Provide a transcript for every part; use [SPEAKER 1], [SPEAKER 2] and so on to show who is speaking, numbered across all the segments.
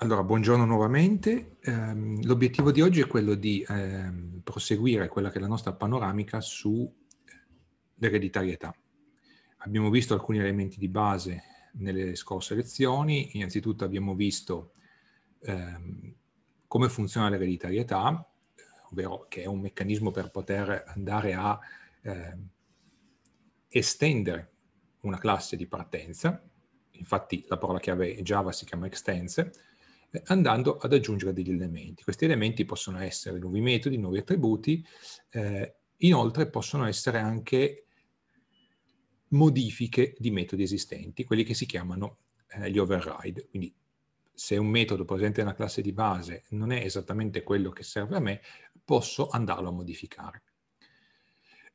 [SPEAKER 1] Allora, buongiorno nuovamente. Eh, l'obiettivo di oggi è quello di eh, proseguire quella che è la nostra panoramica sull'ereditarietà. Eh, abbiamo visto alcuni elementi di base nelle scorse lezioni. Innanzitutto abbiamo visto eh, come funziona l'ereditarietà, ovvero che è un meccanismo per poter andare a ehm, estendere una classe di partenza. Infatti la parola chiave Java si chiama extense, eh, andando ad aggiungere degli elementi. Questi elementi possono essere nuovi metodi, nuovi attributi, eh, inoltre possono essere anche modifiche di metodi esistenti, quelli che si chiamano eh, gli override. Quindi se un metodo presente nella classe di base non è esattamente quello che serve a me, posso andarlo a modificare.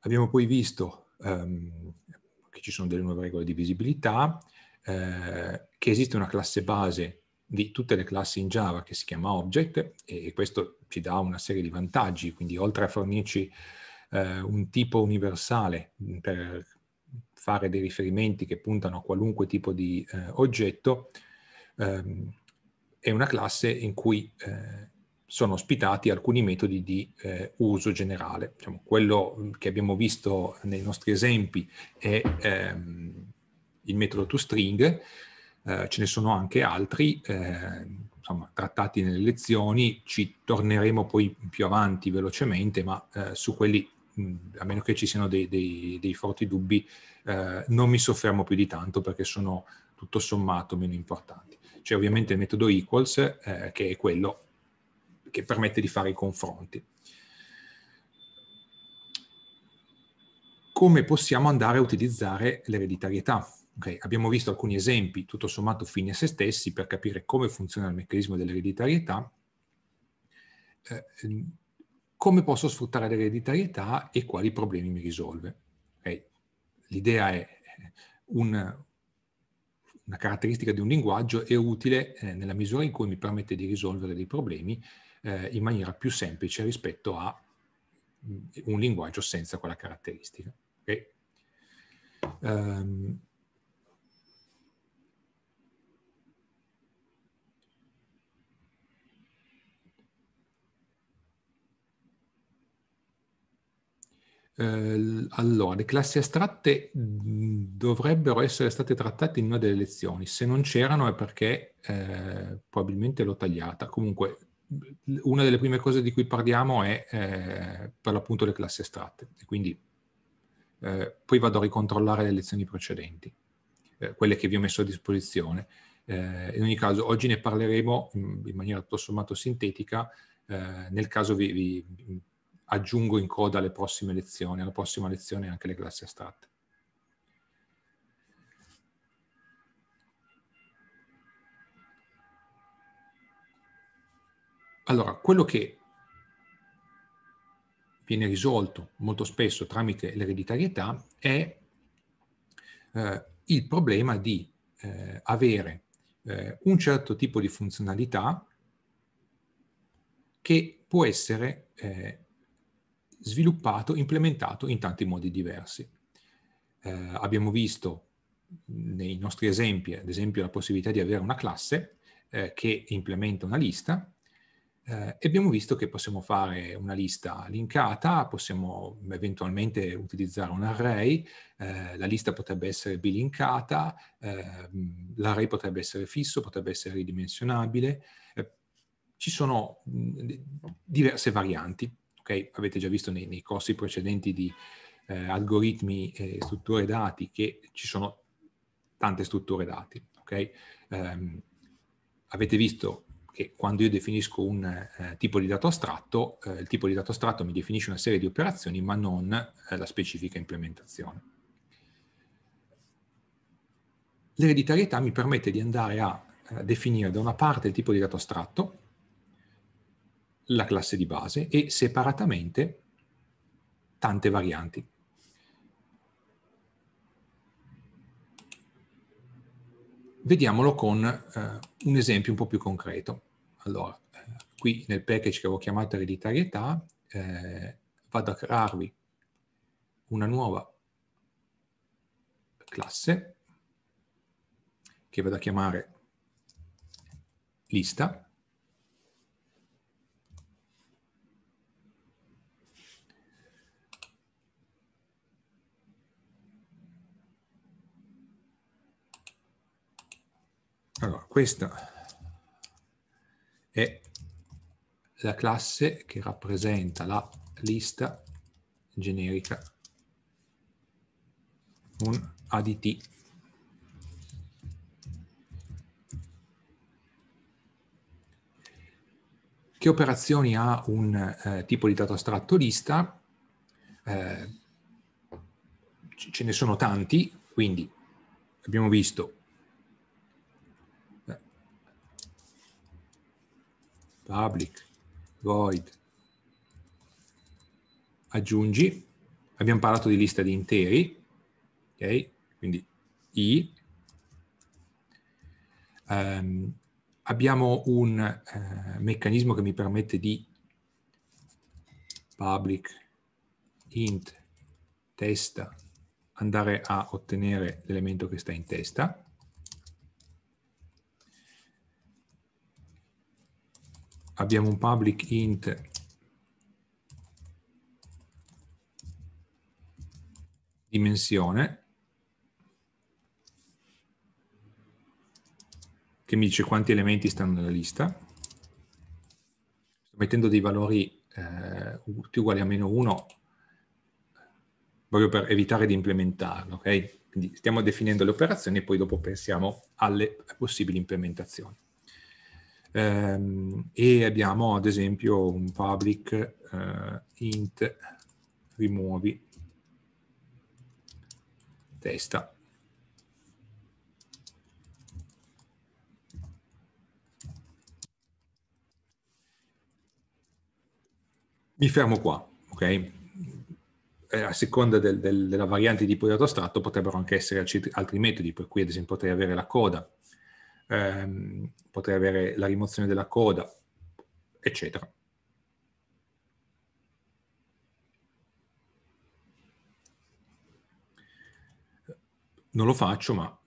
[SPEAKER 1] Abbiamo poi visto ehm, che ci sono delle nuove regole di visibilità, eh, che esiste una classe base di tutte le classi in Java che si chiama Object e questo ci dà una serie di vantaggi, quindi oltre a fornirci eh, un tipo universale mm, per fare dei riferimenti che puntano a qualunque tipo di eh, oggetto, ehm, è una classe in cui eh, sono ospitati alcuni metodi di eh, uso generale. Diciamo, quello che abbiamo visto nei nostri esempi è ehm, il metodo toString, eh, ce ne sono anche altri eh, insomma, trattati nelle lezioni, ci torneremo poi più avanti velocemente, ma eh, su quelli, mh, mm, a meno che ci siano dei, dei, dei forti dubbi, eh, non mi soffermo più di tanto perché sono tutto sommato meno importanti. C'è ovviamente il metodo equals, eh, che è quello che permette di fare i confronti. Come possiamo andare a utilizzare l'ereditarietà? Okay, abbiamo visto alcuni esempi, tutto sommato fini a se stessi, per capire come funziona il meccanismo dell'ereditarietà. Eh, come posso sfruttare l'ereditarietà e quali problemi mi risolve? Okay. L'idea è un, una caratteristica di un linguaggio è utile eh, nella misura in cui mi permette di risolvere dei problemi eh, in maniera più semplice rispetto a mm, un linguaggio senza quella caratteristica. Okay? Um, Eh, allora, le classi astratte dovrebbero essere state trattate in una delle lezioni, se non c'erano è perché eh, probabilmente l'ho tagliata. Comunque, una delle prime cose di cui parliamo è eh, per l'appunto le classi astratte, quindi eh, poi vado a ricontrollare le lezioni precedenti, eh, quelle che vi ho messo a disposizione. Eh, in ogni caso, oggi ne parleremo in, in maniera tutto sommato sintetica, nel caso vi, vi aggiungo in coda alle prossime lezioni, alla prossima lezione anche le classi astratte. Allora, quello che viene risolto molto spesso tramite l'ereditarietà è eh, il problema di eh, avere eh, un certo tipo di funzionalità che può essere eh, sviluppato, implementato in tanti modi diversi. Eh, abbiamo visto nei nostri esempi, ad esempio, la possibilità di avere una classe eh, che implementa una lista eh, e abbiamo visto che possiamo fare una lista linkata, possiamo eventualmente utilizzare un array, eh, la lista potrebbe essere bilinkata, eh, l'array potrebbe essere fisso, potrebbe essere ridimensionabile, eh, ci sono diverse varianti okay? avete già visto nei, nei corsi precedenti di eh, algoritmi e strutture dati che ci sono tante strutture dati. Okay? Um, avete visto che quando io definisco un eh, tipo di dato astratto, eh, il tipo di dato astratto mi definisce una serie di operazioni ma non eh, la specifica implementazione. L'ereditarietà mi permette di andare a eh, definire da una parte il tipo di dato astratto, la classe di base e separatamente tante varianti. Vediamolo con eh, un esempio un po' più concreto. Allora, eh, qui nel package che avevo chiamato ereditarietà eh, vado a crearvi una nuova classe che vado a chiamare lista Allora, questa è la classe che rappresenta la lista generica, un ADT. Che operazioni ha un eh, tipo di dato astratto lista? Eh, ce ne sono tanti, quindi abbiamo visto public void aggiungi, abbiamo parlato di lista di interi, ok? Quindi i. Um, abbiamo un uh, meccanismo che mi permette di public int testa andare a ottenere l'elemento che sta in testa abbiamo un public int dimensione che mi dice quanti elementi stanno nella lista. Sto mettendo dei valori eh, tutti uguali a meno 1 proprio per evitare di implementarlo, ok? Quindi stiamo definendo le operazioni e poi dopo pensiamo alle possibili implementazioni. Ehm, e abbiamo ad esempio un public eh, int rimuovi testa mi fermo qua, ok? Eh, a seconda del, del, della variante di tipo di autostratto potrebbero anche essere altri metodi, per cui ad esempio potrei avere la coda ehm, potrei avere la rimozione della coda, eccetera. Non lo faccio, ma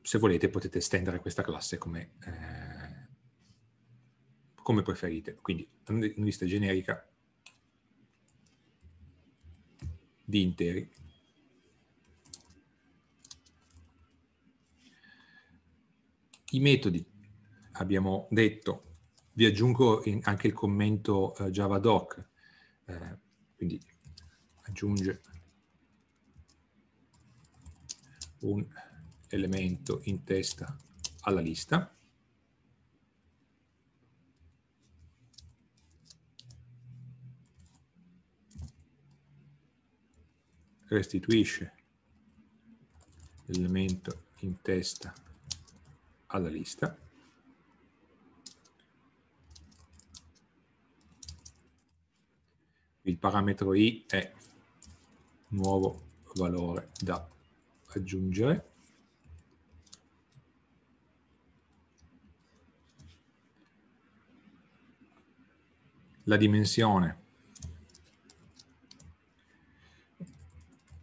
[SPEAKER 1] se volete potete estendere questa classe come, eh, come preferite. Quindi una lista generica di interi I metodi, abbiamo detto, vi aggiungo anche il commento eh, java doc eh, quindi aggiunge un elemento in testa alla lista. restituisce l'elemento in testa alla lista. Il parametro i è nuovo valore da aggiungere. La dimensione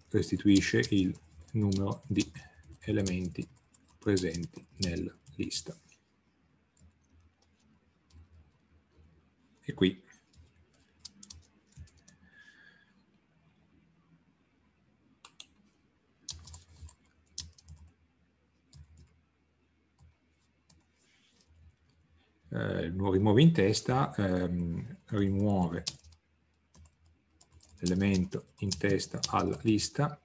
[SPEAKER 1] restituisce il numero di elementi presenti nella lista. E qui eh, rimuovi in testa ehm, rimuove l'elemento in testa alla lista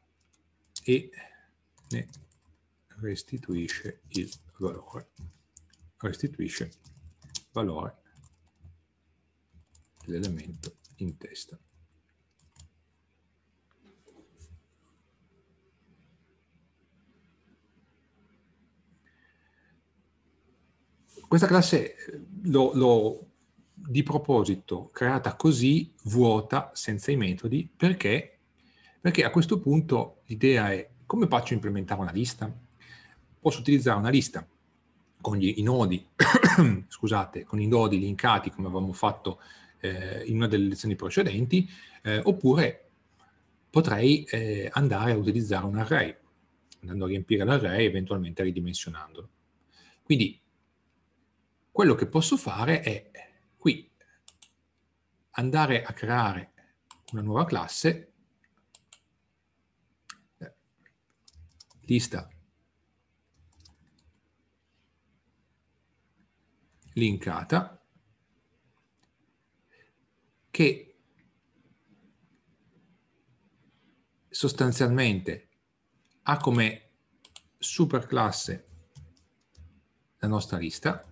[SPEAKER 1] e ne restituisce il valore, restituisce valore dell'elemento in testa. Questa classe eh, lo, lo di proposito creata così vuota senza i metodi perché perché a questo punto l'idea è come faccio a implementare una lista posso utilizzare una lista con gli, i nodi, scusate, con i nodi linkati come avevamo fatto eh, in una delle lezioni precedenti, eh, oppure potrei eh, andare a utilizzare un array, andando a riempire l'array e eventualmente ridimensionandolo. Quindi quello che posso fare è qui andare a creare una nuova classe, eh, lista linkata che sostanzialmente ha come superclasse la nostra lista.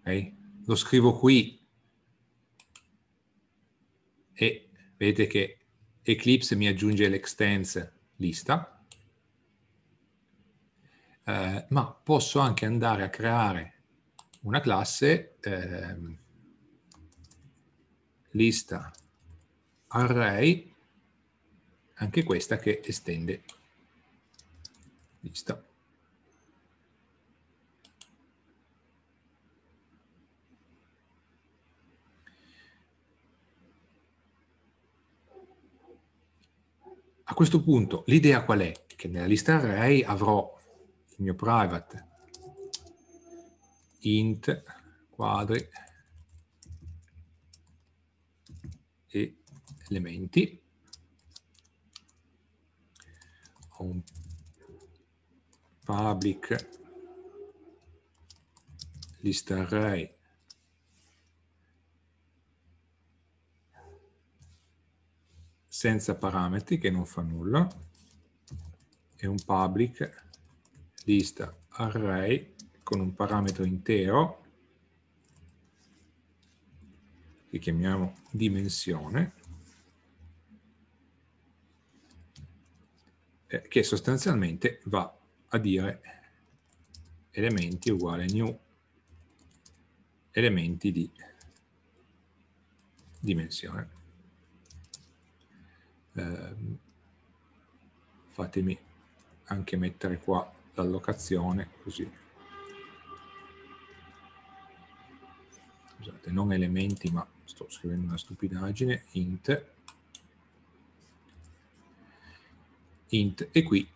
[SPEAKER 1] Okay. Lo scrivo qui e vedete che Eclipse mi aggiunge l'extends lista eh, ma posso anche andare a creare una classe eh, lista array, anche questa che estende lista. A questo punto l'idea qual è? Che nella lista array avrò il mio private int quadri e elementi ho un public list array senza parametri che non fa nulla e un public lista array con un parametro intero che chiamiamo dimensione eh, che sostanzialmente va a dire elementi uguale new elementi di dimensione eh, fatemi anche mettere qua allocazione, così. Scusate, non elementi, ma sto scrivendo una stupidaggine, int, int, e qui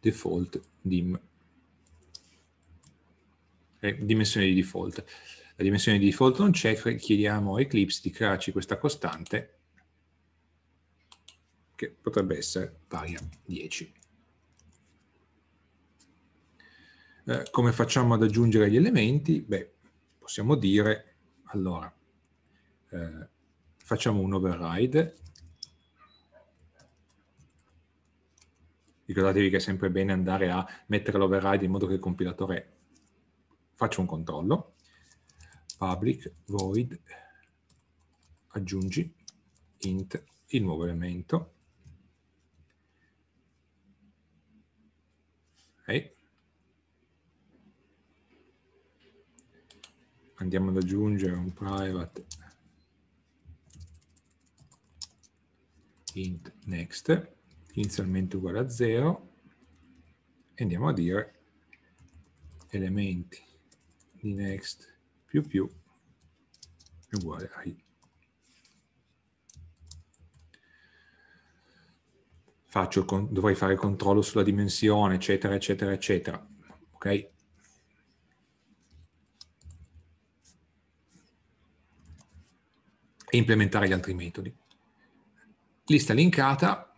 [SPEAKER 1] default dim eh, dimensione di default la dimensione di default non c'è chiediamo a Eclipse di crearci questa costante che potrebbe essere pari a 10. Eh, come facciamo ad aggiungere gli elementi? Beh, possiamo dire, allora, eh, facciamo un override. Ricordatevi che è sempre bene andare a mettere l'override in modo che il compilatore faccia un controllo. Public void aggiungi int il nuovo elemento Okay. Andiamo ad aggiungere un private int next, inizialmente uguale a 0, e andiamo a dire elementi di next più più uguale a i. faccio, con, dovrei fare il controllo sulla dimensione, eccetera, eccetera, eccetera. Ok? E implementare gli altri metodi. Lista linkata.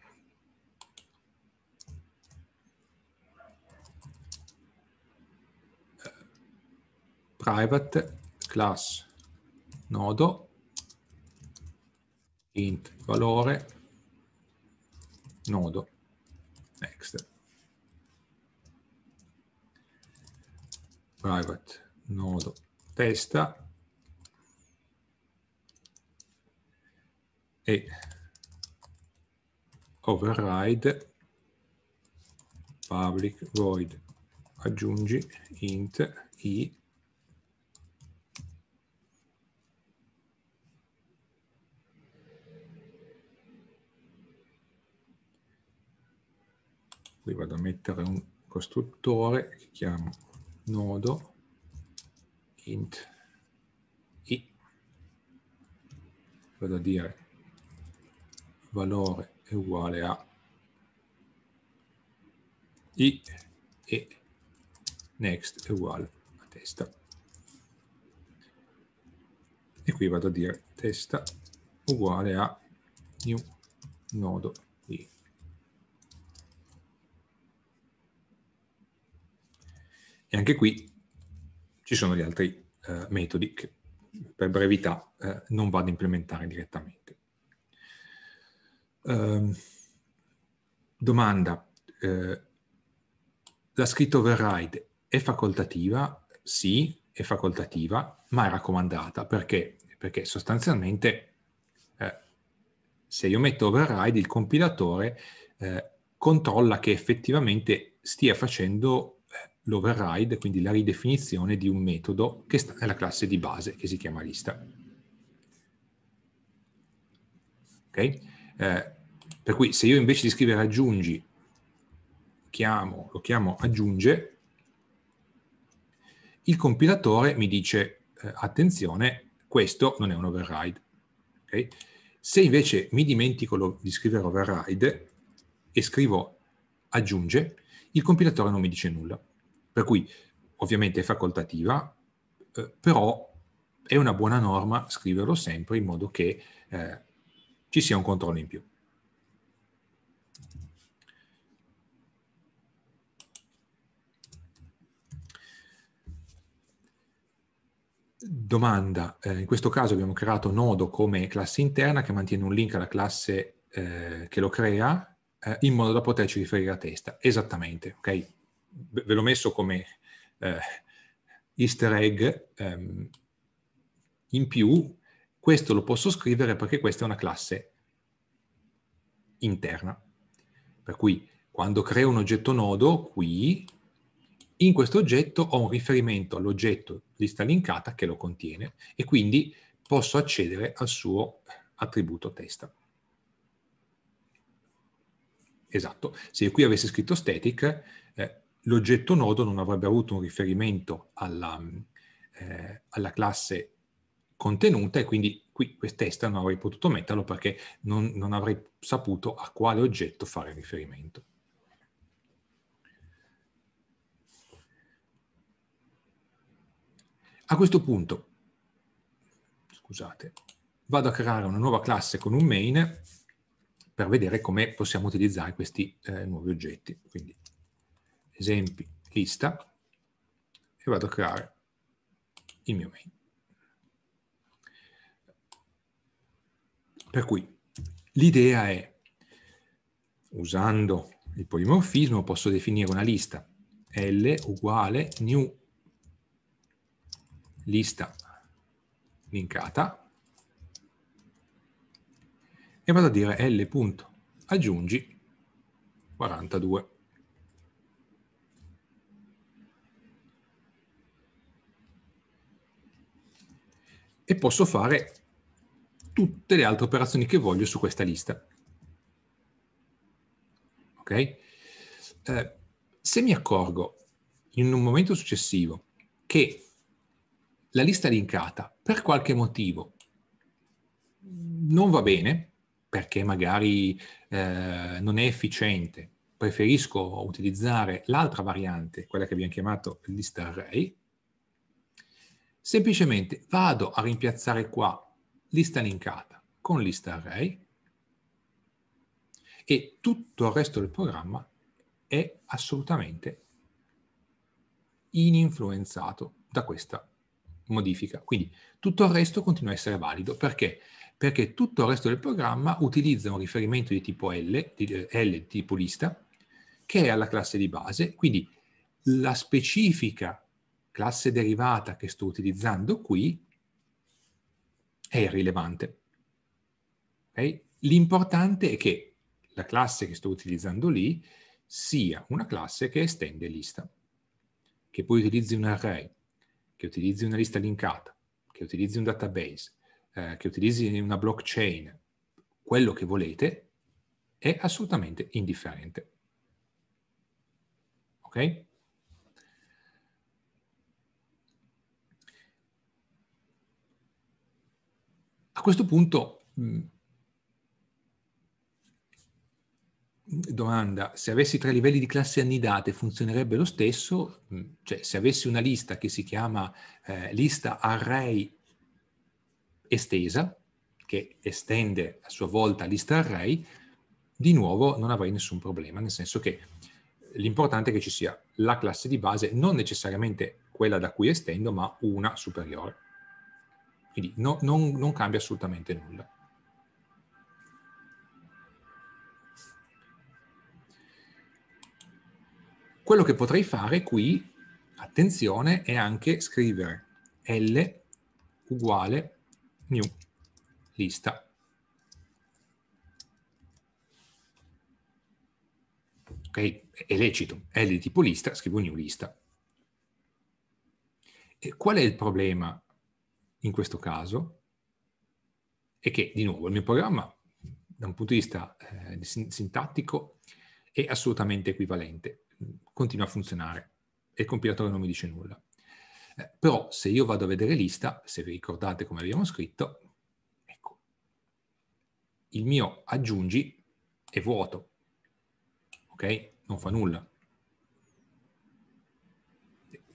[SPEAKER 1] private class nodo int valore nodo, next, private, nodo, testa e override public void aggiungi int i qui vado a mettere un costruttore che chiamo nodo int i vado a dire valore è uguale a i e next è uguale a testa e qui vado a dire testa uguale a new nodo anche qui ci sono gli altri eh, metodi che per brevità eh, non vado a implementare direttamente. Ehm, eh, domanda, la scritta override è facoltativa? Sì, è facoltativa, ma è raccomandata perché, perché sostanzialmente eh, se io metto override il compilatore eh, controlla che effettivamente stia facendo l'override, quindi la ridefinizione di un metodo che sta nella classe di base che si chiama lista. Okay? Eh, per cui se io invece di scrivere aggiungi, chiamo, lo chiamo aggiunge, il compilatore mi dice eh, attenzione, questo non è un override. Okay? Se invece mi dimentico lo, di scrivere override e scrivo aggiunge, il compilatore non mi dice nulla. Per cui ovviamente è facoltativa, eh, però è una buona norma scriverlo sempre in modo che eh, ci sia un controllo in più. Domanda, eh, in questo caso abbiamo creato nodo come classe interna che mantiene un link alla classe eh, che lo crea eh, in modo da poterci riferire a testa. Esattamente, ok? ve l'ho messo come eh, easter egg, ehm, in più questo lo posso scrivere perché questa è una classe interna. Per cui quando creo un oggetto nodo, qui, in questo oggetto ho un riferimento all'oggetto lista linkata che lo contiene e quindi posso accedere al suo attributo testa. Esatto, se io qui avessi scritto static, eh, l'oggetto nodo non avrebbe avuto un riferimento alla, eh, alla classe contenuta e quindi qui quest'esta non avrei potuto metterlo perché non, non avrei saputo a quale oggetto fare riferimento. A questo punto, scusate, vado a creare una nuova classe con un main per vedere come possiamo utilizzare questi eh, nuovi oggetti. Quindi esempi lista e vado a creare il mio main. Per cui l'idea è, usando il polimorfismo, posso definire una lista L uguale new lista linkata e vado a dire L.aggiungi 42. e posso fare tutte le altre operazioni che voglio su questa lista. Ok? Eh, se mi accorgo in un momento successivo che la lista linkata per qualche motivo non va bene, perché magari eh, non è efficiente, preferisco utilizzare l'altra variante, quella che abbiamo chiamato lista array, Semplicemente vado a rimpiazzare qua lista linkata con lista array e tutto il resto del programma è assolutamente ininfluenzato da questa modifica. Quindi tutto il resto continua a essere valido. Perché? Perché tutto il resto del programma utilizza un riferimento di tipo L, di, eh, L di tipo lista, che è alla classe di base, quindi la specifica classe derivata che sto utilizzando qui è irrilevante. Okay? L'importante è che la classe che sto utilizzando lì sia una classe che estende lista, che poi utilizzi un array, che utilizzi una lista linkata, che utilizzi un database, eh, che utilizzi una blockchain, quello che volete, è assolutamente indifferente. Ok? A questo punto, mm, domanda, se avessi tre livelli di classe annidate funzionerebbe lo stesso? Mm, cioè, se avessi una lista che si chiama eh, lista array estesa, che estende a sua volta lista array, di nuovo non avrei nessun problema, nel senso che l'importante è che ci sia la classe di base, non necessariamente quella da cui estendo, ma una superiore. Quindi no, non, non cambia assolutamente nulla. Quello che potrei fare qui, attenzione, è anche scrivere L uguale new lista. Ok? È lecito. L di tipo lista, scrivo new lista. E qual è il problema? in questo caso e che di nuovo il mio programma da un punto di vista eh, sintattico è assolutamente equivalente, continua a funzionare e il compilatore non mi dice nulla. Eh, però se io vado a vedere lista, se vi ricordate come abbiamo scritto, ecco, il mio aggiungi è vuoto, ok? Non fa nulla.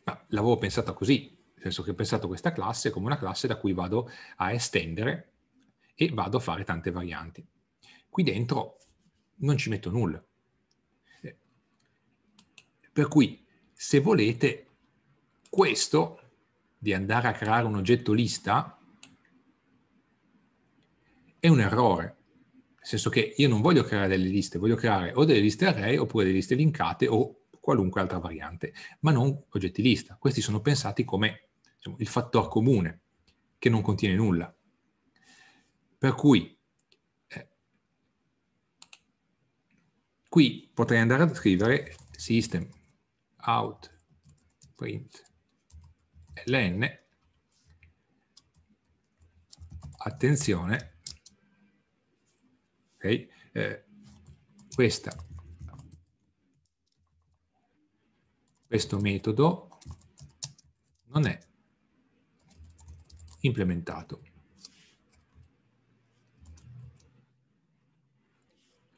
[SPEAKER 1] Ma l'avevo pensata così, nel senso che ho pensato questa classe come una classe da cui vado a estendere e vado a fare tante varianti. Qui dentro non ci metto nulla. Eh, per cui, se volete, questo di andare a creare un oggetto lista è un errore. Nel senso che io non voglio creare delle liste, voglio creare o delle liste array oppure delle liste linkate o qualunque altra variante, ma non oggetti lista. Questi sono pensati come diciamo, il fattore comune, che non contiene nulla. Per cui eh, qui potrei andare a scrivere system out print ln attenzione okay, eh, questa questo metodo non è implementato.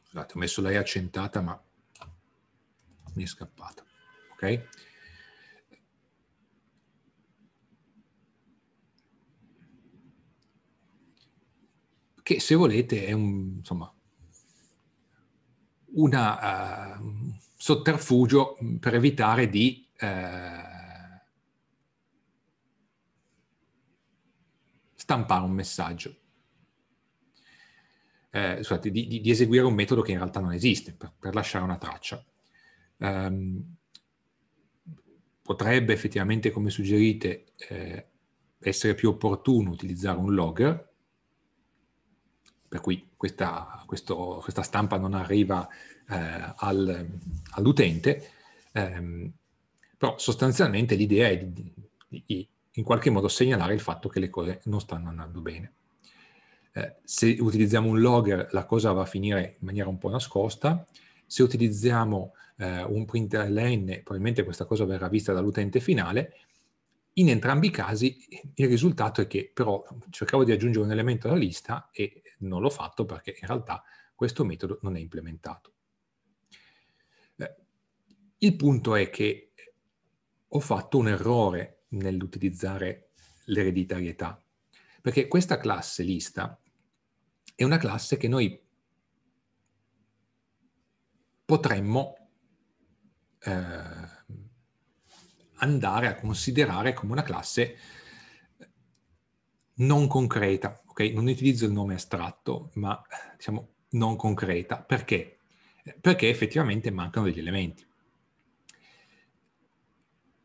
[SPEAKER 1] Scusate, ho messo la E accentata, ma mi è scappata. Ok? Che se volete è un, insomma, una, uh, sotterfugio per evitare di uh, stampare un messaggio, eh, scusate, di, di, di, eseguire un metodo che in realtà non esiste per, per lasciare una traccia. Um, potrebbe effettivamente, come suggerite, eh, essere più opportuno utilizzare un logger, per cui questa, questo, questa stampa non arriva eh, al, all'utente, ehm, però sostanzialmente l'idea è di, di, in qualche modo segnalare il fatto che le cose non stanno andando bene. Eh, se utilizziamo un logger la cosa va a finire in maniera un po' nascosta, se utilizziamo eh, un printer LN probabilmente questa cosa verrà vista dall'utente finale, in entrambi i casi il risultato è che però cercavo di aggiungere un elemento alla lista e non l'ho fatto perché in realtà questo metodo non è implementato. Eh, il punto è che ho fatto un errore nell'utilizzare l'ereditarietà, perché questa classe lista è una classe che noi potremmo eh, andare a considerare come una classe eh, non concreta, ok? Non utilizzo il nome astratto, ma diciamo non concreta. Perché? Perché effettivamente mancano degli elementi.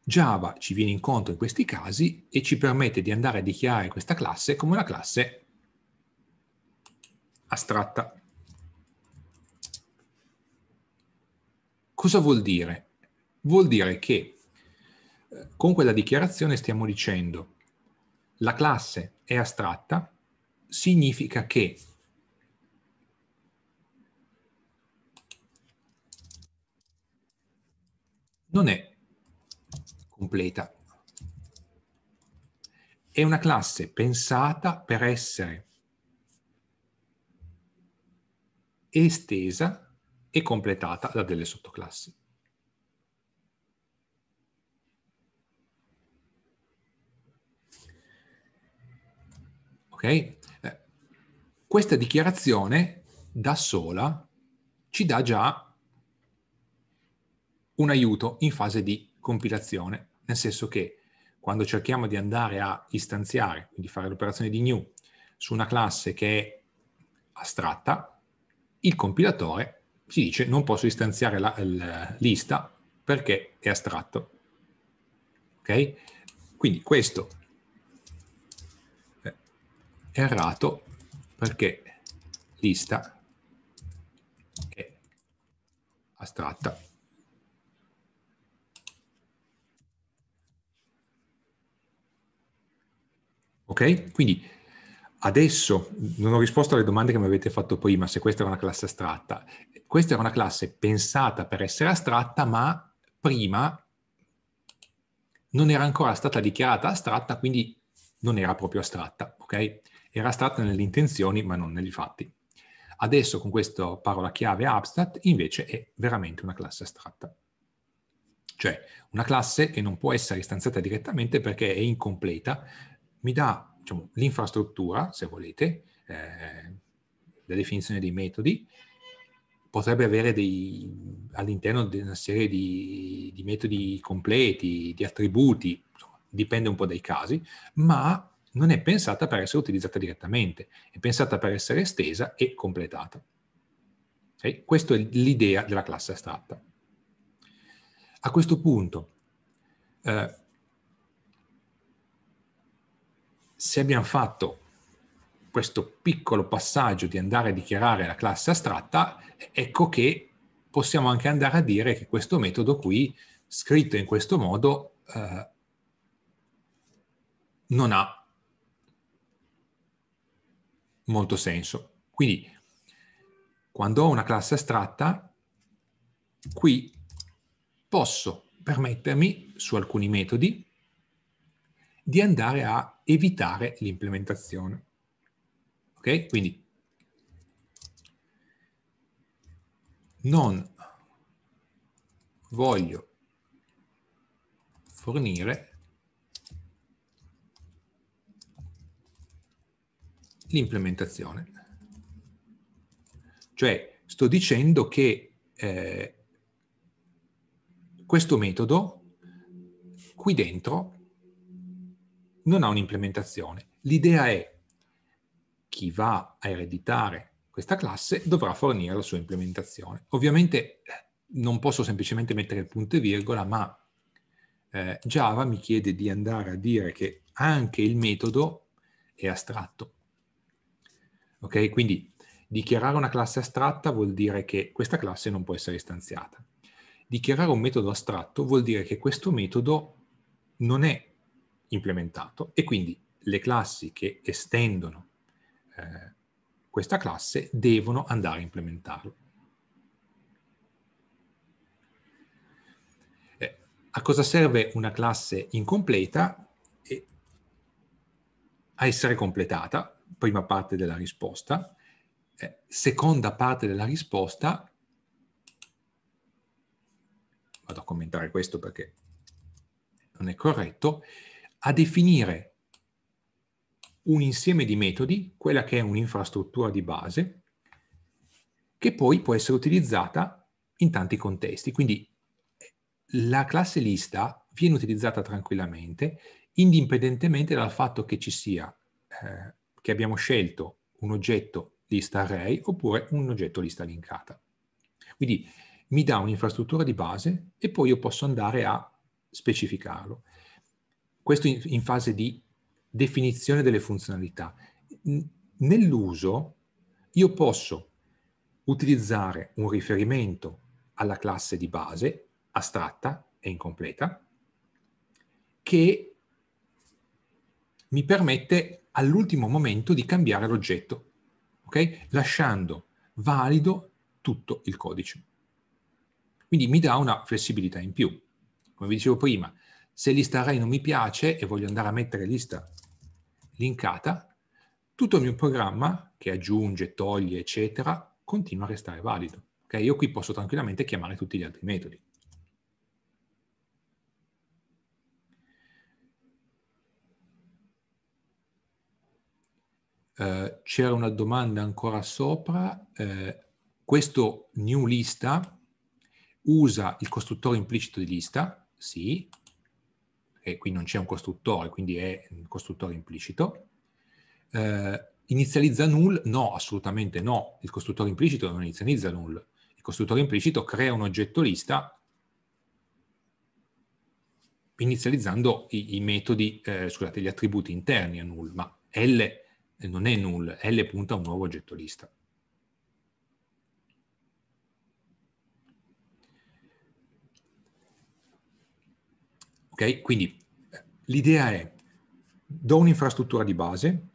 [SPEAKER 1] Java ci viene incontro in questi casi e ci permette di andare a dichiarare questa classe come una classe astratta. Cosa vuol dire? Vuol dire che eh, con quella dichiarazione stiamo dicendo la classe è astratta, significa che non è completa. È una classe pensata per essere estesa e completata da delle sottoclassi. Ok? Eh, questa dichiarazione da sola ci dà già un aiuto in fase di compilazione nel senso che quando cerchiamo di andare a istanziare, quindi fare l'operazione di new su una classe che è astratta, il compilatore ci dice non posso istanziare la, la lista perché è astratto. Ok? Quindi questo è errato perché lista è astratta. Ok? Quindi adesso non ho risposto alle domande che mi avete fatto prima, se questa era una classe astratta. Questa era una classe pensata per essere astratta, ma prima non era ancora stata dichiarata astratta, quindi non era proprio astratta, ok? Era astratta nelle intenzioni, ma non negli fatti. Adesso con questa parola chiave abstract invece è veramente una classe astratta. Cioè una classe che non può essere istanziata direttamente perché è incompleta, mi dà diciamo, l'infrastruttura, se volete, eh, la definizione dei metodi, potrebbe avere dei, all'interno di una serie di, di metodi completi, di attributi, insomma, dipende un po' dai casi, ma non è pensata per essere utilizzata direttamente, è pensata per essere estesa e completata. Okay? Questa è l'idea della classe astratta. A questo punto, eh, se abbiamo fatto questo piccolo passaggio di andare a dichiarare la classe astratta, ecco che possiamo anche andare a dire che questo metodo qui, scritto in questo modo, eh, non ha molto senso. Quindi, quando ho una classe astratta, qui posso permettermi, su alcuni metodi, di andare a evitare l'implementazione. Ok? Quindi non voglio fornire l'implementazione. Cioè, sto dicendo che eh, questo metodo qui dentro non ha un'implementazione. L'idea è chi va a ereditare questa classe dovrà fornire la sua implementazione. Ovviamente eh, non posso semplicemente mettere il punto e virgola, ma eh, Java mi chiede di andare a dire che anche il metodo è astratto. Ok? Quindi dichiarare una classe astratta vuol dire che questa classe non può essere istanziata. Dichiarare un metodo astratto vuol dire che questo metodo non è implementato e quindi le classi che estendono eh, questa classe devono andare a implementarlo. Eh, a cosa serve una classe incompleta? Eh, a essere completata, prima parte della risposta. Eh, seconda parte della risposta, vado a commentare questo perché non è corretto, a definire un insieme di metodi, quella che è un'infrastruttura di base, che poi può essere utilizzata in tanti contesti. Quindi la classe lista viene utilizzata tranquillamente, indipendentemente dal fatto che ci sia, eh, che abbiamo scelto un oggetto lista array oppure un oggetto lista linkata. Quindi mi dà un'infrastruttura di base e poi io posso andare a specificarlo questo in, in fase di definizione delle funzionalità. Nell'uso io posso utilizzare un riferimento alla classe di base astratta e incompleta che mi permette all'ultimo momento di cambiare l'oggetto, okay? lasciando valido tutto il codice. Quindi mi dà una flessibilità in più. Come vi dicevo prima, se lista array non mi piace e voglio andare a mettere lista linkata, tutto il mio programma, che aggiunge, toglie, eccetera, continua a restare valido. Okay? Io qui posso tranquillamente chiamare tutti gli altri metodi. Uh, c'era una domanda ancora sopra. Uh, questo new lista usa il costruttore implicito di lista? Sì perché qui non c'è un costruttore, quindi è un costruttore implicito. Eh, inizializza null? No, assolutamente no, il costruttore implicito non inizializza null. Il costruttore implicito crea un oggetto lista inizializzando i, i metodi, eh, scusate, gli attributi interni a null, ma L non è null, L punta a un nuovo oggetto lista. Okay? Quindi l'idea è, do un'infrastruttura di base,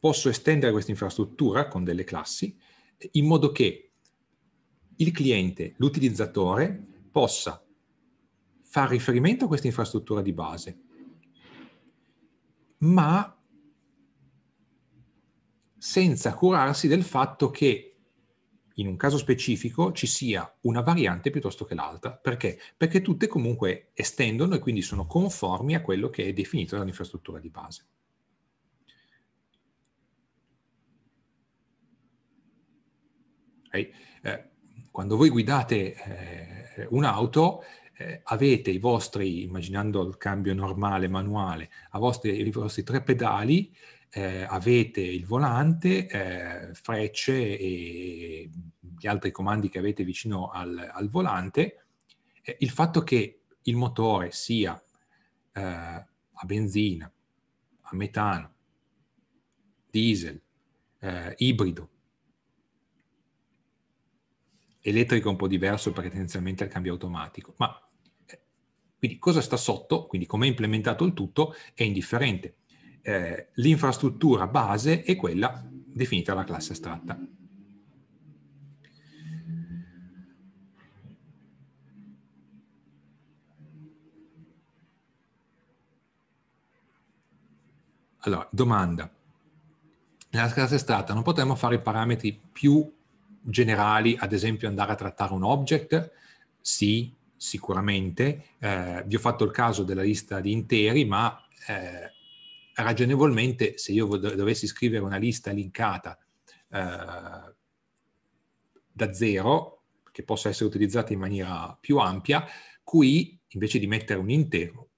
[SPEAKER 1] posso estendere questa infrastruttura con delle classi in modo che il cliente, l'utilizzatore, possa fare riferimento a questa infrastruttura di base, ma senza curarsi del fatto che in un caso specifico ci sia una variante piuttosto che l'altra. Perché? Perché tutte comunque estendono e quindi sono conformi a quello che è definito dall'infrastruttura di base. Okay. Eh, quando voi guidate eh, un'auto, eh, avete i vostri, immaginando il cambio normale, manuale, i vostri, i vostri tre pedali eh, avete il volante, eh, frecce e gli altri comandi che avete vicino al, al volante, eh, il fatto che il motore sia eh, a benzina, a metano, diesel, eh, ibrido, elettrico è un po' diverso perché tendenzialmente il cambio automatico, ma eh, quindi cosa sta sotto, quindi come è implementato il tutto, è indifferente eh, l'infrastruttura base e quella definita la classe astratta. Allora, domanda. Nella classe astratta non potremmo fare i parametri più generali, ad esempio andare a trattare un object? Sì, sicuramente. Eh, vi ho fatto il caso della lista di interi, ma eh, ragionevolmente se io dovessi scrivere una lista linkata eh, da zero, che possa essere utilizzata in maniera più ampia, qui invece di mettere un intero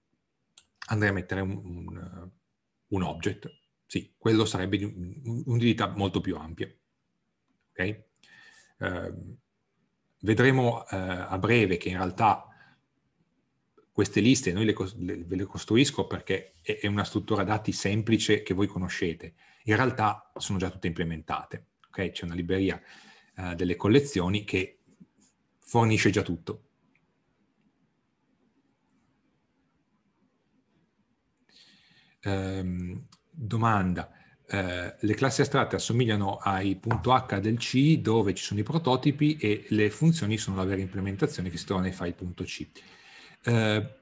[SPEAKER 1] andrei a mettere un, un, un object. Sì, quello sarebbe un'utilità molto più ampia. Okay? Eh, vedremo eh, a breve che in realtà queste liste noi le, le, ve le costruisco perché è, è, una struttura dati semplice che voi conoscete. In realtà sono già tutte implementate. Okay? C'è una libreria eh, delle collezioni che fornisce già tutto. Ehm, domanda. Eh, le classi astratte assomigliano ai .h del C dove ci sono i prototipi e le funzioni sono la vera implementazione che si trova nei file.c. Eh,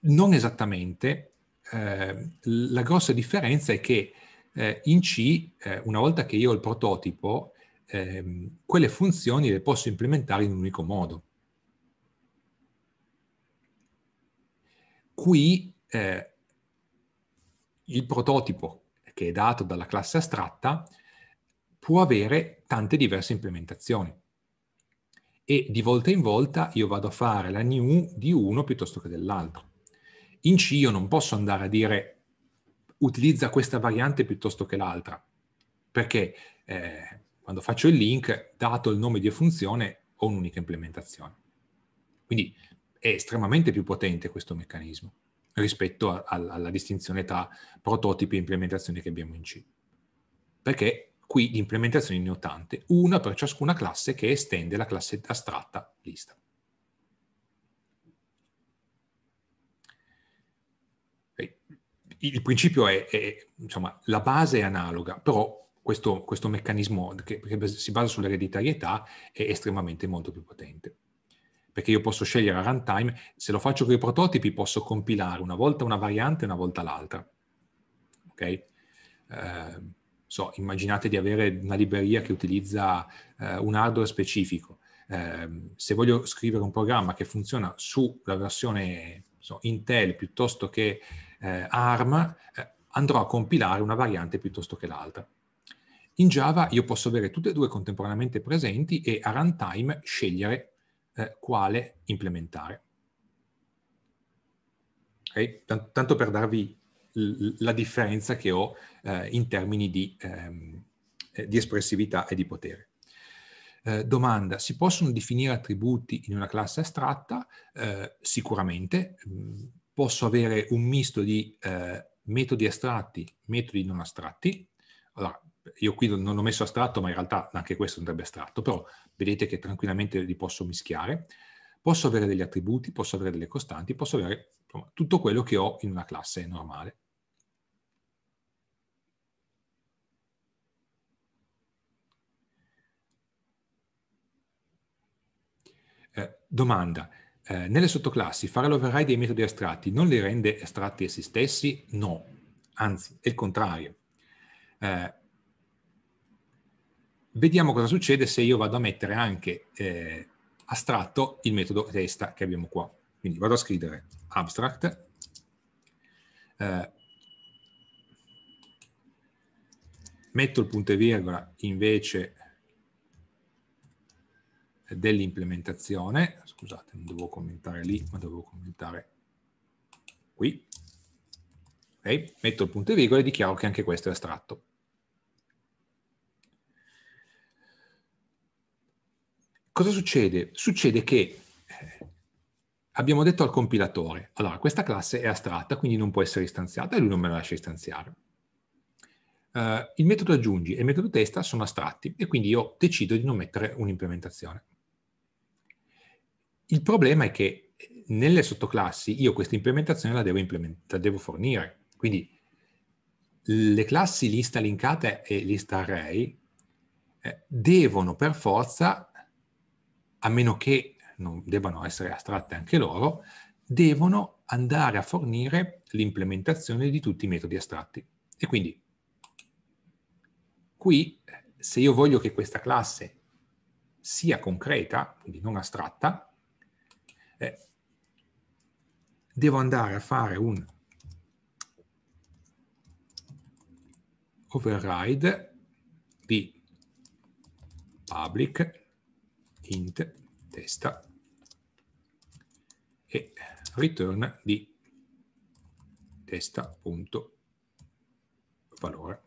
[SPEAKER 1] non esattamente, eh, la grossa differenza è che eh, in C, eh, una volta che io ho il prototipo, ehm, quelle funzioni le posso implementare in un unico modo. Qui eh, il prototipo che è dato dalla classe astratta può avere tante diverse implementazioni e di volta in volta io vado a fare la new di uno piuttosto che dell'altro. In C io non posso andare a dire utilizza questa variante piuttosto che l'altra, perché eh, quando faccio il link, dato il nome di funzione, ho un'unica implementazione. Quindi è estremamente più potente questo meccanismo rispetto a, a, alla distinzione tra prototipi e implementazioni che abbiamo in C, perché qui di implementazioni ne ho tante, una per ciascuna classe che estende la classe astratta lista. Il principio è, è insomma, la base è analoga, però questo, questo meccanismo che, che si basa sull'ereditarietà è estremamente molto più potente perché io posso scegliere a runtime, se lo faccio con i prototipi posso compilare una volta una variante e una volta l'altra. Ok? Uh, so, immaginate di avere una libreria che utilizza eh, un hardware specifico. Eh, se voglio scrivere un programma che funziona sulla versione so, Intel piuttosto che eh, ARM, eh, andrò a compilare una variante piuttosto che l'altra. In Java io posso avere tutte e due contemporaneamente presenti e a runtime scegliere eh, quale implementare. Okay? tanto per darvi la differenza che ho eh, in termini di, ehm, eh, di, espressività e di potere. Eh, domanda, si possono definire attributi in una classe astratta? Eh, sicuramente, mm, posso avere un misto di eh, metodi astratti, metodi non astratti. Allora, io qui non ho messo astratto, ma in realtà anche questo andrebbe astratto, però vedete che tranquillamente li posso mischiare. Posso avere degli attributi, posso avere delle costanti, posso avere insomma, tutto quello che ho in una classe normale. Eh, domanda, eh, nelle sottoclassi fare l'override dei metodi astratti non li rende astratti essi stessi? No, anzi, è il contrario. Eh, vediamo cosa succede se io vado a mettere anche eh, astratto il metodo testa che abbiamo qua. Quindi vado a scrivere abstract. Eh, metto il punto e virgola invece dell'implementazione, scusate non devo commentare lì ma devo commentare qui, okay. metto il punto e virgola e dichiaro che anche questo è astratto. Cosa succede? Succede che Abbiamo detto al compilatore, allora questa classe è astratta, quindi non può essere istanziata e lui non me la lascia istanziare. Uh, il metodo aggiungi e il metodo testa sono astratti e quindi io decido di non mettere un'implementazione. Il problema è che nelle sottoclassi io questa implementazione la devo, implement- la devo fornire, quindi le classi lista linkate e lista array eh, devono per forza, a meno che non, debbano essere astratte anche loro, devono andare a fornire l'implementazione di tutti i metodi astratti. E quindi qui, se io voglio che questa classe sia concreta, quindi non astratta, eh, devo andare a fare un override di public int testa e ritorna di testa.valore.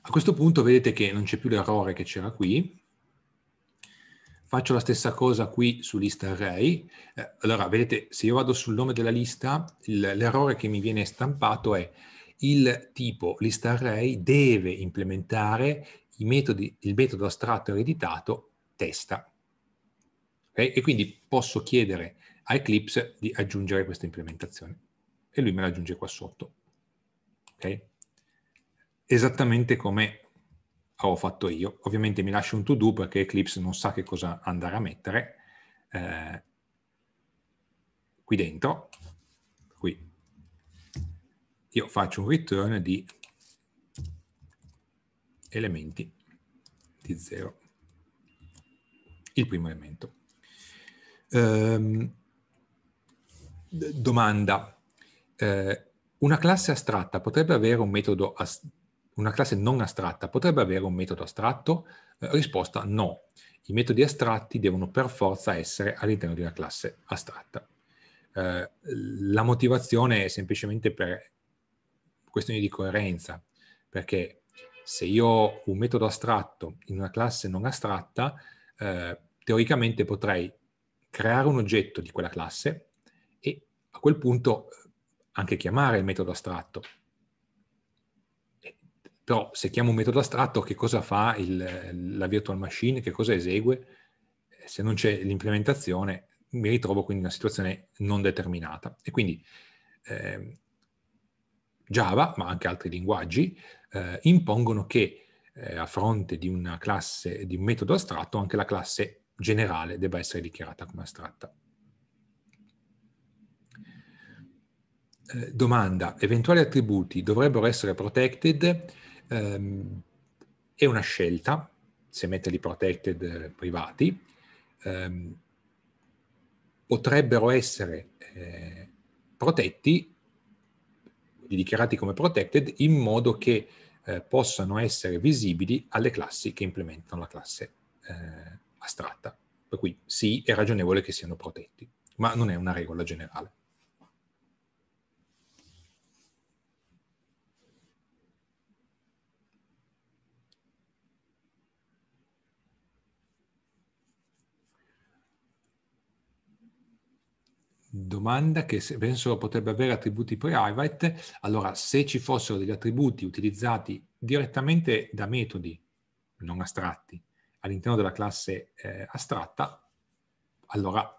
[SPEAKER 1] A questo punto vedete che non c'è più l'errore che c'era qui. Faccio la stessa cosa qui su lista array. Eh, allora, vedete, se io vado sul nome della lista, l'errore che mi viene stampato è il tipo list array deve implementare metodi, il metodo astratto ereditato testa. Okay? E quindi posso chiedere a Eclipse di aggiungere questa implementazione. E lui me la aggiunge qua sotto. Okay? Esattamente come ho fatto io. Ovviamente mi lascio un to do perché Eclipse non sa che cosa andare a mettere eh, qui dentro io faccio un return di elementi di 0, il primo elemento. Ehm, domanda, eh, una classe astratta potrebbe avere un metodo, una classe non astratta potrebbe avere un metodo astratto? Eh, risposta no, i metodi astratti devono per forza essere all'interno di una classe astratta. Eh, la motivazione è semplicemente per questioni di coerenza, perché se io ho un metodo astratto in una classe non astratta, eh, teoricamente potrei creare un oggetto di quella classe e a quel punto eh, anche chiamare il metodo astratto. Però se chiamo un metodo astratto, che cosa fa il, la virtual machine? Che cosa esegue? Eh, se non c'è l'implementazione, mi ritrovo quindi in una situazione non determinata. E quindi eh, Java, ma anche altri linguaggi, eh, impongono che eh, a fronte di una classe, di un metodo astratto, anche la classe generale debba essere dichiarata come astratta. Eh, domanda, eventuali attributi dovrebbero essere protected? Ehm, è una scelta, se metterli protected eh, privati, ehm, potrebbero essere eh, protetti dichiarati come protected in modo che eh, possano essere visibili alle classi che implementano la classe eh, astratta. Per cui sì, è ragionevole che siano protetti, ma non è una regola generale. domanda che penso potrebbe avere attributi private. Allora, se ci fossero degli attributi utilizzati direttamente da metodi non astratti all'interno della classe eh, astratta, allora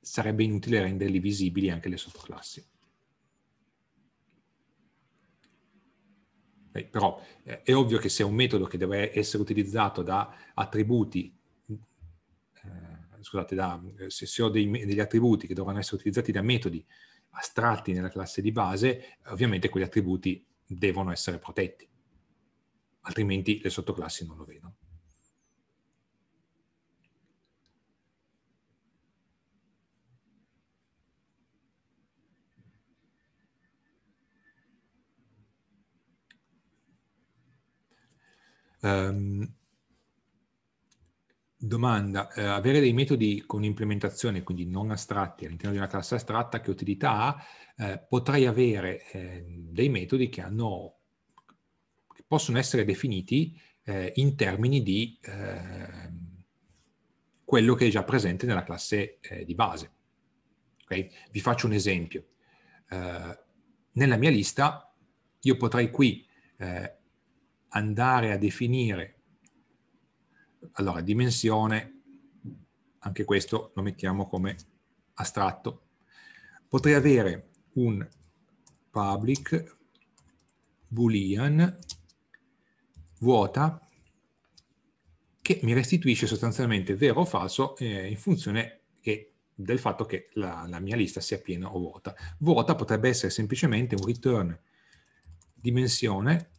[SPEAKER 1] sarebbe inutile renderli visibili anche le sottoclassi. Beh, però eh, è ovvio che se un metodo che deve essere utilizzato da attributi scusate, da, eh, se, se ho dei, degli attributi che dovranno essere utilizzati da metodi astratti nella classe di base, ovviamente quegli attributi devono essere protetti, altrimenti le sottoclassi non lo vedono. Um, Domanda, eh, avere dei metodi con implementazione, quindi non astratti, all'interno di una classe astratta, che utilità ha? Eh, potrei avere eh, dei metodi che, hanno, che possono essere definiti eh, in termini di ehm, quello che è già presente nella classe eh, di base. Okay? Vi faccio un esempio. Eh, nella mia lista io potrei qui andare a definire allora, dimensione, anche questo lo mettiamo come astratto. Potrei avere un public boolean vuota che mi restituisce sostanzialmente vero o falso eh, in funzione che, del fatto che la, la, mia lista sia piena o vuota. Vuota potrebbe essere semplicemente un return dimensione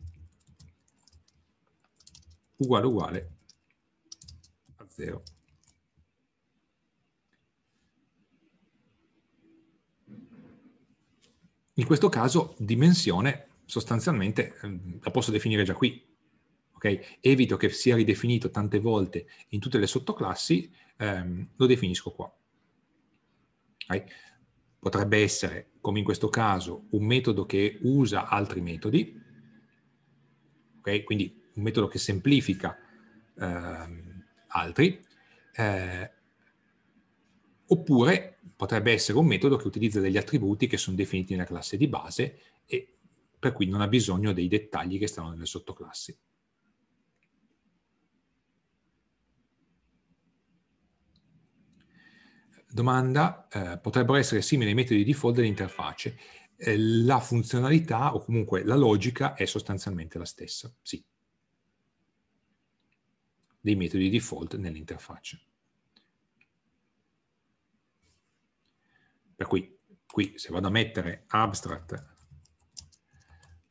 [SPEAKER 1] uguale uguale zero. In questo caso dimensione sostanzialmente ehm, la posso definire già qui. Okay? Evito che sia ridefinito tante volte in tutte le sottoclassi, ehm, lo definisco qua. Okay? Potrebbe essere, come in questo caso, un metodo che usa altri metodi, okay? quindi un metodo che semplifica ehm, altri, eh, oppure potrebbe essere un metodo che utilizza degli attributi che sono definiti nella classe di base e per cui non ha bisogno dei dettagli che stanno nelle sottoclassi. Domanda, eh, potrebbero essere simili ai metodi di default dell'interfaccia? Eh, la funzionalità o comunque la logica è sostanzialmente la stessa, sì dei metodi default nell'interfaccia. Per cui qui se vado a mettere abstract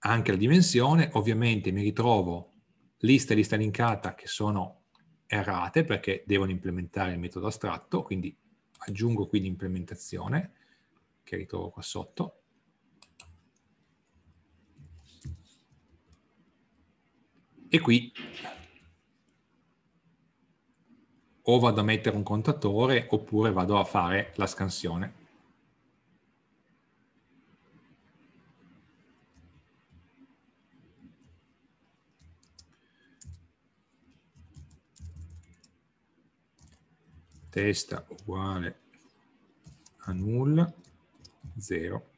[SPEAKER 1] anche la dimensione, ovviamente mi ritrovo lista e lista linkata che sono errate perché devono implementare il metodo astratto, quindi aggiungo qui l'implementazione che ritrovo qua sotto. E qui o vado a mettere un contatore oppure vado a fare la scansione. Testa uguale a nulla, 0,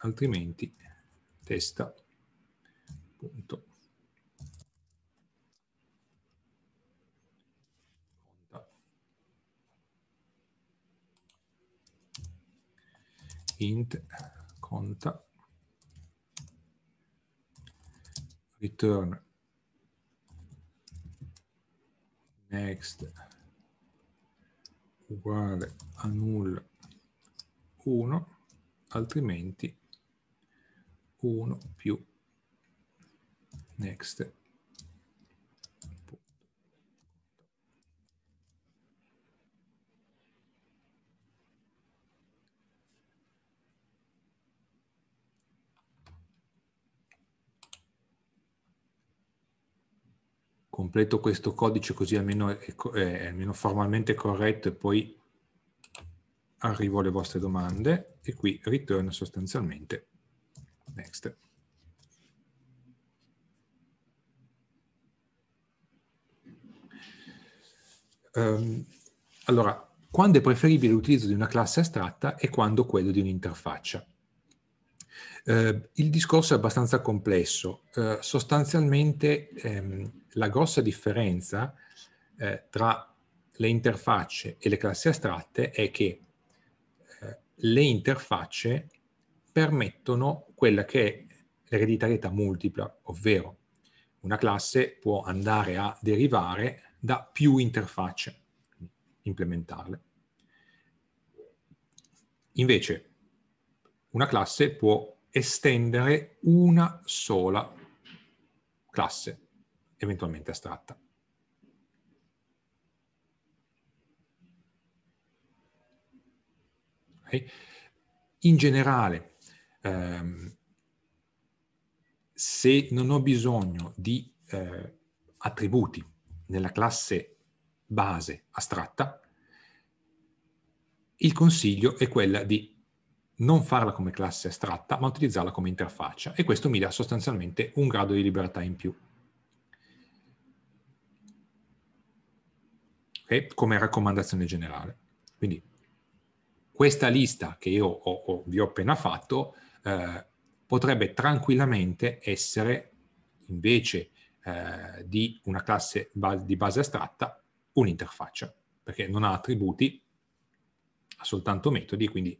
[SPEAKER 1] altrimenti testa punto int conta return next uguale a null 1 altrimenti 1 più next completo questo codice così almeno, è, è almeno formalmente corretto e poi arrivo alle vostre domande e qui ritorno sostanzialmente next. Um, allora, quando è preferibile l'utilizzo di una classe astratta e quando quello di un'interfaccia. Eh, il discorso è abbastanza complesso. Eh, sostanzialmente ehm, la grossa differenza eh, tra le interfacce e le classi astratte è che eh, le interfacce permettono quella che è l'ereditarietà multipla, ovvero una classe può andare a derivare da più interfacce, implementarle. Invece una classe può estendere una sola classe, eventualmente astratta. Okay. In generale, ehm, se non ho bisogno di eh, attributi nella classe base astratta, il consiglio è quella di non farla come classe astratta, ma utilizzarla come interfaccia e questo mi dà sostanzialmente un grado di libertà in più. Okay? Come raccomandazione generale. Quindi questa lista che io ho, ho, vi ho appena fatto eh, potrebbe tranquillamente essere invece eh, di una classe di base astratta un'interfaccia perché non ha attributi, ha soltanto metodi, quindi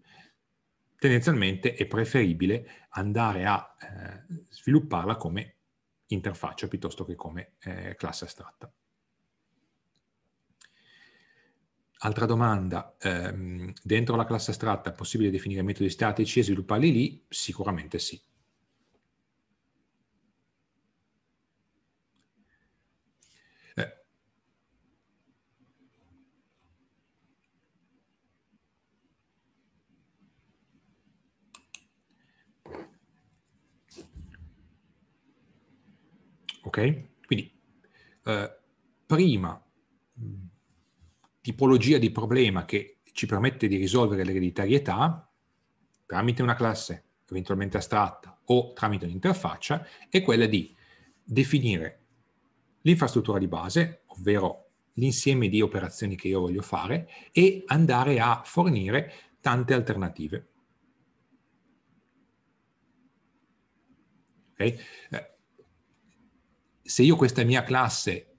[SPEAKER 1] tendenzialmente è preferibile andare a eh, svilupparla come interfaccia piuttosto che come eh, classe astratta. Altra domanda, ehm, dentro la classe astratta è possibile definire metodi statici e svilupparli lì? Sicuramente sì. Ok? Quindi, eh, prima mm, tipologia di problema che ci permette di risolvere l'ereditarietà tramite una classe eventualmente astratta o tramite un'interfaccia è quella di definire l'infrastruttura di base, ovvero l'insieme di operazioni che io voglio fare e andare a fornire tante alternative. Okay? Eh, se io questa mia classe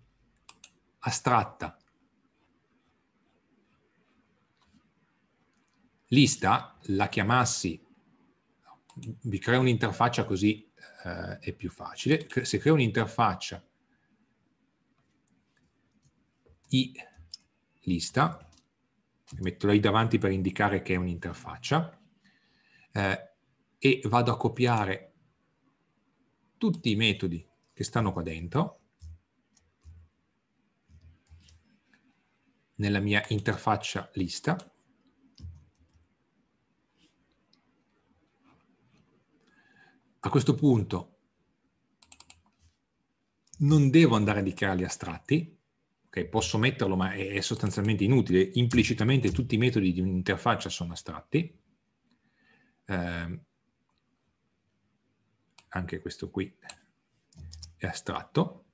[SPEAKER 1] astratta lista la chiamassi, vi creo un'interfaccia così eh, è più facile, se creo un'interfaccia i lista, metto la i davanti per indicare che è un'interfaccia, eh, e vado a copiare tutti i metodi che stanno qua dentro, nella mia interfaccia lista, a questo punto non devo andare a dichiararli astratti, okay, posso metterlo ma è sostanzialmente inutile, implicitamente tutti i metodi di un'interfaccia sono astratti, eh, anche questo qui e astratto.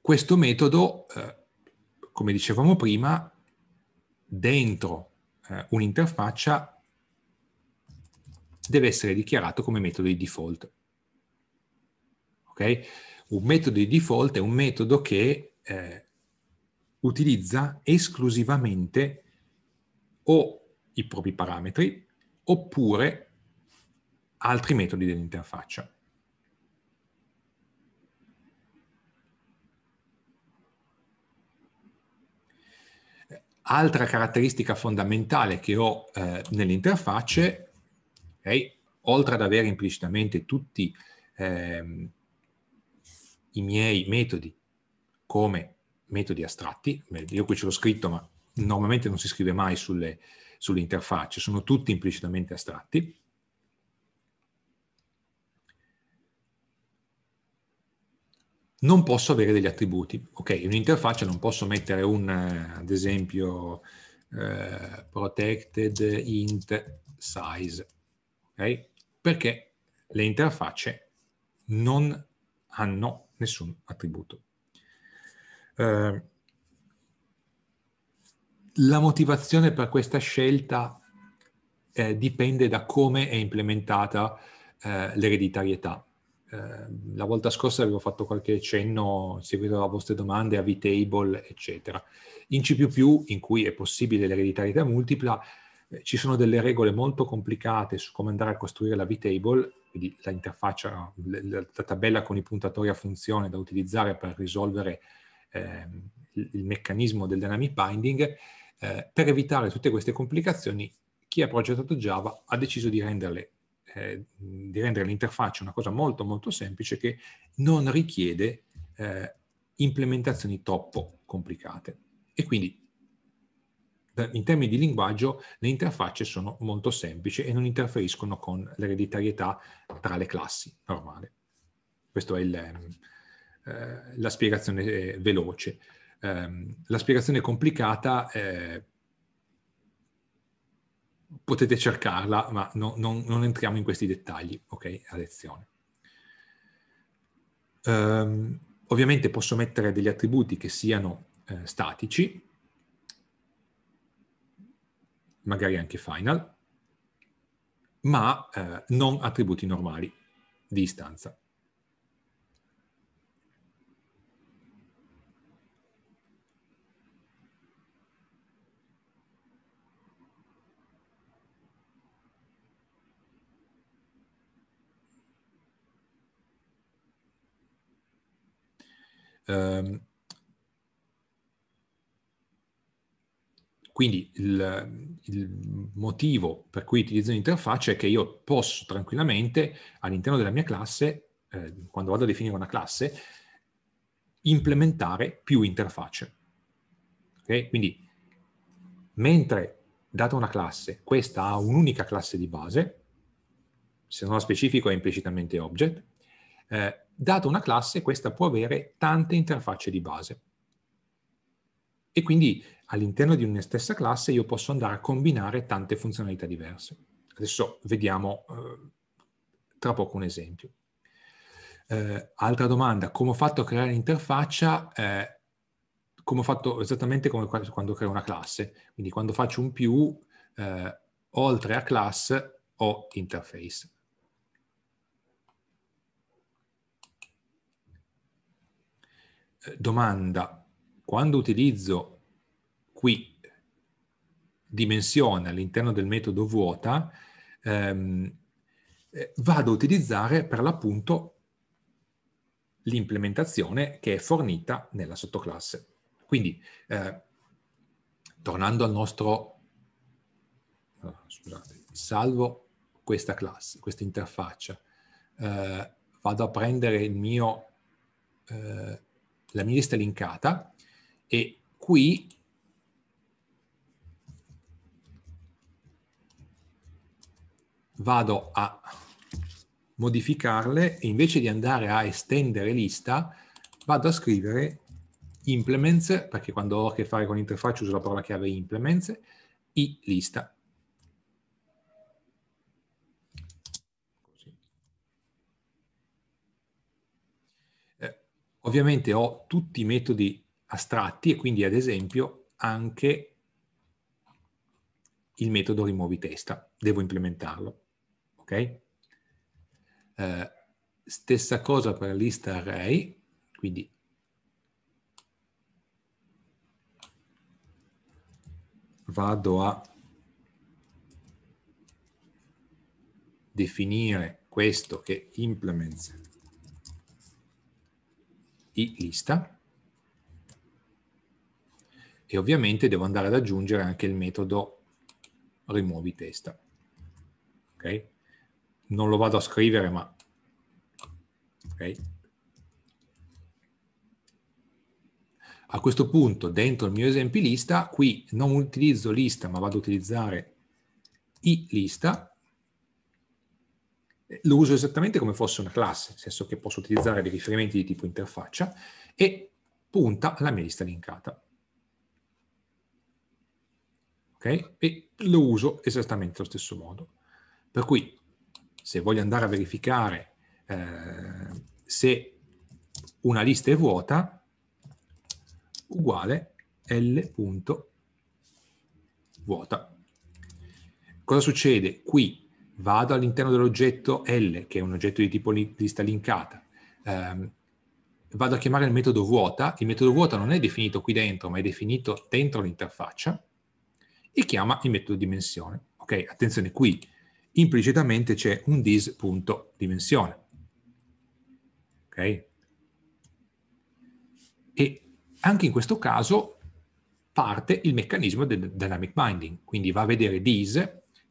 [SPEAKER 1] Questo metodo, eh, come dicevamo prima, dentro eh, un'interfaccia deve essere dichiarato come metodo di default. Okay? Un metodo di default è un metodo che eh, utilizza esclusivamente o i propri parametri oppure altri metodi dell'interfaccia. Altra caratteristica fondamentale che ho eh, nelle interfacce, okay, oltre ad avere implicitamente tutti ehm, i miei metodi come metodi astratti, io qui ce l'ho scritto ma normalmente non si scrive mai sulle, sulle interfacce, sono tutti implicitamente astratti, non posso avere degli attributi. Ok, in un'interfaccia non posso mettere un, eh, ad esempio, eh, protected int size, ok? Perché le interfacce non hanno nessun attributo. Eh, la motivazione per questa scelta eh, dipende da come è implementata eh, l'ereditarietà Ehm, la volta scorsa avevo fatto qualche cenno in seguito a vostre domande a VTable, eccetera. In C++, in cui è possibile l'ereditarietà multipla, eh, ci sono delle regole molto complicate su come andare a costruire la VTable, quindi la interfaccia, la, tabella con i puntatori a funzione da utilizzare per risolvere eh, il meccanismo del dynamic binding. Eh, per evitare tutte queste complicazioni, chi ha progettato Java ha deciso di renderle eh, di rendere l'interfaccia una cosa molto molto semplice che non richiede eh, implementazioni troppo complicate. E quindi in termini di linguaggio le interfacce sono molto semplici e non interferiscono con l'ereditarietà tra le classi normale. Questa è il, eh, la spiegazione eh, veloce. Ehm, la spiegazione complicata eh, potete cercarla, ma no, non, non, entriamo in questi dettagli, ok, a lezione. Um, ovviamente posso mettere degli attributi che siano eh, statici, magari anche final, ma eh, non attributi normali di istanza. Um, Quindi il, il, motivo per cui utilizzo l'interfaccia è che io posso tranquillamente all'interno della mia classe, eh, quando vado a definire una classe, implementare più interfacce. Okay? Quindi mentre data una classe, questa ha un'unica classe di base, se non la specifico è implicitamente object, eh, data una classe, questa può avere tante interfacce di base. E quindi all'interno di una stessa classe io posso andare a combinare tante funzionalità diverse. Adesso vediamo eh, tra poco un esempio. Eh, altra domanda, come ho fatto a creare l'interfaccia? Eh, come ho fatto esattamente come quando creo una classe. Quindi quando faccio un più, eh, oltre a class ho interface. domanda, quando utilizzo qui dimensione all'interno del metodo vuota, ehm, eh, vado a utilizzare per l'appunto l'implementazione che è fornita nella sottoclasse. Quindi, eh, tornando al nostro, scusate, salvo questa classe, questa interfaccia, eh, vado a prendere il mio eh, la mia lista è linkata e qui vado a modificarle e invece di andare a estendere lista vado a scrivere implements, perché quando ho a che fare con l'interfaccia uso la parola chiave implements, i lista. Ovviamente ho tutti i metodi astratti e quindi ad esempio anche il metodo rimuovi testa, devo implementarlo. Ok? Eh, stessa cosa per la lista array, quindi vado a definire questo che implements i lista e ovviamente devo andare ad aggiungere anche il metodo rimuovi testa. Okay? Non lo vado a scrivere, ma... Okay? A questo punto, dentro il mio esempio lista, qui non utilizzo lista, ma vado ad utilizzare i lista lo uso esattamente come fosse una classe, nel senso che posso utilizzare dei riferimenti di tipo interfaccia e punta alla mia lista linkata. Okay? E lo uso esattamente allo stesso modo. Per cui se voglio andare a verificare eh, se una lista è vuota, uguale l.vuota. Cosa succede? Qui vado all'interno dell'oggetto L, che è un oggetto di tipo lista linkata, ehm, vado a chiamare il metodo vuota, il metodo vuota non è definito qui dentro, ma è definito dentro l'interfaccia, e chiama il metodo dimensione. Ok, attenzione qui, implicitamente c'è un dis.dimensione. Ok? E anche in questo caso parte il meccanismo del dynamic binding, quindi va a vedere dis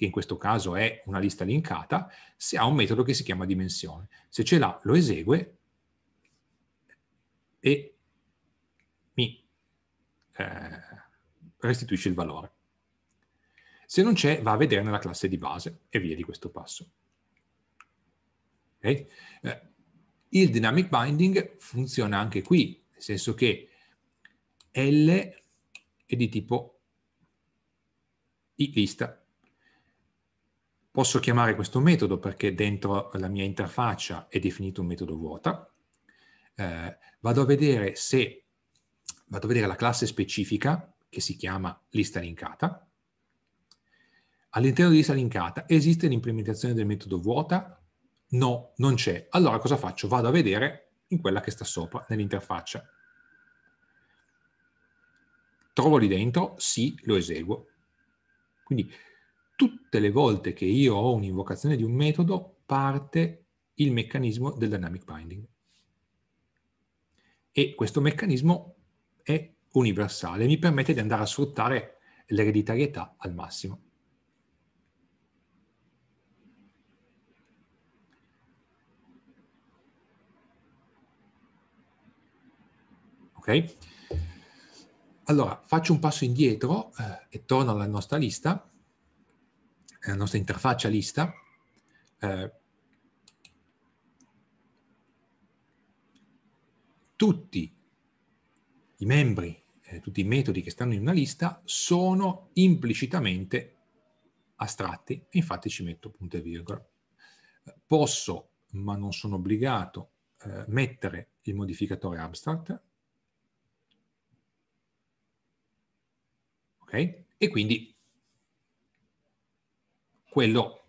[SPEAKER 1] che in questo caso è una lista linkata, se ha un metodo che si chiama dimensione. Se ce l'ha, lo esegue e mi eh, restituisce il valore. Se non c'è, va a vedere nella classe di base e via di questo passo. Okay? Eh, il dynamic binding funziona anche qui, nel senso che L è di tipo i lista Posso chiamare questo metodo perché dentro la mia interfaccia è definito un metodo vuota. Eh, vado a vedere se vado a vedere la classe specifica che si chiama lista linkata. All'interno di lista linkata esiste l'implementazione del metodo vuota? No, non c'è. Allora cosa faccio? Vado a vedere in quella che sta sopra, nell'interfaccia. Trovo lì dentro, sì, lo eseguo. Quindi tutte le volte che io ho un'invocazione di un metodo, parte il meccanismo del dynamic binding. E questo meccanismo è universale, mi permette di andare a sfruttare l'ereditarietà al massimo. Ok? Allora, faccio un passo indietro eh, e torno alla nostra lista eh, la nostra interfaccia lista, eh, tutti i membri, eh, tutti i metodi che stanno in una lista sono implicitamente astratti, infatti ci metto punto e virgola. Posso, ma non sono obbligato, eh, mettere il modificatore abstract, ok? E quindi quello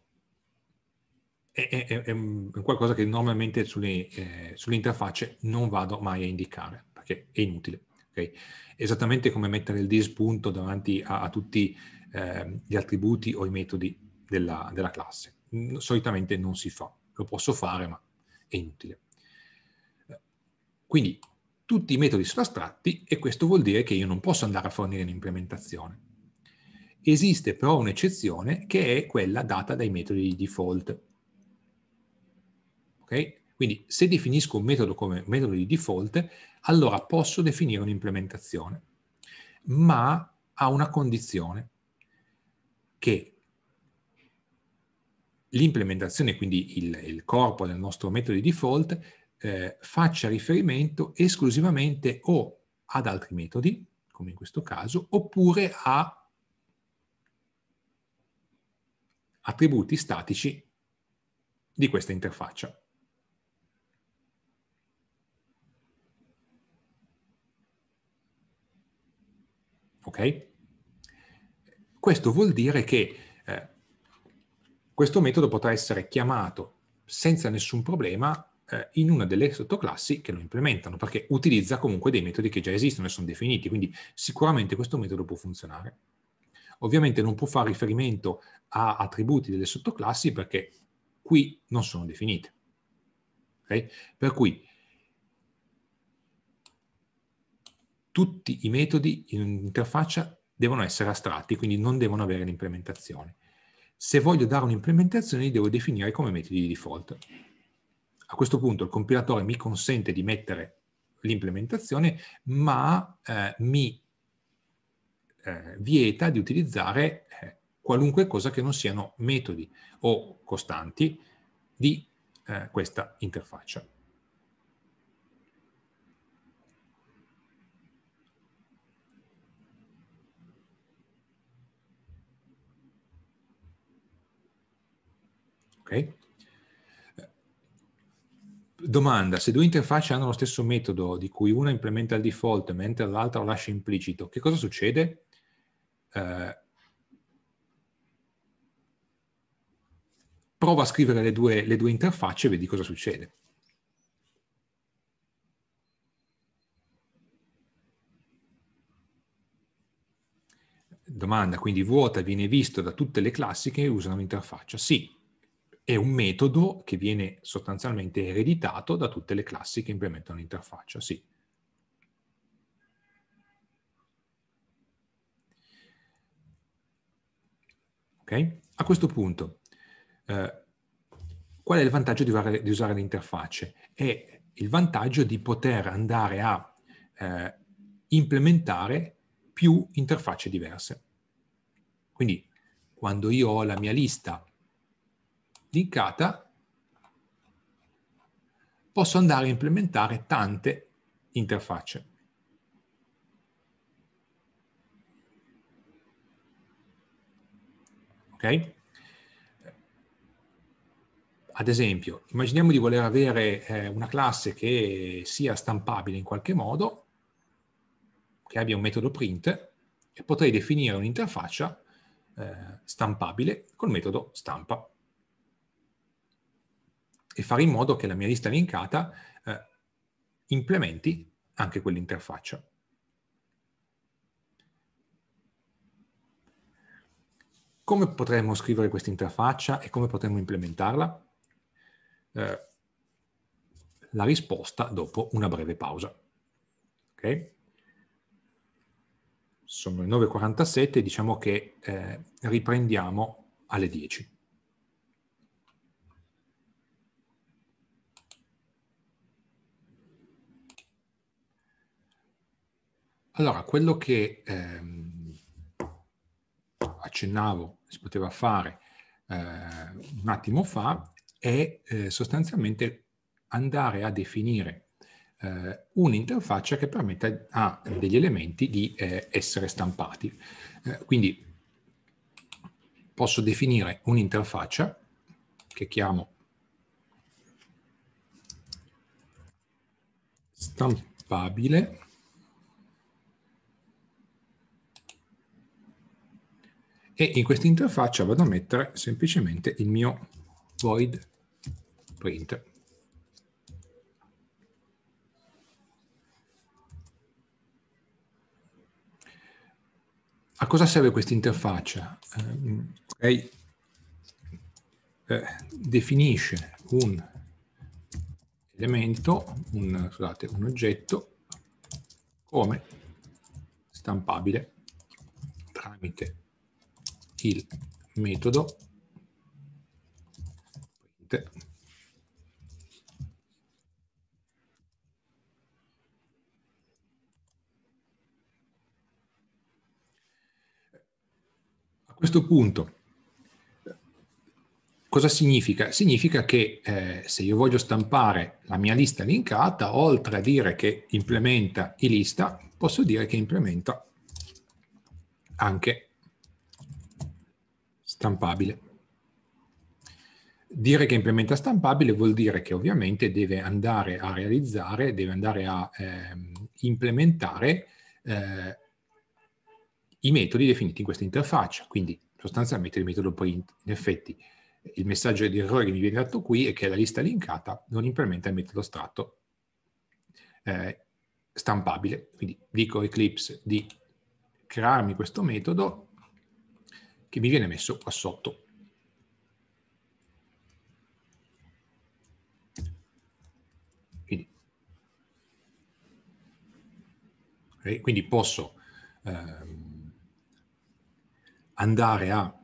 [SPEAKER 1] è, è, è, qualcosa che normalmente sulle, eh, sulle, interfacce non vado mai a indicare perché è inutile. Okay? Esattamente come mettere il dispunto davanti a, a tutti eh, gli attributi o i metodi della, della classe. Solitamente non si fa, lo posso fare ma è inutile. Quindi tutti i metodi sono astratti e questo vuol dire che io non posso andare a fornire un'implementazione Esiste però un'eccezione che è quella data dai metodi di default. Okay? Quindi se definisco un metodo come metodo di default, allora posso definire un'implementazione, ma a una condizione che l'implementazione, quindi il, il, corpo del nostro metodo di default, eh, faccia riferimento esclusivamente o ad altri metodi, come in questo caso, oppure a attributi statici di questa interfaccia. Ok? Questo vuol dire che eh, questo metodo potrà essere chiamato senza nessun problema eh, in una delle sottoclassi che lo implementano, perché utilizza comunque dei metodi che già esistono e sono definiti, quindi sicuramente questo metodo può funzionare. Ovviamente non può fare riferimento a attributi delle sottoclassi perché qui non sono definite. Okay? Per cui tutti i metodi in un'interfaccia devono essere astratti, quindi non devono avere l'implementazione. Se voglio dare un'implementazione li devo definire come metodi di default. A questo punto il compilatore mi consente di mettere l'implementazione, ma eh, mi eh, vieta di utilizzare eh, qualunque cosa che non siano metodi o costanti di eh, questa interfaccia. Ok? Domanda, se due interfacce hanno lo stesso metodo di cui una implementa il default mentre l'altra lo lascia implicito, che cosa succede? Eh, prova a scrivere le due, le due interfacce e vedi cosa succede. Domanda, quindi vuota viene visto da tutte le classi che usano l'interfaccia? Sì, è un metodo che viene sostanzialmente ereditato da tutte le classi che implementano l'interfaccia, sì. Okay? A questo punto, eh, qual è il vantaggio di usare, di usare, le interfacce? È il vantaggio di poter andare a eh, implementare più interfacce diverse. Quindi, quando io ho la mia lista linkata, posso andare a implementare tante interfacce. Okay? Ad esempio, immaginiamo di voler avere eh, una classe che sia stampabile in qualche modo, che abbia un metodo print, e potrei definire un'interfaccia eh, stampabile col metodo stampa. E fare in modo che la mia lista linkata eh, implementi anche quell'interfaccia. come potremmo scrivere questa interfaccia e come potremmo implementarla? Eh, la risposta dopo una breve pausa. Okay? Sono le 9.47, diciamo che eh, riprendiamo alle 10. Allora, quello che ehm, accennavo si poteva fare eh, un attimo fa, è eh, sostanzialmente andare a definire eh, un'interfaccia che permetta a ah, degli elementi di eh, essere stampati. Eh, quindi posso definire un'interfaccia che chiamo stampabile e in questa interfaccia vado a mettere semplicemente il mio void print. A cosa serve questa interfaccia? Okay. Eh, eh, definisce un elemento, un, scusate, un oggetto come stampabile tramite il metodo a questo punto cosa significa? Significa che eh, se io voglio stampare la mia lista linkata, oltre a dire che implementa i lista, posso dire che implementa anche stampabile. Dire che implementa stampabile vuol dire che ovviamente deve andare a realizzare, deve andare a eh, implementare eh, i metodi definiti in questa interfaccia, quindi sostanzialmente il metodo print. In effetti il messaggio di errore che mi viene dato qui è che la lista linkata non implementa il metodo strato eh, stampabile. Quindi dico Eclipse di crearmi questo metodo che mi viene messo qua sotto. Quindi, eh, quindi posso ehm, andare a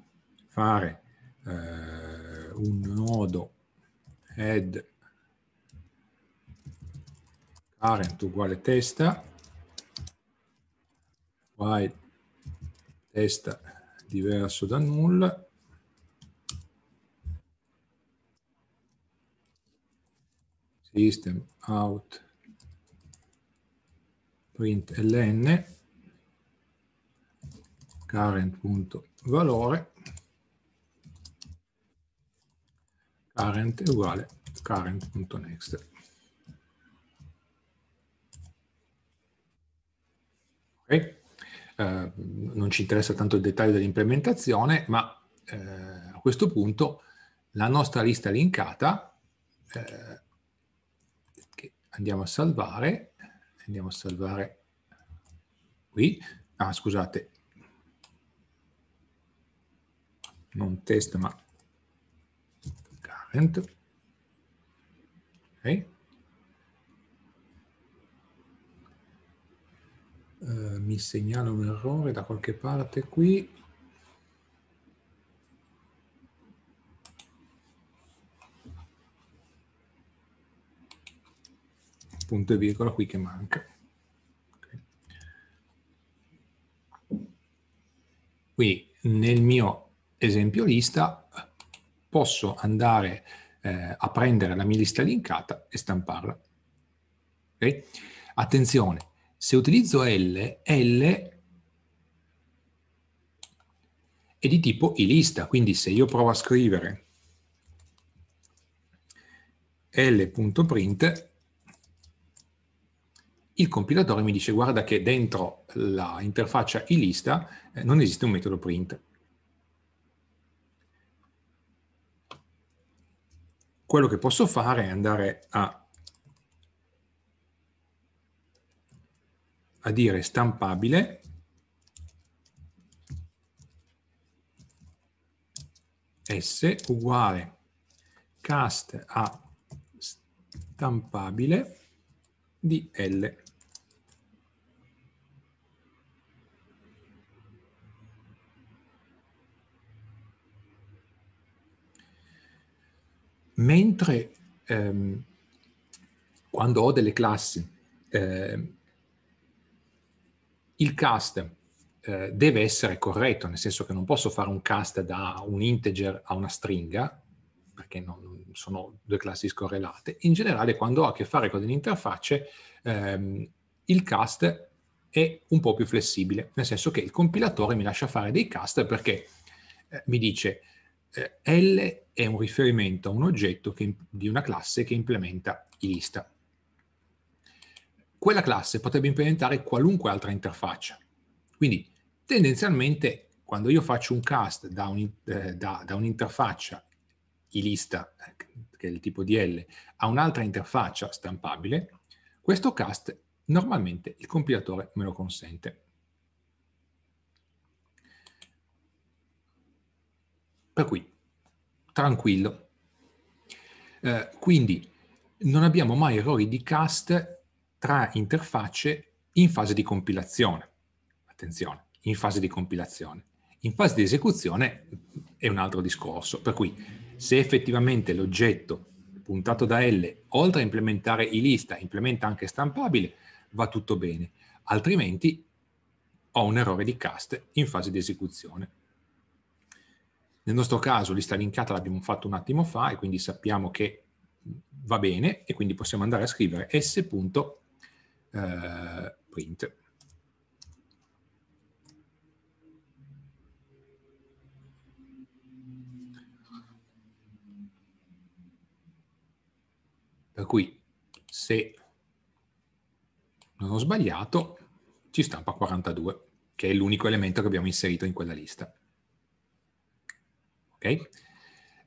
[SPEAKER 1] fare eh, un nodo head current uguale testa while testa diverso da null system out print ln current.valore current è uguale current.next okay. Eh, non ci interessa tanto il dettaglio dell'implementazione, ma eh, a questo punto la nostra lista linkata eh, che andiamo a salvare, andiamo a salvare qui, ah scusate, non test ma current, ok? Eh, mi segnala un errore da qualche parte qui. Punto e virgola qui che manca. Okay. Quindi nel mio esempio lista posso andare eh, a prendere la mia lista linkata e stamparla. Okay? Attenzione, se utilizzo L, L è di tipo ilista, quindi se io provo a scrivere l.print, il compilatore mi dice guarda che dentro l'interfaccia ilista eh, non esiste un metodo print. Quello che posso fare è andare a a dire stampabile S uguale cast a stampabile di L. Mentre ehm, quando ho delle classi eh, il cast eh, deve essere corretto, nel senso che non posso fare un cast da un integer a una stringa, perché non, sono due classi scorrelate. In generale, quando ho a che fare con delle interfacce, ehm, il cast è un po' più flessibile, nel senso che il compilatore mi lascia fare dei cast perché eh, mi dice eh, L è un riferimento a un oggetto che, di una classe che implementa i lista quella classe potrebbe implementare qualunque altra interfaccia. Quindi tendenzialmente quando io faccio un cast da, un, eh, da, da un'interfaccia ilista, eh, che è il tipo DL, a un'altra interfaccia stampabile, questo cast normalmente il compilatore me lo consente. Per cui, tranquillo. Eh, quindi non abbiamo mai errori di cast tra interfacce in fase di compilazione. Attenzione, in fase di compilazione. In fase di esecuzione è un altro discorso, per cui se effettivamente l'oggetto puntato da L, oltre a implementare i lista, implementa anche stampabile, va tutto bene, altrimenti ho un errore di cast in fase di esecuzione. Nel nostro caso lista linkata l'abbiamo fatto un attimo fa e quindi sappiamo che va bene e quindi possiamo andare a scrivere s.linkata eh, print. Per cui se non ho sbagliato ci stampa 42, che è l'unico elemento che abbiamo inserito in quella lista. Ok?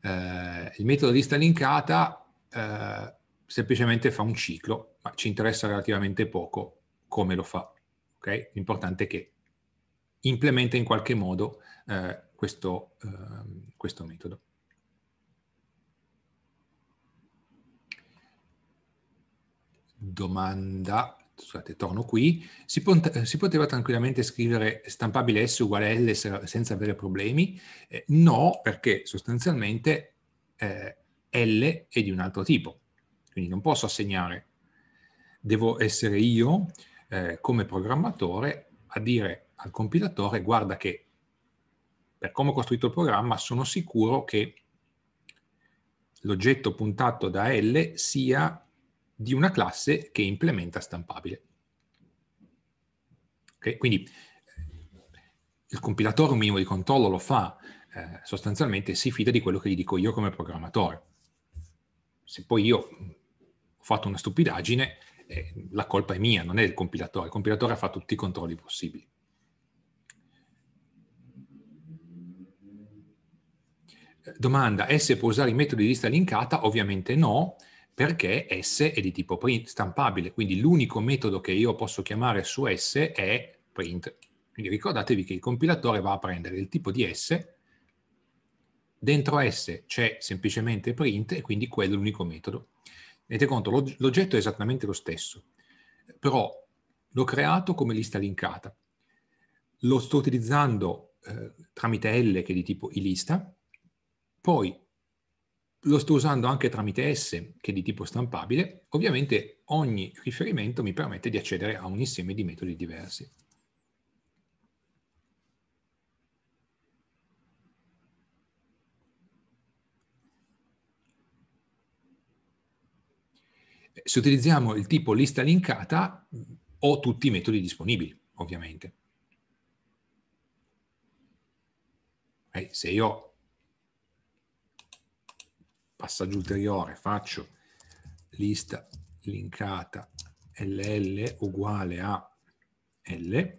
[SPEAKER 1] Eh, il metodo lista linkata eh, semplicemente fa un ciclo, ma ci interessa relativamente poco come lo fa. Okay? L'importante è che implementa in qualche modo eh, questo, eh, questo metodo. Domanda scusate, torno qui, si, pot- si, poteva tranquillamente scrivere stampabile S uguale L senza avere problemi? Eh, no, perché sostanzialmente eh, L è di un altro tipo. Quindi non posso assegnare, devo essere io eh, come programmatore a dire al compilatore guarda che per come ho costruito il programma sono sicuro che l'oggetto puntato da L sia di una classe che implementa stampabile. Okay? Quindi eh, il compilatore un minimo di controllo lo fa, eh, sostanzialmente si fida di quello che gli dico io come programmatore. Se poi io ho fatto una stupidaggine, eh, la colpa è mia, non è del compilatore. Il compilatore ha fatto tutti i controlli possibili. Domanda, S può usare i metodi di lista linkata? Ovviamente no, perché S è di tipo print stampabile, quindi l'unico metodo che io posso chiamare su S è print. Quindi ricordatevi che il compilatore va a prendere il tipo di S, dentro S c'è semplicemente print e quindi quello è l'unico metodo. Tenete conto, l'oggetto è esattamente lo stesso, però l'ho creato come lista linkata. Lo sto utilizzando eh, tramite L, che è di tipo ilista, poi lo sto usando anche tramite S, che è di tipo stampabile. Ovviamente ogni riferimento mi permette di accedere a un insieme di metodi diversi. Se utilizziamo il tipo lista linkata, mm, ho tutti i metodi disponibili, ovviamente. Eh, se io passaggio ulteriore faccio lista linkata ll uguale a l,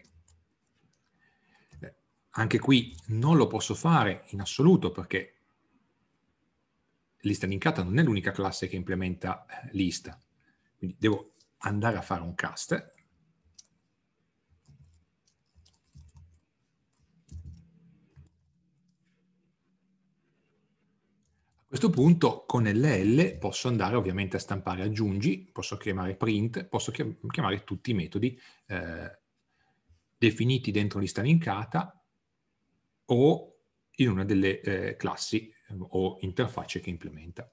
[SPEAKER 1] anche qui non lo posso fare in assoluto perché lista linkata non è l'unica classe che implementa eh, lista. Quindi devo andare a fare un cast. A questo punto con l'L posso andare ovviamente a stampare aggiungi, posso chiamare print, posso chiamare tutti i metodi eh, definiti dentro lista linkata o in una delle eh, classi o interfacce che implementa.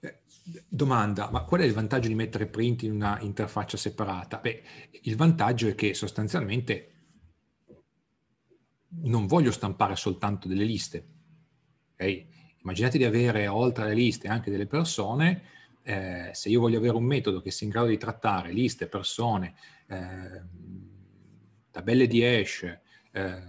[SPEAKER 1] Eh, domanda, ma qual è il vantaggio di mettere print in una interfaccia separata? Beh, il vantaggio è che sostanzialmente non voglio stampare soltanto delle liste. Okay? Immaginate di avere oltre alle liste anche delle persone, eh, se io voglio avere un metodo che sia in grado di trattare liste, persone, eh, tabelle di hash, eh,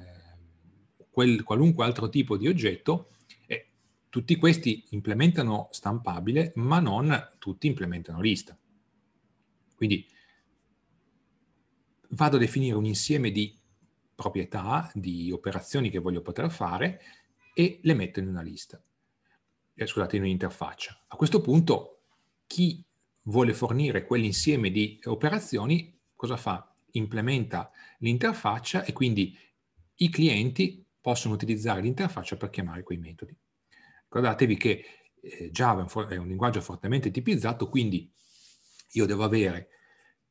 [SPEAKER 1] quel, qualunque altro tipo di oggetto, eh, tutti questi implementano stampabile, ma non tutti implementano lista. Quindi vado a definire un insieme di proprietà, di operazioni che voglio poter fare e le metto in una lista, eh, scusate, in un'interfaccia. A questo punto chi vuole fornire quell'insieme di operazioni, cosa fa? implementa l'interfaccia e quindi i clienti possono utilizzare l'interfaccia per chiamare quei metodi. Ricordatevi che eh, Java è un linguaggio fortemente tipizzato, quindi io devo avere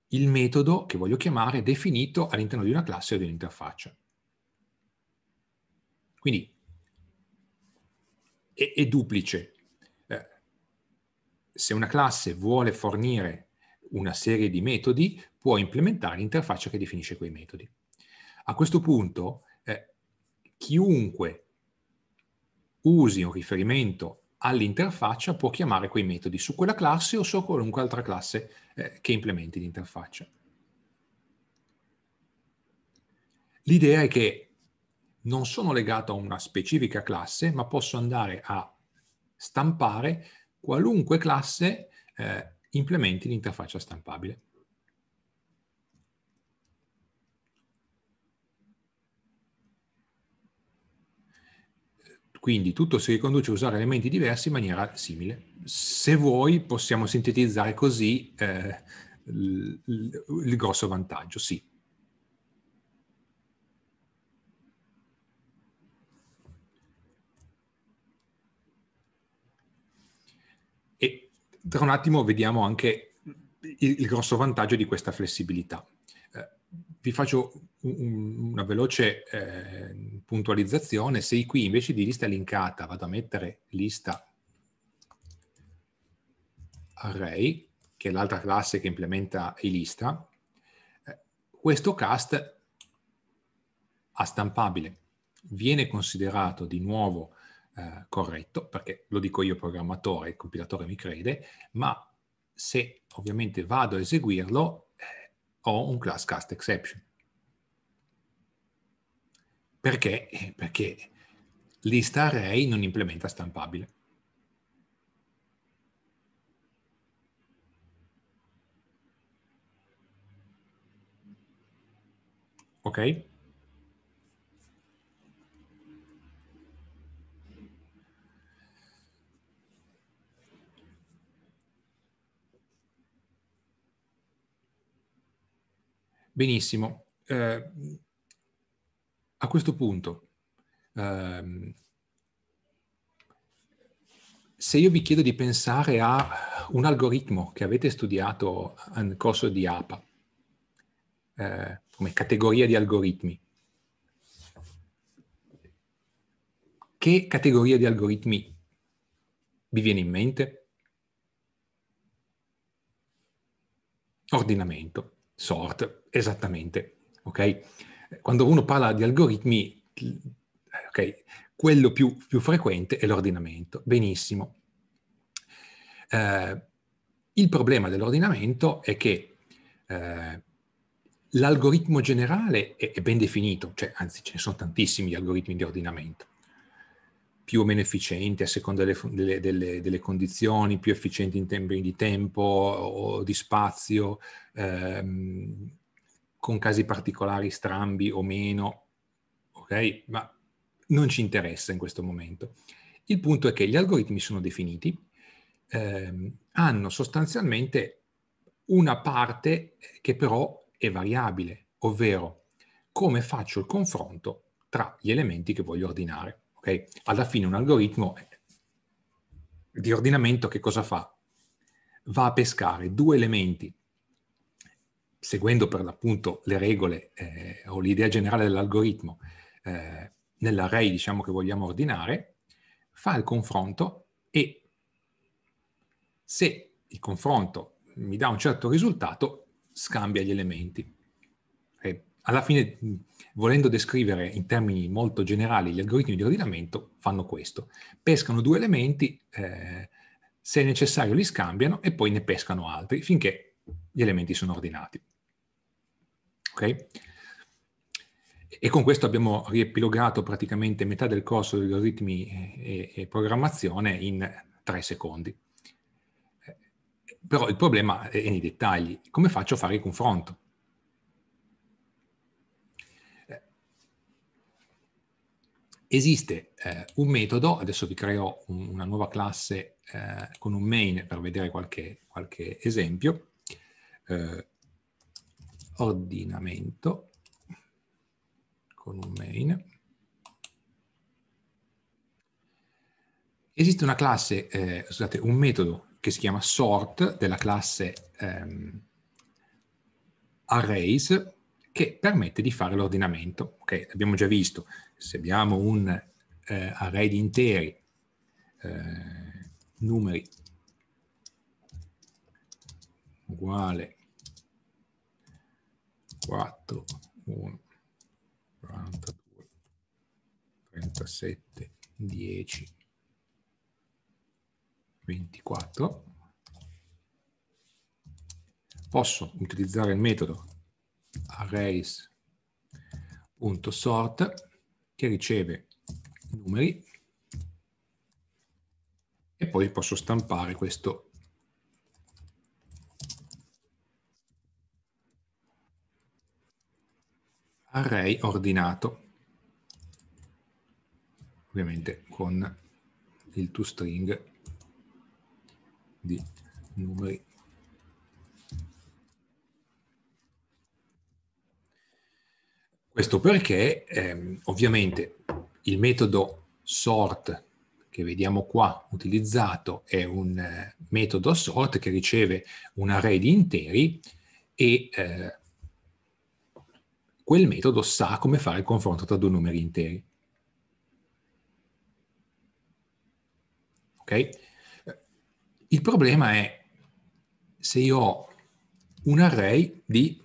[SPEAKER 1] il metodo che voglio chiamare definito all'interno di una classe o di un'interfaccia. Quindi è, è duplice. Eh, se una classe vuole fornire una serie di metodi, può implementare l'interfaccia che definisce quei metodi. A questo punto eh, chiunque usi un riferimento all'interfaccia può chiamare quei metodi su quella classe o su qualunque altra classe eh, che implementi l'interfaccia. L'idea è che non sono legato a una specifica classe, ma posso andare a stampare qualunque classe eh, implementi l'interfaccia stampabile. Quindi tutto si riconduce a usare elementi diversi in maniera simile. Se vuoi possiamo sintetizzare così eh, il, il grosso vantaggio, sì. E tra un attimo vediamo anche il, il grosso vantaggio di questa flessibilità. Eh, vi faccio un, una veloce eh, puntualizzazione, se qui invece di lista linkata vado a mettere lista array, che è l'altra classe che implementa i lista, eh, questo cast a stampabile viene considerato di nuovo eh, corretto, perché lo dico io programmatore, il compilatore mi crede, ma se ovviamente vado a eseguirlo eh, ho un class cast exception. Perché? Eh, perché lista array non implementa stampabile. Ok? Benissimo. Eh, a questo punto, ehm, se io vi chiedo di pensare a un algoritmo che avete studiato nel corso di APA, eh, come categoria di algoritmi, che categoria di algoritmi vi viene in mente? Ordinamento, sort, esattamente, ok? Quando uno parla di algoritmi, okay, quello più, più, frequente è l'ordinamento. Benissimo. Eh, il problema dell'ordinamento è che eh, l'algoritmo generale è, è ben definito, cioè, anzi ce ne sono tantissimi algoritmi di ordinamento più o meno efficienti a seconda delle, delle, delle, delle, condizioni, più efficienti in termini di tempo o di spazio, ehm, con casi particolari strambi o meno, ok? Ma non ci interessa in questo momento. Il punto è che gli algoritmi sono definiti, ehm, hanno sostanzialmente una parte che però è variabile, ovvero come faccio il confronto tra gli elementi che voglio ordinare. Okay? Alla fine un algoritmo di ordinamento che cosa fa? Va a pescare due elementi seguendo per l'appunto le regole eh, o l'idea generale dell'algoritmo eh, nell'array diciamo, che vogliamo ordinare, fa il confronto e se il confronto mi dà un certo risultato, scambia gli elementi. E alla fine, volendo descrivere in termini molto generali gli algoritmi di ordinamento, fanno questo. Pescano due elementi, eh, se necessario li scambiano e poi ne pescano altri finché gli elementi sono ordinati. Okay? E con questo abbiamo riepilogato praticamente metà del corso di algoritmi eh, e, e programmazione in tre secondi. Però il problema è nei dettagli. Come faccio a fare il confronto? Esiste eh, un metodo, adesso vi creo un, una nuova classe eh, con un main per vedere qualche, qualche esempio. Eh, ordinamento con un main. Esiste una classe, eh, scusate, un metodo che si chiama sort della classe ehm, arrays che permette di fare l'ordinamento. Okay, abbiamo già visto, se abbiamo un eh, array di interi, eh, numeri uguale 4, 1, 42, 37, 10, 24. Posso utilizzare il metodo arrays.sort che riceve numeri e poi posso stampare questo array ordinato, ovviamente con il toString di numeri. Questo perché ehm, ovviamente il metodo sort che vediamo qua utilizzato è un eh, metodo sort che riceve un array di interi e eh, quel metodo sa come fare il confronto tra due numeri interi. Ok? Il problema è se io ho un array di,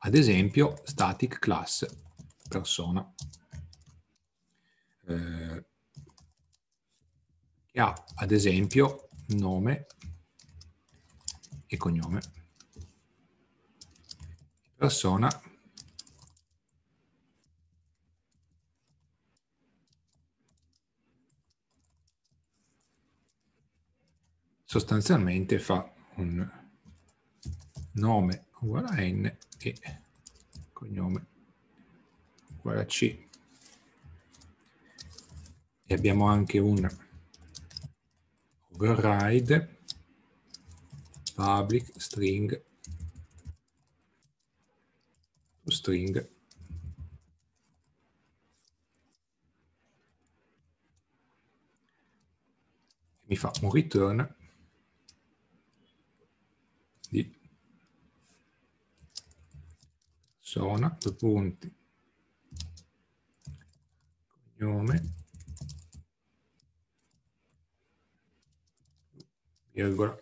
[SPEAKER 1] ad esempio, static class persona, eh, che ha, ad esempio, nome e cognome persona sostanzialmente fa un nome uguale a n e cognome uguale a c e abbiamo anche un override public string string. Mi fa un return di zona, due punti, cognome, virgola,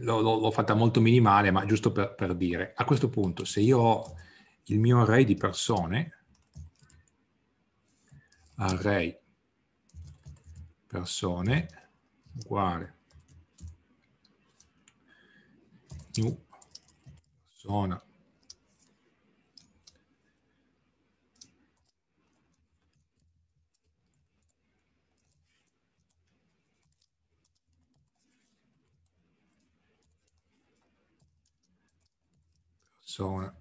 [SPEAKER 1] l'ho, l'ho, fatta molto minimale, ma giusto per, per, dire, a questo punto se io ho il mio array di persone, array persone uguale new persona zona.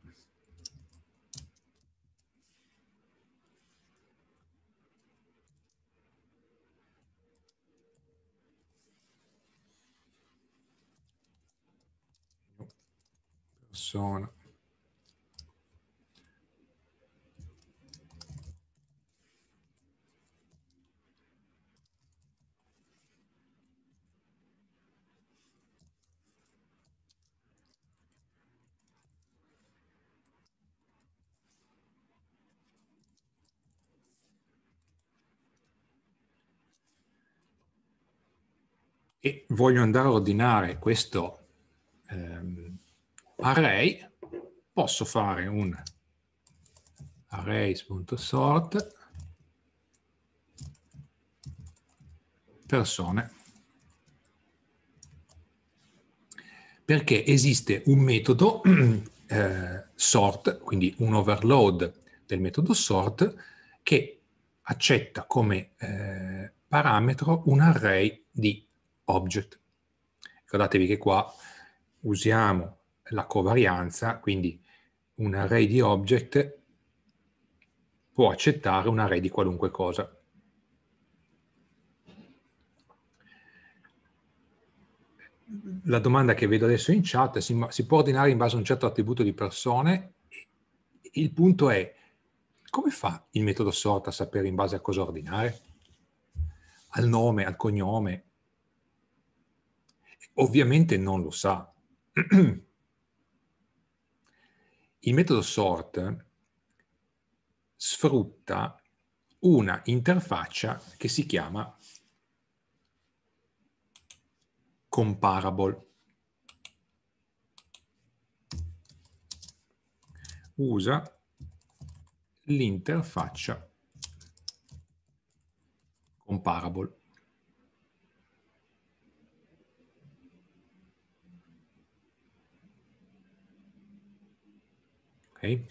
[SPEAKER 1] Persona. e voglio andare a ordinare questo ehm, array, posso fare un arrays.sort persone perché esiste un metodo eh, sort, quindi un overload del metodo sort che accetta come eh, parametro un array di object. Ricordatevi che qua usiamo la covarianza, quindi un array di object può accettare un array di qualunque cosa. La domanda che vedo adesso in chat è si, si può ordinare in base a un certo attributo di persone? Il punto è, come fa il metodo sort a sapere in base a cosa ordinare? Al nome, al cognome, ovviamente non lo sa. Il metodo sort sfrutta una interfaccia che si chiama comparable. Usa l'interfaccia comparable. Okay.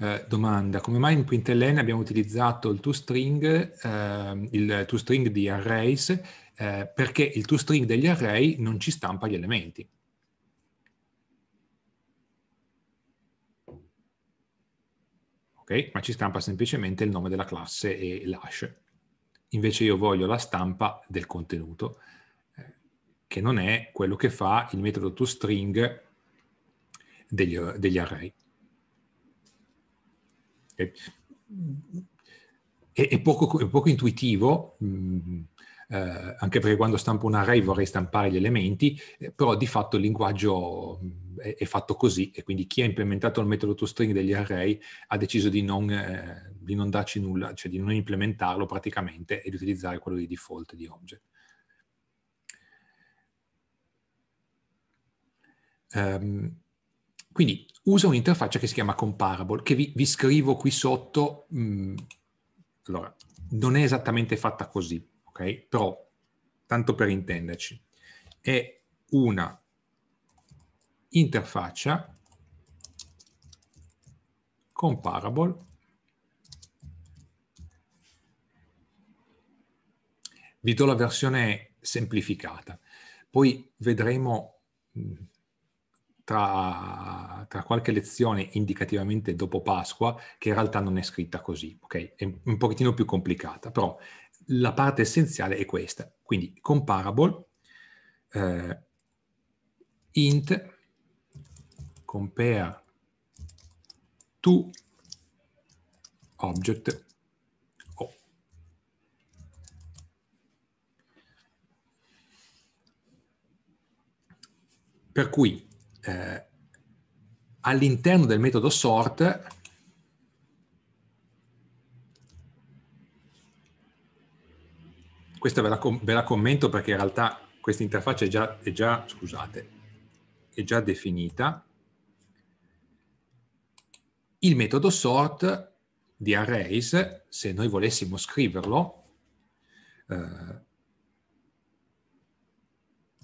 [SPEAKER 1] Eh, domanda, come mai in Println abbiamo utilizzato il toString, eh, il toString di arrays, eh, perché il toString degli array non ci stampa gli elementi? Ok, ma ci stampa semplicemente il nome della classe e l'hash. Invece io voglio la stampa del contenuto, eh, che non è quello che fa il metodo toString degli, degli array è, è, poco, è poco, intuitivo, mh, mm, eh, anche perché quando stampo un array vorrei stampare gli elementi, eh, però di fatto il linguaggio mm, è, è, fatto così e quindi chi ha implementato il metodo toString degli array ha deciso di non, eh, di non darci nulla, cioè di non implementarlo praticamente e di utilizzare quello di default di object. Um, quindi uso un'interfaccia che si chiama comparable, che vi, vi scrivo qui sotto. Mm, allora, non è esattamente fatta così, ok? Però, tanto per intenderci, è una interfaccia comparable vi do la versione semplificata poi vedremo mm, tra, tra, qualche lezione indicativamente dopo Pasqua, che in realtà non è scritta così, ok? È un pochettino più complicata, però la parte essenziale è questa. Quindi comparable eh, int compare to object o. Per cui eh, all'interno del metodo sort questa ve la, ve la, commento perché in realtà questa interfaccia è già, è già, scusate, è già definita. Il metodo sort di arrays, se noi volessimo scriverlo, eh,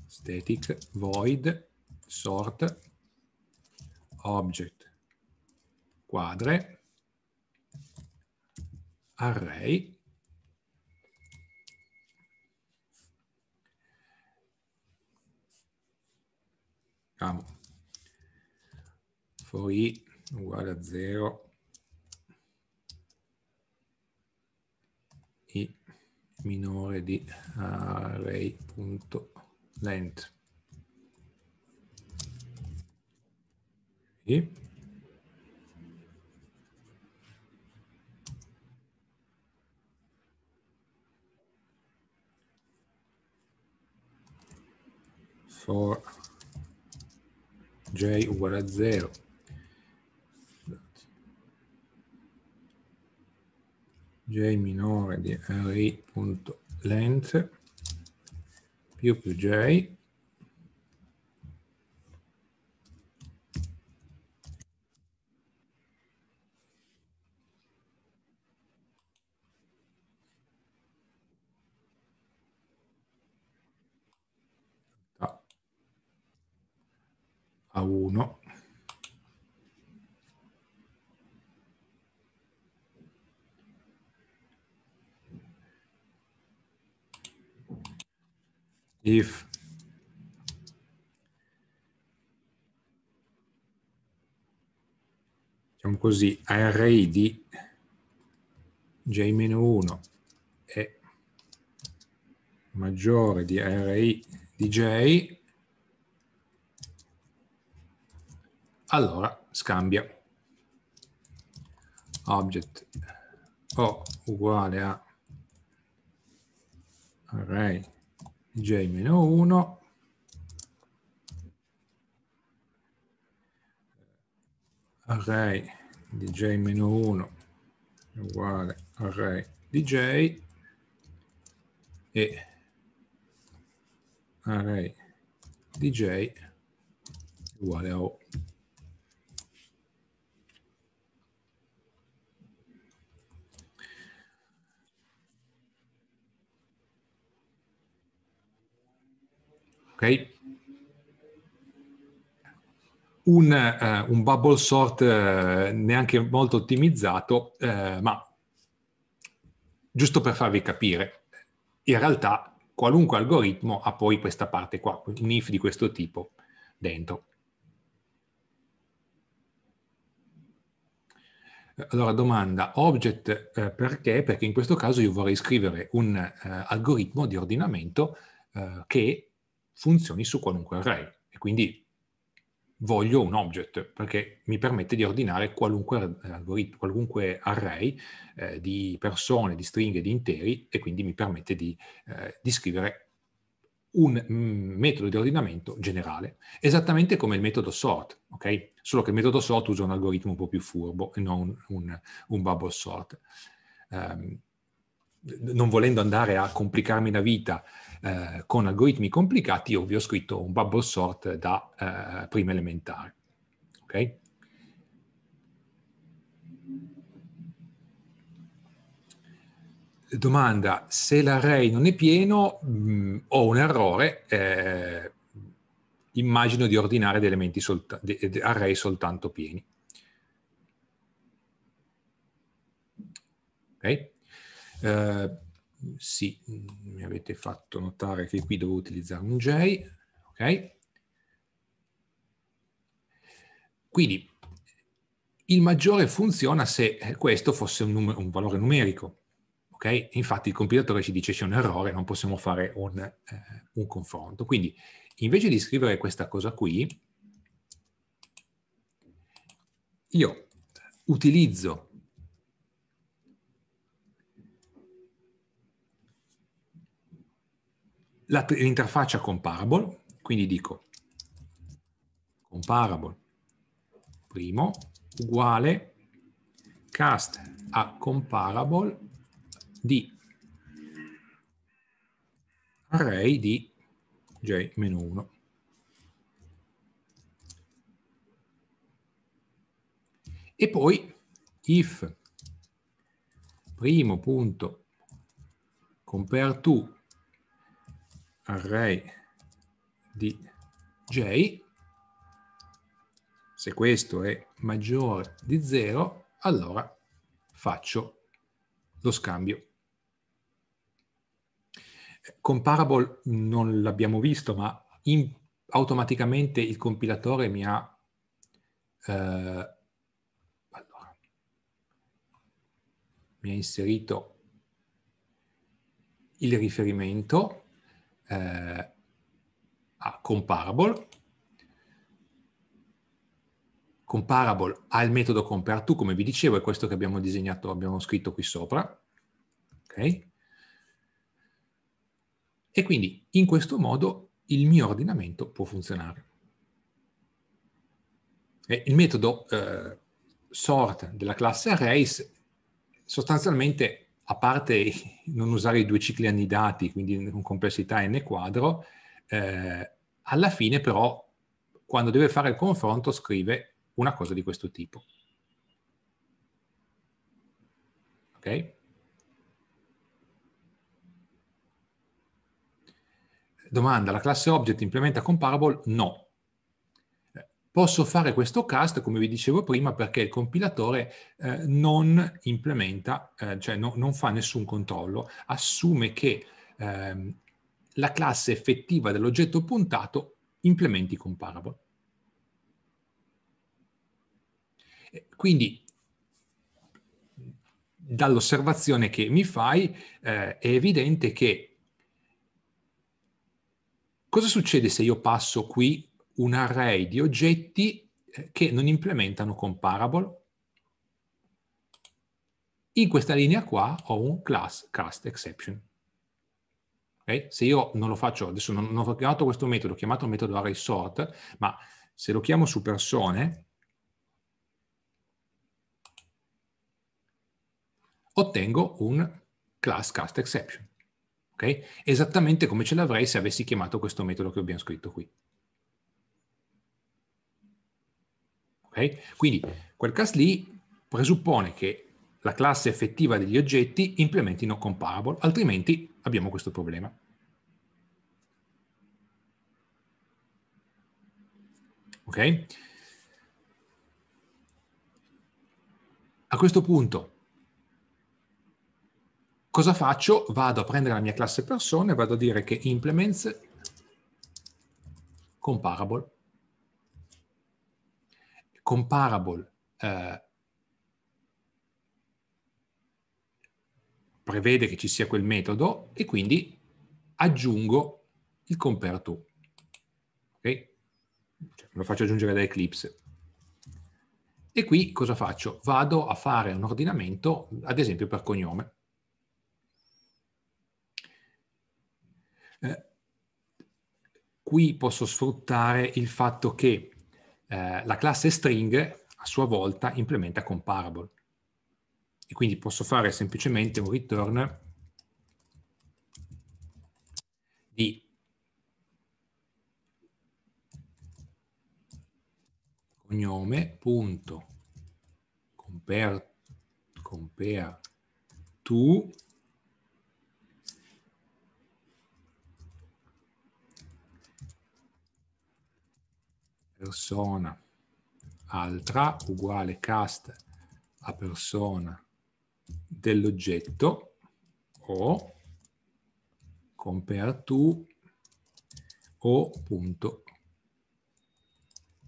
[SPEAKER 1] static void sort object quadre array diciamo for i uguale a 0 i minore di array.length Sì. for j uguale a 0 j minore di ri.length più più j If diciamo così, array di j-1 è maggiore di array di j, allora scambia object o uguale a array j-1 array di j-1 uguale array di j e array di j uguale a o. Ok? Un, eh, un, bubble sort eh, neanche molto ottimizzato, eh, ma giusto per farvi capire, in realtà qualunque algoritmo ha poi questa parte qua, un if di questo tipo dentro. Allora domanda, object eh, perché? Perché in questo caso io vorrei scrivere un eh, algoritmo di ordinamento eh, che funzioni su qualunque array e quindi voglio un object perché mi permette di ordinare qualunque, eh, qualunque array eh, di persone, di stringhe, di interi e quindi mi permette di, eh, di scrivere un mm, metodo di ordinamento generale, esattamente come il metodo sort, ok? Solo che il metodo sort usa un algoritmo un po' più furbo e non un, un bubble sort. Um, non volendo andare a complicarmi la vita eh, con algoritmi complicati io vi ho scritto un bubble sort da eh, prima elementare. Ok? Domanda, se l'array non è pieno mh, mm, ho un errore, eh, immagino di ordinare degli elementi solta, di array soltanto pieni. Okay? Uh, sì, mm, mi avete fatto notare che qui devo utilizzare un J, ok? Quindi il maggiore funziona se questo fosse un, numero, un valore numerico, ok? Infatti il compilatore ci dice c'è un errore, non possiamo fare un, eh, un confronto. Quindi invece di scrivere questa cosa qui, io utilizzo la, l'interfaccia comparable, quindi dico comparable primo uguale cast a comparable di array di j-1. E poi if primo punto compare to array di j, se questo è maggiore di 0, allora faccio lo scambio. Comparable non l'abbiamo visto, ma in, automaticamente il compilatore mi ha... Eh, allora, mi ha inserito il riferimento eh, a comparable, comparable al metodo compareTo, come vi dicevo, è questo che abbiamo disegnato, abbiamo scritto qui sopra, ok? E quindi in questo modo il mio ordinamento può funzionare. E il metodo eh, sort della classe arrays sostanzialmente a parte non usare i due cicli annidati, quindi con complessità n quadro, eh, alla fine però quando deve fare il confronto scrive una cosa di questo tipo. Ok? Domanda, la classe object implementa comparable? No, Posso fare questo cast, come vi dicevo prima, perché il compilatore eh, non implementa, eh, cioè no, non fa nessun controllo, assume che ehm, la classe effettiva dell'oggetto puntato implementi comparable. Quindi dall'osservazione che mi fai eh, è evidente che cosa succede se io passo qui un array di oggetti eh, che non implementano comparable. In questa linea qua ho un class cast exception. Okay? Se io non lo faccio, adesso non, non ho chiamato questo metodo, ho chiamato il metodo array sort, ma se lo chiamo su persone, ottengo un class cast exception. Okay? Esattamente come ce l'avrei se avessi chiamato questo metodo che abbiamo scritto qui. Okay? Quindi quel cast lì presuppone che la classe effettiva degli oggetti implementino comparable, altrimenti abbiamo questo problema. Ok? A questo punto, cosa faccio? Vado a prendere la mia classe persone e vado a dire che implements comparable comparable eh, prevede che ci sia quel metodo e quindi aggiungo il compare to. Okay? Cioè, lo faccio aggiungere da Eclipse. E qui cosa faccio? Vado a fare un ordinamento, ad esempio per cognome. Eh, qui posso sfruttare il fatto che eh, la classe string a sua volta implementa comparable. E quindi posso fare semplicemente un return di cognome punto compare, compare to persona altra uguale cast a persona dell'oggetto o compare to o punto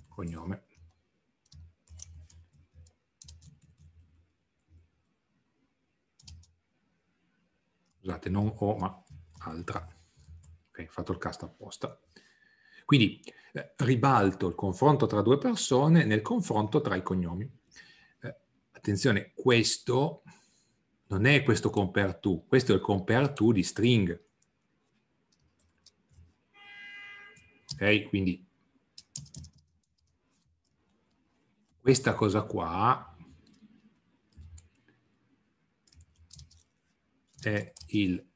[SPEAKER 1] cognome. Scusate, non o ma altra. Ok, fatto il cast apposta. Quindi eh, ribalto il confronto tra due persone nel confronto tra i cognomi. Eh, attenzione, questo non è questo compare to, questo è il compare to di string. Ok, quindi questa cosa qua è il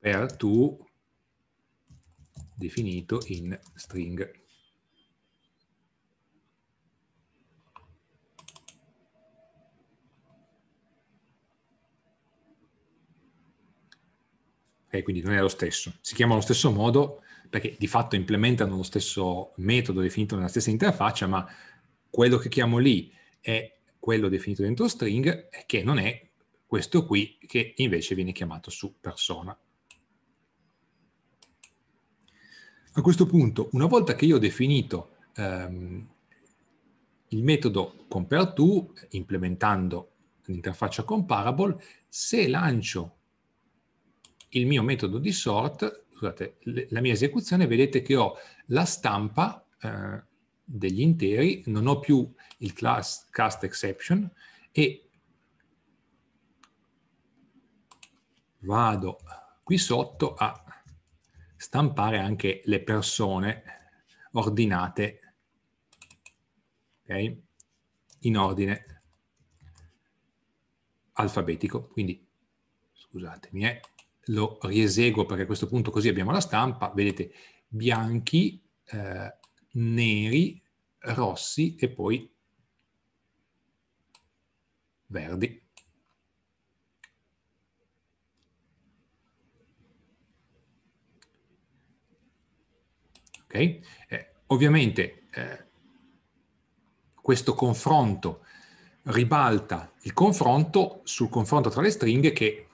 [SPEAKER 1] compare to definito in string. Okay, quindi non è lo stesso. Si chiama allo stesso modo perché di fatto implementano lo stesso metodo definito nella stessa interfaccia, ma quello che chiamo lì è quello definito dentro string che non è questo qui che invece viene chiamato su persona. A questo punto, una volta che io ho definito ehm, il metodo compareTo, implementando l'interfaccia comparable, se lancio il mio metodo di sort, scusate, la mia esecuzione, vedete che ho la stampa eh, degli interi, non ho più il class cast exception e vado qui sotto a stampare anche le persone ordinate okay, in ordine alfabetico. Quindi, scusatemi, eh, lo rieseguo perché a questo punto così abbiamo la stampa, vedete bianchi, eh, neri, rossi e poi verdi. Ok? Eh, ovviamente eh, questo confronto ribalta il confronto sul confronto tra le stringhe che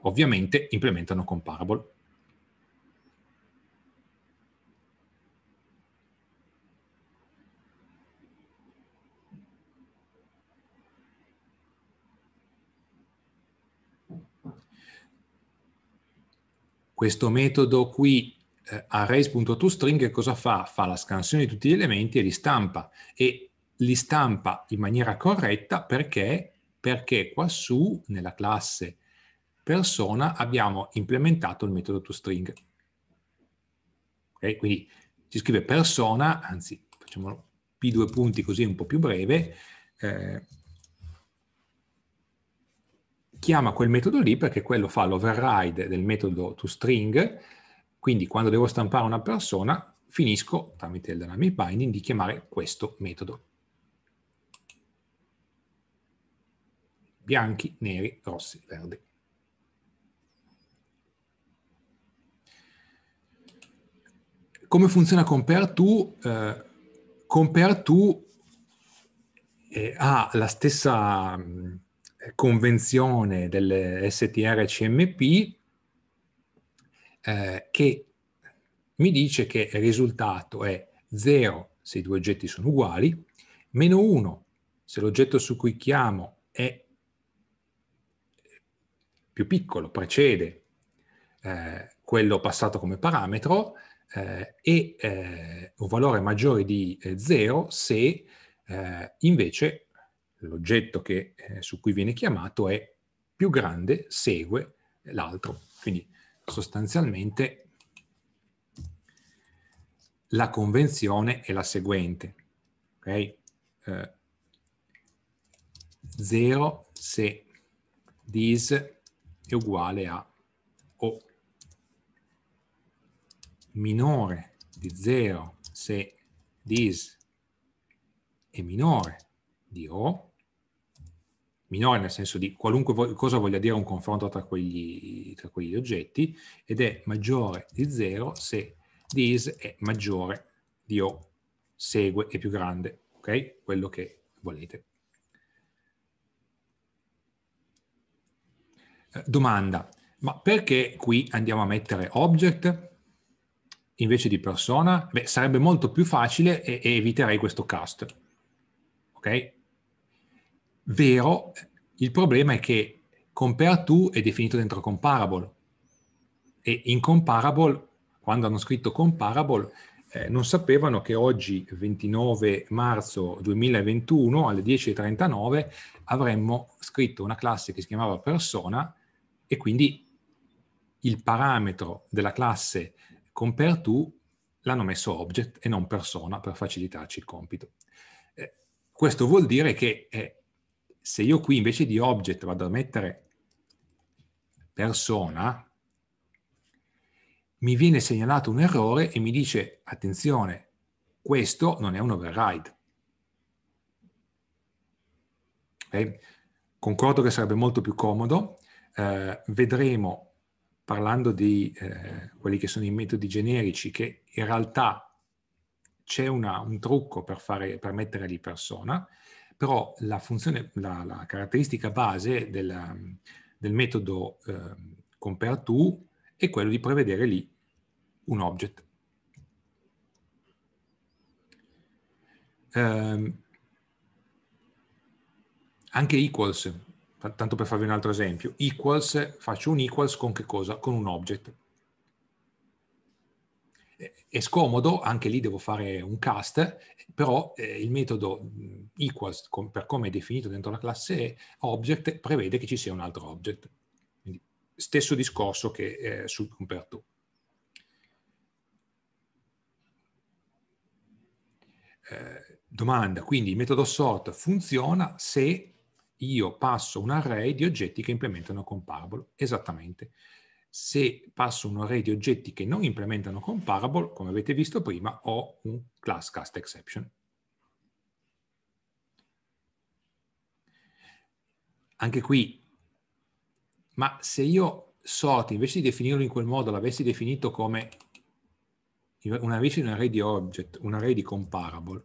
[SPEAKER 1] ovviamente implementano comparable. Questo metodo qui eh, arrays.toString cosa fa? Fa la scansione di tutti gli elementi e li stampa e li stampa in maniera corretta perché, perché qua su nella classe persona abbiamo implementato il metodo toString. Okay? Quindi ci scrive persona, anzi facciamolo P2 punti così un po' più breve, eh, chiama quel metodo lì perché quello fa l'override del metodo toString quindi quando devo stampare una persona, finisco tramite il dynamic binding di chiamare questo metodo. Bianchi, neri, rossi, verdi. Come funziona compareTo? to? Eh, compare eh, ha la stessa mh, mm, convenzione delle STR CMP, eh, che mi dice che il risultato è 0 se i due oggetti sono uguali, meno 1 se l'oggetto su cui chiamo è più piccolo, precede eh, quello passato come parametro, eh, e eh, un valore maggiore di 0 eh, se eh, invece l'oggetto eh, su cui viene chiamato è più grande, segue l'altro. Quindi sostanzialmente la convenzione è la seguente, ok? 0 eh, se this è uguale a O minore di 0 se this è minore di O minore nel senso di qualunque vo- cosa voglia dire un confronto tra quegli, tra quegli oggetti ed è maggiore di 0 se this è maggiore di o, segue è più grande, ok? Quello che volete. Eh, domanda, ma perché qui andiamo a mettere object invece di persona? Beh, sarebbe molto più facile e, e eviterei questo cast, ok? Vero, il problema è che compare to è definito dentro comparable e in comparable, quando hanno scritto comparable, eh, non sapevano che oggi, 29 marzo 2021, alle 10.39, avremmo scritto una classe che si chiamava persona e quindi il parametro della classe compare to l'hanno messo object e non persona per facilitarci il compito. Eh, questo vuol dire che eh, se io qui invece di object vado a mettere persona, mi viene segnalato un errore e mi dice, attenzione, questo non è un override. Okay? Concordo che sarebbe molto più comodo, eh, vedremo parlando di eh, quelli che sono i metodi generici che in realtà c'è un trucco per, fare, per mettere lì persona, però la, funzione, la, la caratteristica base della, del metodo eh, compare è quello di prevedere lì un object. Eh, anche equals, tanto per farvi un altro esempio, equals, faccio un equals con che cosa? Con un object è scomodo, anche lì devo fare un cast, però eh, il metodo mm, equals, com, per come è definito dentro la classe object, prevede che ci sia un altro object. Quindi, stesso discorso che eh, sul compare to. Eh, domanda, quindi il metodo sort funziona se io passo un array di oggetti che implementano comparable. Esattamente se passo un array di oggetti che non implementano comparable, come avete visto prima, ho un class cast exception. Anche qui, ma se io sort, invece di definirlo in quel modo, l'avessi definito come una invece di un array di object, un array di comparable,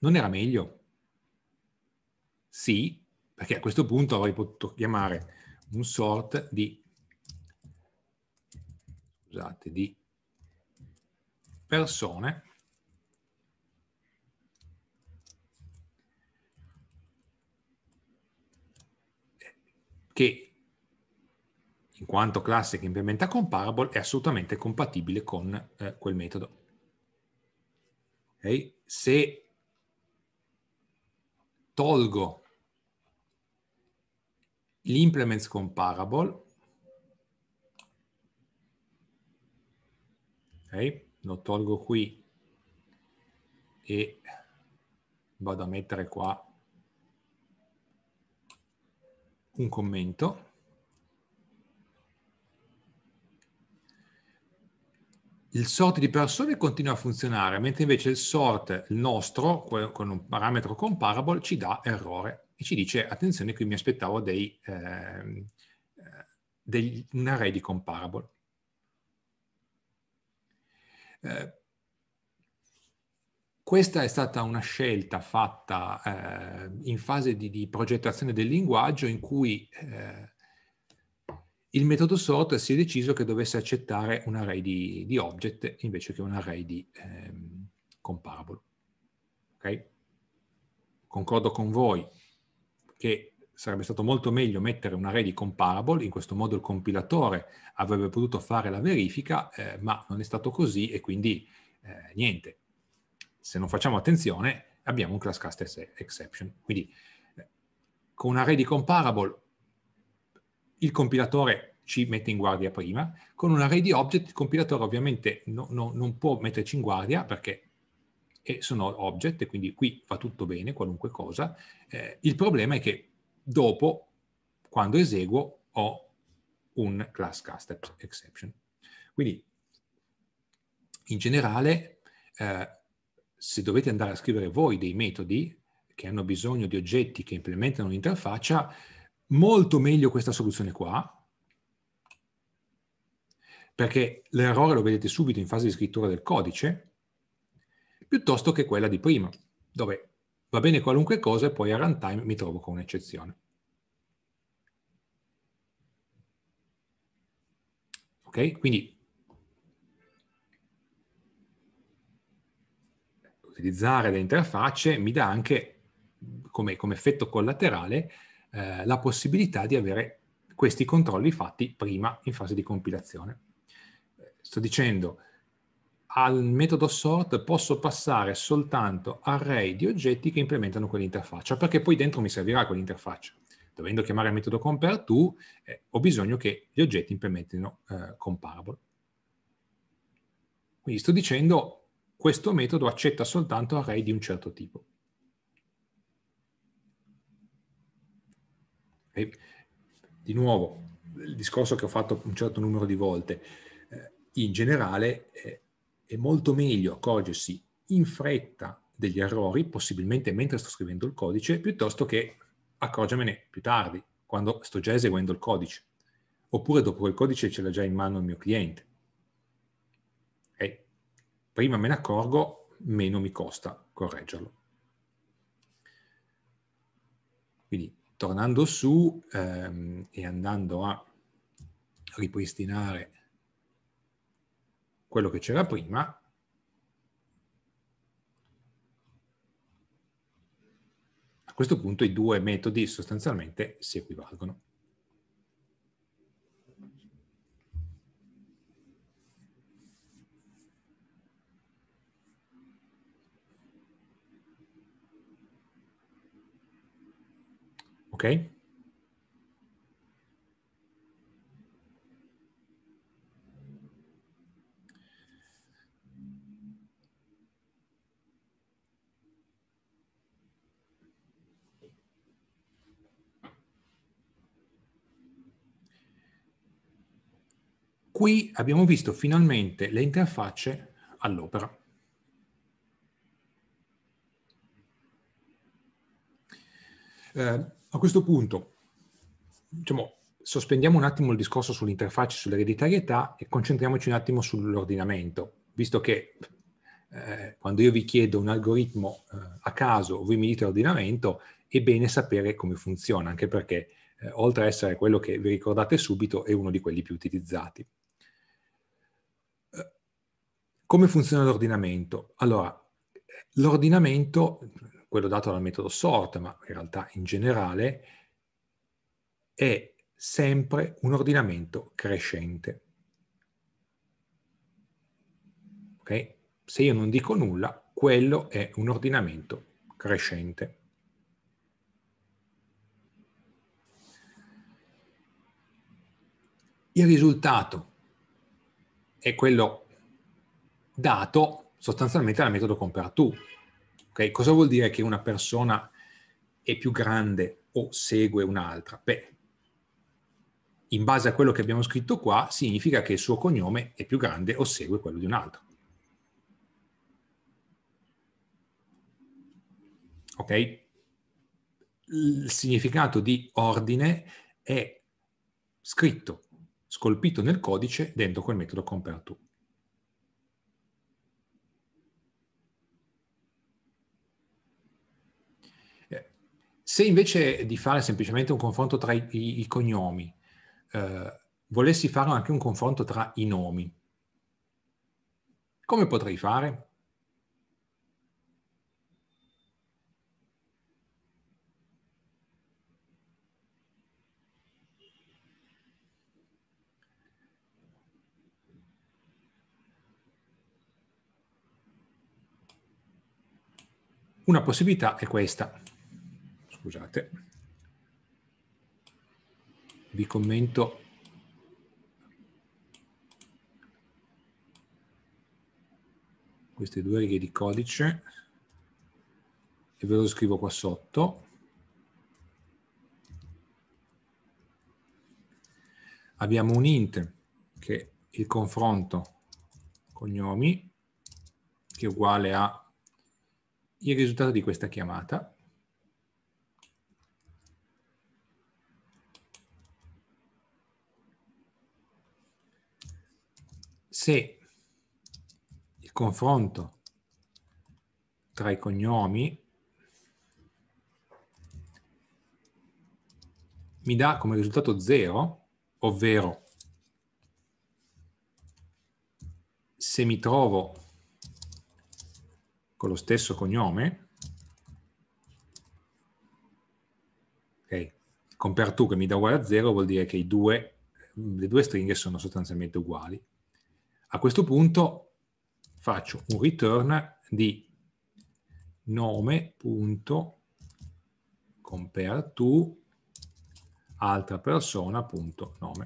[SPEAKER 1] non era meglio? sì, perché a questo punto avrei potuto chiamare un sort di, scusate, di persone che in quanto classe che implementa comparable è assolutamente compatibile con eh, quel metodo. Okay? Se tolgo l'implements comparable, ok, lo tolgo qui e vado a mettere qua un commento. Il sort di persone continua a funzionare, mentre invece il sort, il nostro, con un parametro comparable, ci dà errore e ci dice attenzione qui mi aspettavo dei, ehm, eh, degli, un array di comparable. Eh, questa è stata una scelta fatta eh, in fase di, di, progettazione del linguaggio in cui eh, il metodo sort si è deciso che dovesse accettare un array di, di object invece che un array di ehm, comparable. Okay? Concordo con voi, che sarebbe stato molto meglio mettere un array di comparable, in questo modo il compilatore avrebbe potuto fare la verifica, eh, ma non è stato così e quindi eh, niente. Se non facciamo attenzione abbiamo un class cast exception. Quindi eh, con un array di comparable il compilatore ci mette in guardia prima, con un array di object il compilatore ovviamente no, no, non può metterci in guardia perché e sono object, e quindi qui va tutto bene, qualunque cosa. Eh, il problema è che dopo, quando eseguo, ho un class cast exception. Quindi, in generale, eh, se dovete andare a scrivere voi dei metodi che hanno bisogno di oggetti che implementano un'interfaccia, molto meglio questa soluzione qua, perché l'errore lo vedete subito in fase di scrittura del codice, piuttosto che quella di prima, dove va bene qualunque cosa e poi a runtime mi trovo con un'eccezione. Ok? Quindi utilizzare le interfacce mi dà anche come, come effetto collaterale eh, la possibilità di avere questi controlli fatti prima in fase di compilazione. Sto dicendo al metodo sort posso passare soltanto array di oggetti che implementano quell'interfaccia, perché poi dentro mi servirà quell'interfaccia. Dovendo chiamare il metodo compareTo, eh, ho bisogno che gli oggetti implementino eh, comparable. Quindi sto dicendo, questo metodo accetta soltanto array di un certo tipo. E, di nuovo, il discorso che ho fatto un certo numero di volte, eh, in generale eh, è molto meglio accorgersi in fretta degli errori, possibilmente mentre sto scrivendo il codice, piuttosto che accorgermene più tardi, quando sto già eseguendo il codice, oppure dopo che il codice ce l'ha già in mano il mio cliente. E prima me ne accorgo, meno mi costa correggerlo. Quindi tornando su ehm, e andando a ripristinare quello che c'era prima a questo punto i due metodi sostanzialmente si equivalgono ok? qui abbiamo visto finalmente le interfacce all'opera. Eh, a questo punto, diciamo, sospendiamo un attimo il discorso sull'interfaccia e sull'ereditarietà e concentriamoci un attimo sull'ordinamento, visto che eh, quando io vi chiedo un algoritmo eh, a caso, voi mi dite ordinamento, è bene sapere come funziona, anche perché eh, oltre a essere quello che vi ricordate subito, è uno di quelli più utilizzati. Come funziona l'ordinamento? Allora, l'ordinamento, quello dato dal metodo SORT, ma in realtà in generale, è sempre un ordinamento crescente. Okay? Se io non dico nulla, quello è un ordinamento crescente. Il risultato è quello dato sostanzialmente al metodo compare tu. Okay? Cosa vuol dire che una persona è più grande o segue un'altra? Beh, in base a quello che abbiamo scritto qua, significa che il suo cognome è più grande o segue quello di un altro. Ok? Il significato di ordine è scritto, scolpito nel codice dentro quel metodo compare to. Se invece di fare semplicemente un confronto tra i, i, i cognomi, eh, volessi fare anche un confronto tra i nomi, come potrei fare? Una possibilità è questa, scusate, vi commento queste due righe di codice e ve lo scrivo qua sotto. Abbiamo un int che è il confronto cognomi che è uguale a il risultato di questa chiamata se il confronto tra i cognomi mi dà come risultato 0, ovvero se mi trovo con lo stesso cognome, ok, con per tu che mi dà uguale a 0 vuol dire che due, le due stringhe sono sostanzialmente uguali. A questo punto faccio un return di nome.compare to altra persona.nome.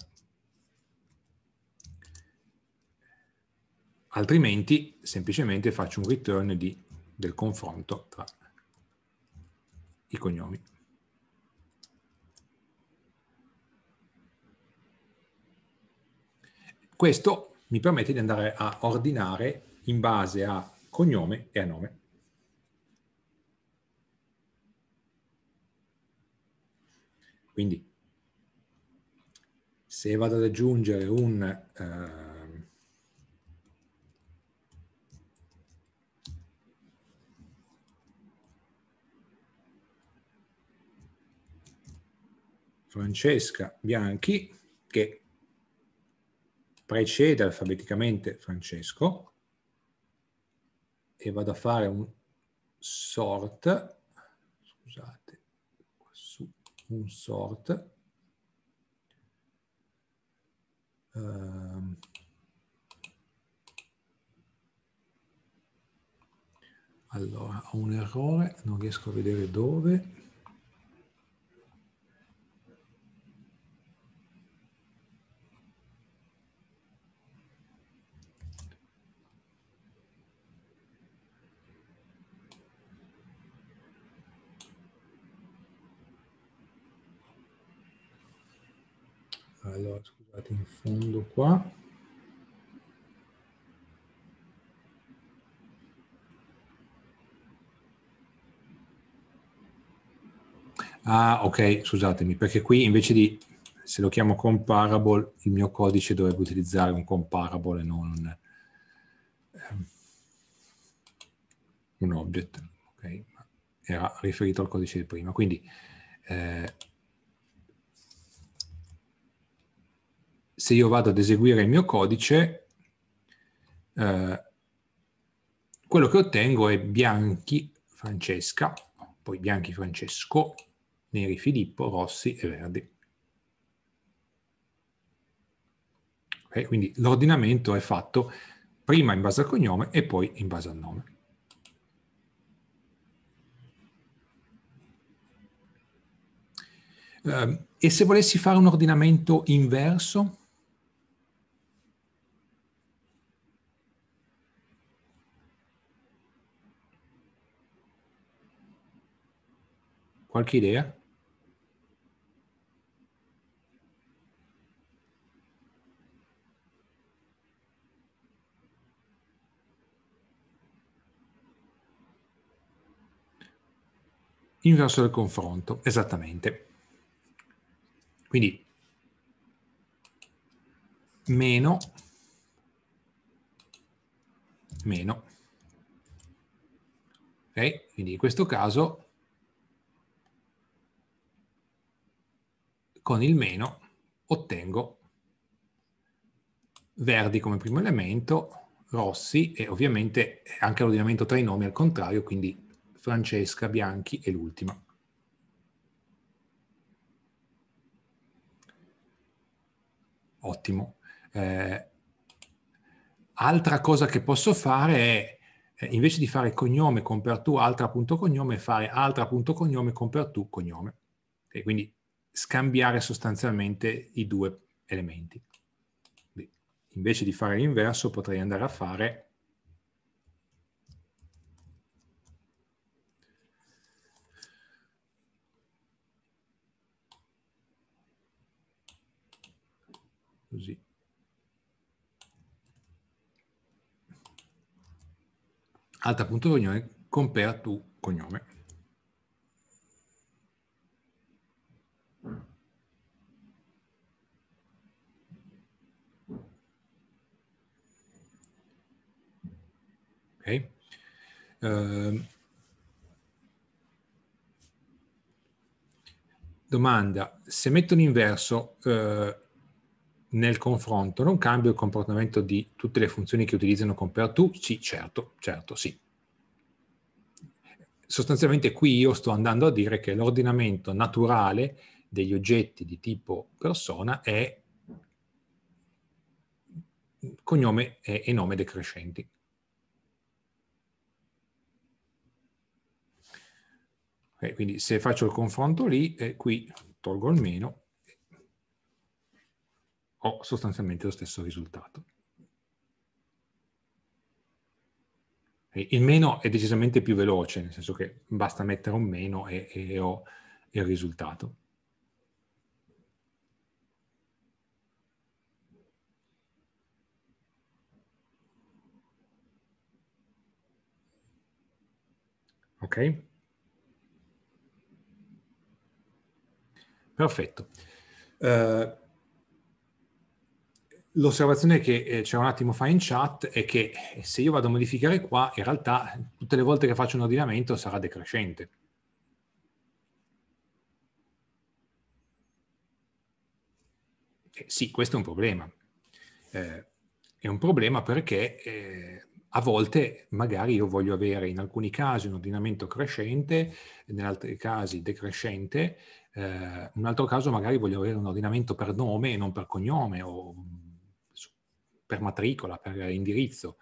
[SPEAKER 1] Altrimenti semplicemente faccio un return di, del confronto tra i cognomi. Questo mi permette di andare a ordinare in base a cognome e a nome. Quindi se vado ad aggiungere un eh, Francesca Bianchi, che precede alfabeticamente Francesco e vado a fare un sort, scusate, su un sort. Uh, allora, ho un errore, non riesco a vedere dove. allora scusate in fondo qua. Ah, ok, scusatemi, perché qui invece di, se lo chiamo comparable, il mio codice dovrebbe utilizzare un comparable e non ehm, un, object, ok? Era riferito al codice di prima, quindi eh, se io vado ad eseguire il mio codice, eh, quello che ottengo è bianchi Francesca, poi bianchi Francesco, neri Filippo, rossi e verdi. Okay, quindi l'ordinamento è fatto prima in base al cognome e poi in base al nome. Ehm, e se volessi fare un ordinamento inverso? Qualche idea? inverso del confronto, esattamente. Quindi meno, meno. Ok? Quindi in questo caso con il meno ottengo verdi come primo elemento, rossi e ovviamente anche l'ordinamento tra i nomi al contrario, quindi Francesca, Bianchi e l'ultima. Ottimo. Eh, altra cosa che posso fare è, eh, invece di fare cognome con per tu, altra.cognome, fare altra.cognome con per tu cognome. E quindi scambiare sostanzialmente i due elementi. invece di fare l'inverso potrei andare a fare così. Alta.cognome compare tu cognome. Okay. Eh, domanda, se metto l'inverso inverso eh, nel confronto, non cambio il comportamento di tutte le funzioni che utilizzano compare to? Sì, certo, certo, sì. Sostanzialmente qui io sto andando a dire che l'ordinamento naturale degli oggetti di tipo persona è cognome e nome decrescenti. Okay, eh, quindi se faccio il confronto lì, e eh, qui tolgo il meno, ho sostanzialmente lo stesso risultato. Il meno è decisamente più veloce, nel senso che basta mettere un meno e, e ho il risultato. Ok? Perfetto. Eh, l'osservazione che eh, c'era un attimo fa in chat è che eh, se io vado a modificare qua, in realtà tutte le volte che faccio un ordinamento sarà decrescente. Eh, sì, questo è un problema. Eh, è un problema perché eh, a volte magari io voglio avere in alcuni casi un ordinamento crescente, in altri casi decrescente, eh, un altro caso magari voglio avere un ordinamento per nome e non per cognome o per matricola, per indirizzo.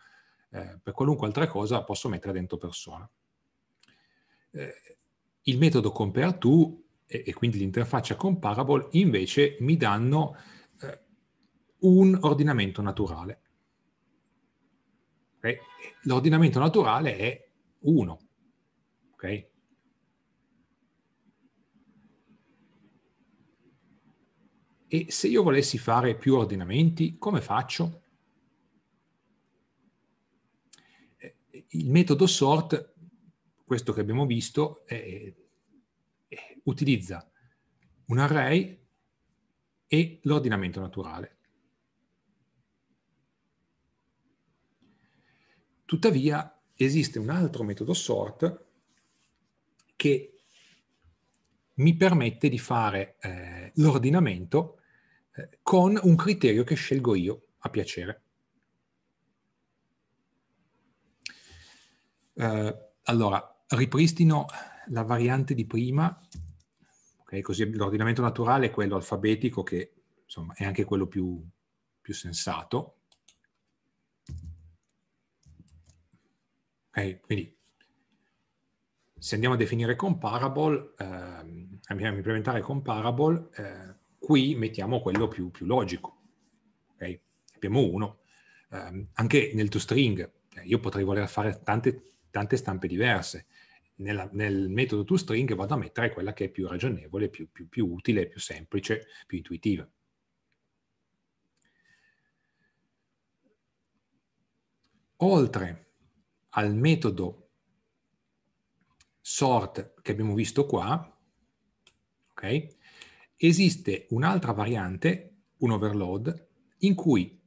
[SPEAKER 1] Eh, per qualunque altra cosa posso mettere dentro persona. Eh, il metodo compareTo e, e, quindi l'interfaccia comparable invece mi danno eh, un ordinamento naturale. Okay? L'ordinamento naturale è 1. Okay? E se io volessi fare più ordinamenti, come faccio? Eh, il metodo sort, questo che abbiamo visto, è, è, utilizza un array e l'ordinamento naturale. Tuttavia esiste un altro metodo sort che mi permette di fare eh, l'ordinamento con un criterio che scelgo io a piacere. Eh, allora, ripristino la variante di prima, okay, così l'ordinamento naturale è quello alfabetico che insomma, è anche quello più, più sensato. Okay, quindi se andiamo a definire comparable, ehm, andiamo a implementare comparable, eh, Qui mettiamo quello più, più logico. Okay? Abbiamo uno. Um, anche nel toString, cioè, io potrei voler fare tante, tante stampe diverse. Nella, nel metodo toString vado a mettere quella che è più ragionevole, più, più, più utile, più semplice, più intuitiva. Oltre al metodo sort che abbiamo visto qua, okay, Esiste un'altra variante, un overload, in cui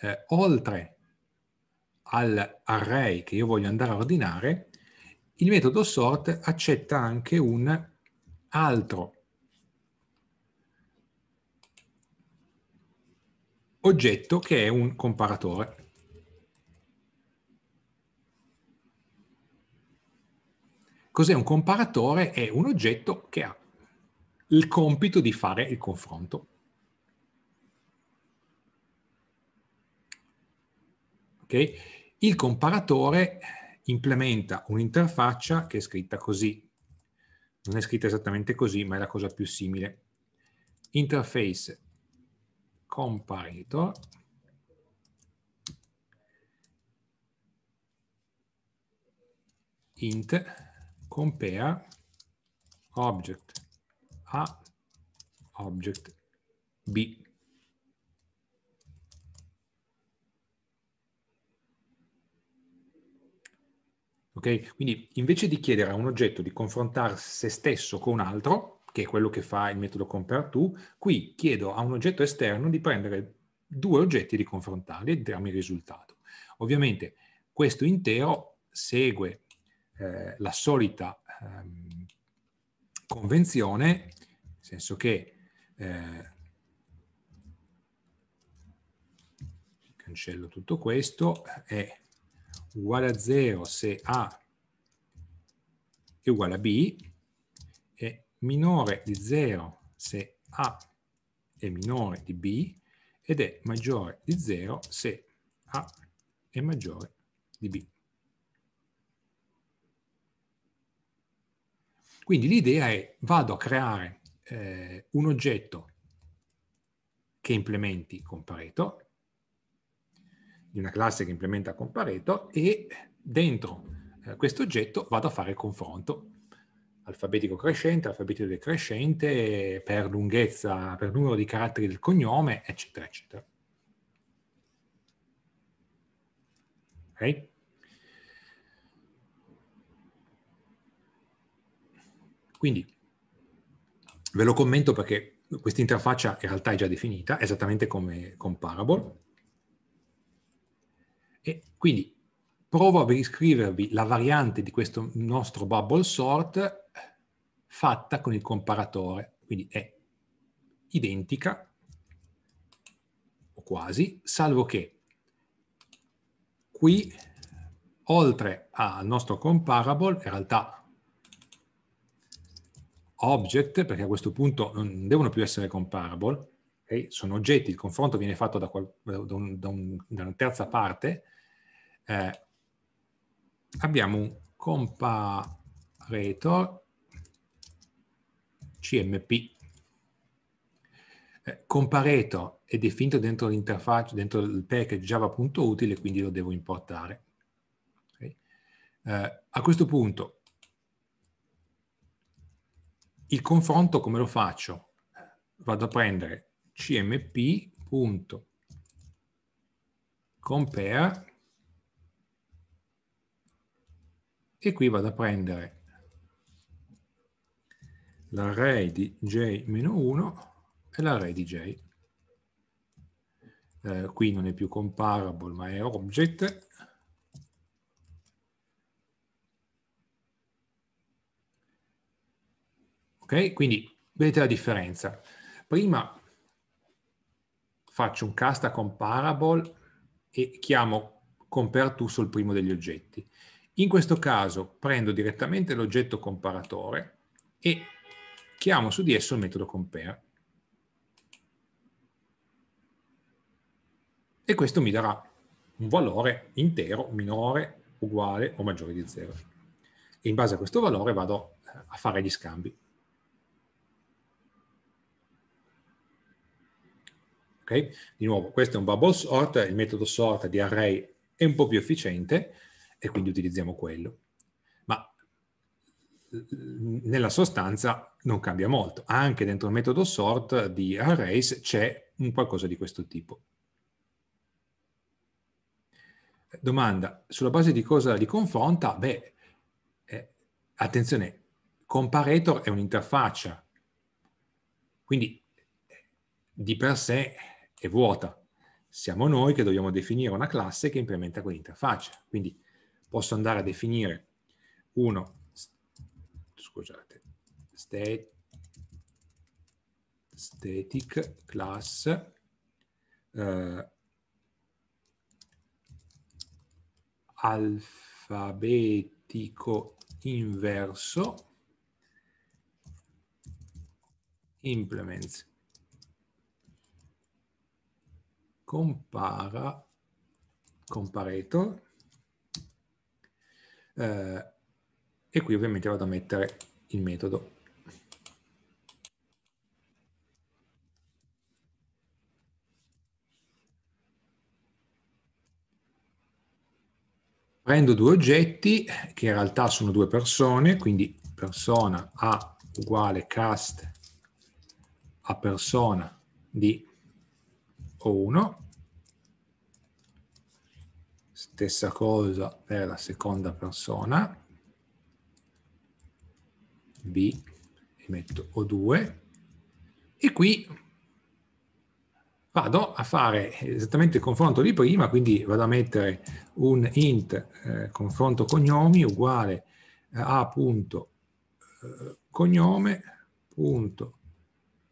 [SPEAKER 1] eh, oltre all'array che io voglio andare a ordinare, il metodo sort accetta anche un altro oggetto che è un comparatore. Cos'è un comparatore? È un oggetto che ha il compito di fare il confronto. Okay? Il comparatore implementa un'interfaccia che è scritta così. Non è scritta esattamente così, ma è la cosa più simile. Interface comparator int compare object a, object, B. Ok? Quindi invece di chiedere a un oggetto di confrontare se stesso con un altro, che è quello che fa il metodo compareTo, qui chiedo a un oggetto esterno di prendere due oggetti e di confrontarli e di darmi il risultato. Ovviamente questo intero segue eh, la solita ehm, convenzione senso che eh, cancello tutto questo, è uguale a 0 se A è uguale a B, è minore di 0 se A è minore di B ed è maggiore di 0 se A è maggiore di B. Quindi l'idea è vado a creare eh, un oggetto che implementi compareto, di una classe che implementa compareto, e dentro eh, questo oggetto vado a fare il confronto alfabetico crescente, alfabetico decrescente, per lunghezza, per numero di caratteri del cognome, eccetera, eccetera. Ok? Quindi Ve lo commento perché questa interfaccia in realtà è già definita, esattamente come con Parable. E quindi provo a riscrivervi la variante di questo nostro bubble sort fatta con il comparatore, quindi è identica, o quasi, salvo che qui, oltre al nostro comparable, in realtà object, perché a questo punto non devono più essere comparable, okay? sono oggetti, il confronto viene fatto da, qual, da, un, da, un, da una terza parte, eh, abbiamo un comparator cmp. Eh, comparator è definito dentro l'interfaccia, dentro il package java.utile, quindi lo devo importare. Okay? Eh, a questo punto il confronto come lo faccio? Vado a prendere cmp.compare e qui vado a prendere l'array di j-1 e l'array di j. Eh, qui non è più comparable ma è object Ok? Quindi vedete la differenza. Prima faccio un casta comparable e chiamo compare to sul primo degli oggetti. In questo caso prendo direttamente l'oggetto comparatore e chiamo su di esso il metodo compare. E questo mi darà un valore intero, minore, uguale o maggiore di 0. E in base a questo valore vado a fare gli scambi. Okay? Di nuovo, questo è un bubble sort, il metodo sort di array è un po' più efficiente e quindi utilizziamo quello. Ma mm, nella sostanza non cambia molto. Anche dentro il metodo sort di arrays c'è un qualcosa di questo tipo. Domanda, sulla base di cosa li confronta? Beh, eh, attenzione, comparator è un'interfaccia, quindi eh, di per sé è vuota. Siamo noi che dobbiamo definire una classe che implementa quell'interfaccia. Quindi posso andare a definire uno, scusate, state, static class eh, alfabetico inverso implements compara comparator eh, e qui ovviamente vado a mettere il metodo prendo due oggetti che in realtà sono due persone, quindi persona A uguale cast a persona di o 1. Stessa cosa per la seconda persona. B e metto O2. E qui vado a fare esattamente il confronto di prima, quindi vado a mettere un int eh, confronto cognomi uguale eh, a punto eh, cognome punto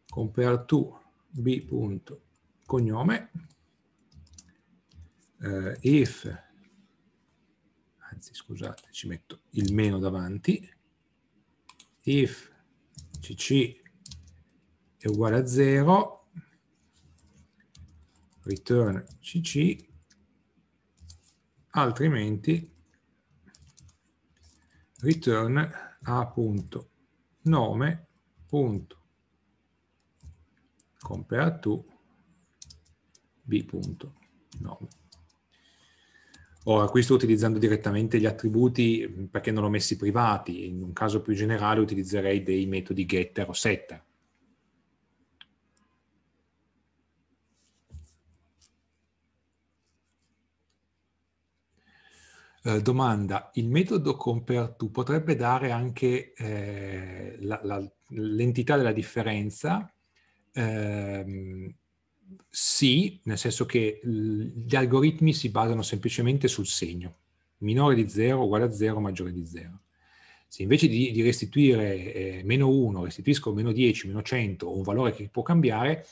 [SPEAKER 1] compare to b punto cognome eh, if anzi scusate ci metto il meno davanti if cc è uguale a 0 return cc altrimenti return a.nome.compareTo b.9. Ora, qui sto utilizzando direttamente gli attributi perché non ho messi privati, in un caso più generale utilizzerei dei metodi getter o setter. Eh, domanda, il metodo compareTo potrebbe dare anche eh, l'entità della differenza ehm, sì, nel senso che gli algoritmi si basano semplicemente sul segno, minore di 0 uguale a 0, maggiore di 0. Se invece di, di restituire eh, meno 1, restituisco meno 10, meno 100 o un valore che può cambiare,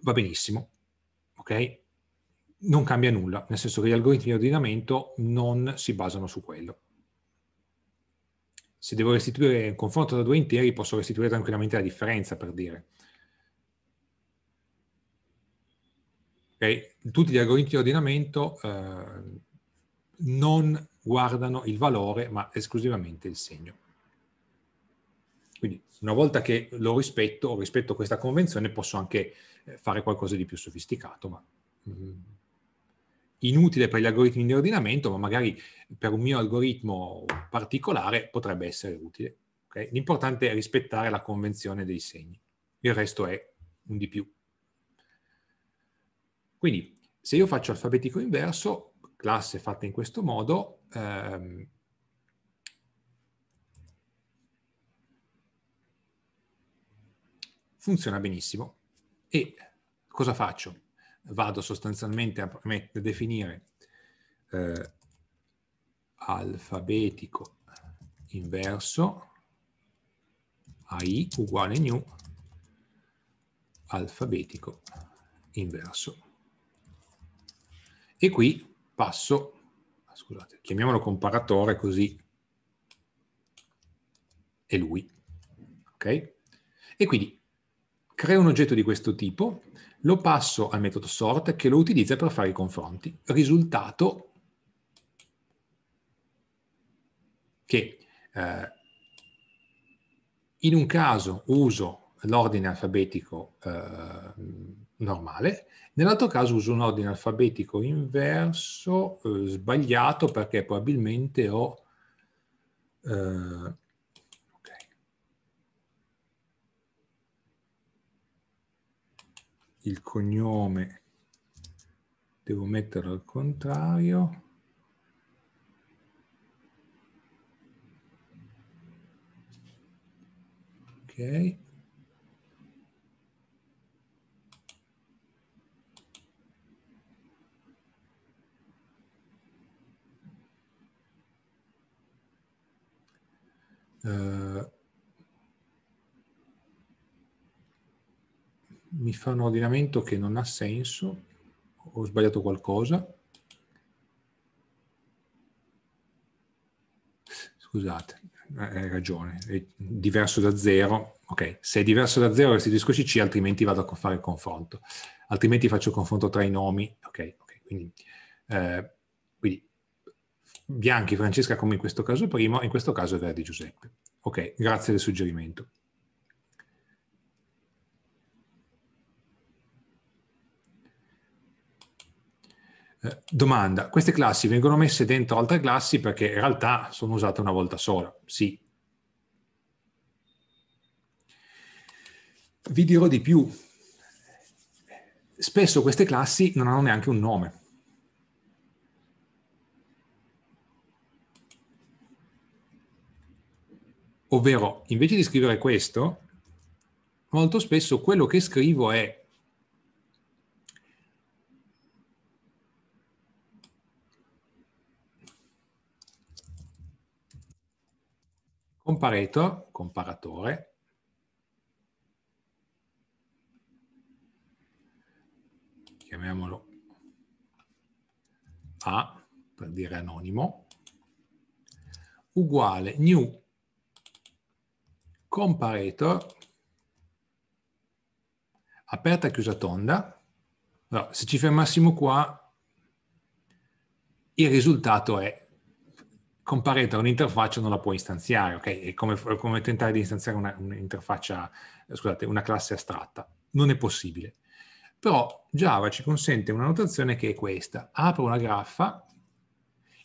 [SPEAKER 1] va benissimo, ok? Non cambia nulla, nel senso che gli algoritmi di ordinamento non si basano su quello. Se devo restituire un confronto da due interi, posso restituire tranquillamente la differenza, per dire okay? tutti gli algoritmi di ordinamento eh, non guardano il valore, ma esclusivamente il segno. Quindi una volta che lo rispetto, rispetto questa convenzione, posso anche eh, fare qualcosa di più sofisticato, ma mm, inutile per gli algoritmi di ordinamento, ma magari per un mio algoritmo particolare potrebbe essere utile. Okay? L'importante è rispettare la convenzione dei segni, il resto è un di più. Quindi se io faccio alfabetico inverso, classe fatta in questo modo, ehm, funziona benissimo. E cosa faccio? Vado sostanzialmente a definire eh, alfabetico inverso AI uguale new alfabetico inverso. E qui passo, ah, scusate, chiamiamolo comparatore così è lui. Ok? E quindi creo un oggetto di questo tipo, lo passo al metodo sort che lo utilizza per fare i confronti. Risultato che eh, in un caso uso l'ordine alfabetico eh, normale, nell'altro caso uso un ordine alfabetico inverso eh, sbagliato perché probabilmente ho... Eh, okay. Il cognome devo metterlo al contrario.
[SPEAKER 2] Ok.
[SPEAKER 1] Eh, mi fa un ordinamento che non ha senso, ho sbagliato qualcosa. Scusate, hai ragione, è diverso da zero. Ok, se è diverso da zero restituisco CC, altrimenti vado a fare il confronto. Altrimenti faccio il confronto tra i nomi. Ok, ok, quindi... Eh, bianchi Francesca come in questo caso primo, in questo caso verdi Giuseppe. Ok, grazie del suggerimento. Eh, domanda, queste classi vengono messe dentro altre classi perché in realtà sono usate una volta sola? Sì. Vi dirò di più, spesso queste classi non hanno neanche un nome Ovvero, invece di scrivere questo, molto spesso quello che scrivo è comparator, comparatore, chiamiamolo A per dire anonimo, uguale new comparator aperta e chiusa tonda. Allora, se ci fermassimo qua, il risultato è comparator un'interfaccia non la può istanziare, ok? È come, come tentare di istanziare una, un'interfaccia, scusate, una classe astratta. Non è possibile. Però Java ci consente una notazione che è questa. Apro una graffa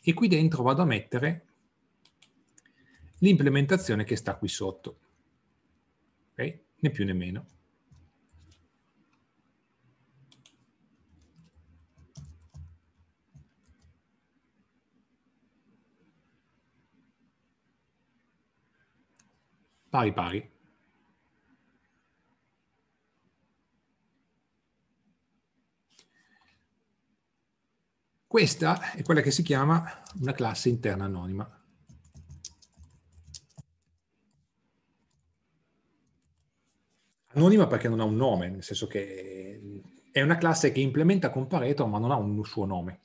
[SPEAKER 1] e qui dentro vado a mettere l'implementazione che sta qui sotto ok? Né più né meno. Pari pari. Questa è quella che si chiama una classe interna anonima. Anonima perché non ha un nome, nel senso che eh, è una classe che implementa con Pareto ma non ha un suo nome.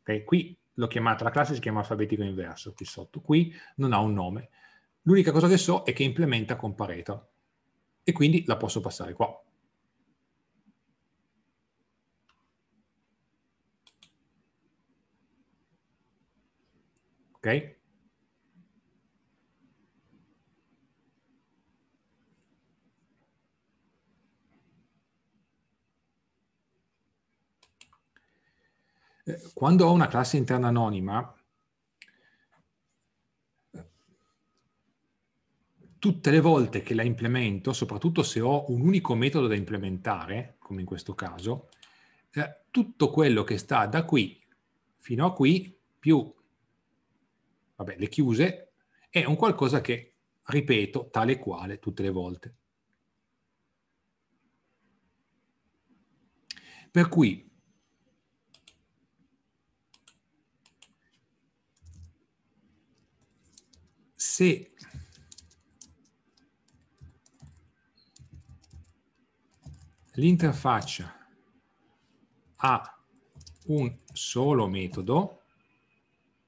[SPEAKER 1] Okay? Qui l'ho chiamata, la classe si chiama alfabetico inverso, qui sotto, qui non ha un nome. L'unica cosa che so è che implementa con Pareto e quindi la posso passare qua. Ok? Eh, quando ho una classe interna anonima, tutte le volte che la implemento, soprattutto se ho un unico metodo da implementare, come in questo caso, eh, tutto quello che sta da qui fino a qui, più vabbè, le chiuse, è un qualcosa che ripeto tale quale tutte le volte. Per cui se l'interfaccia ha un solo metodo,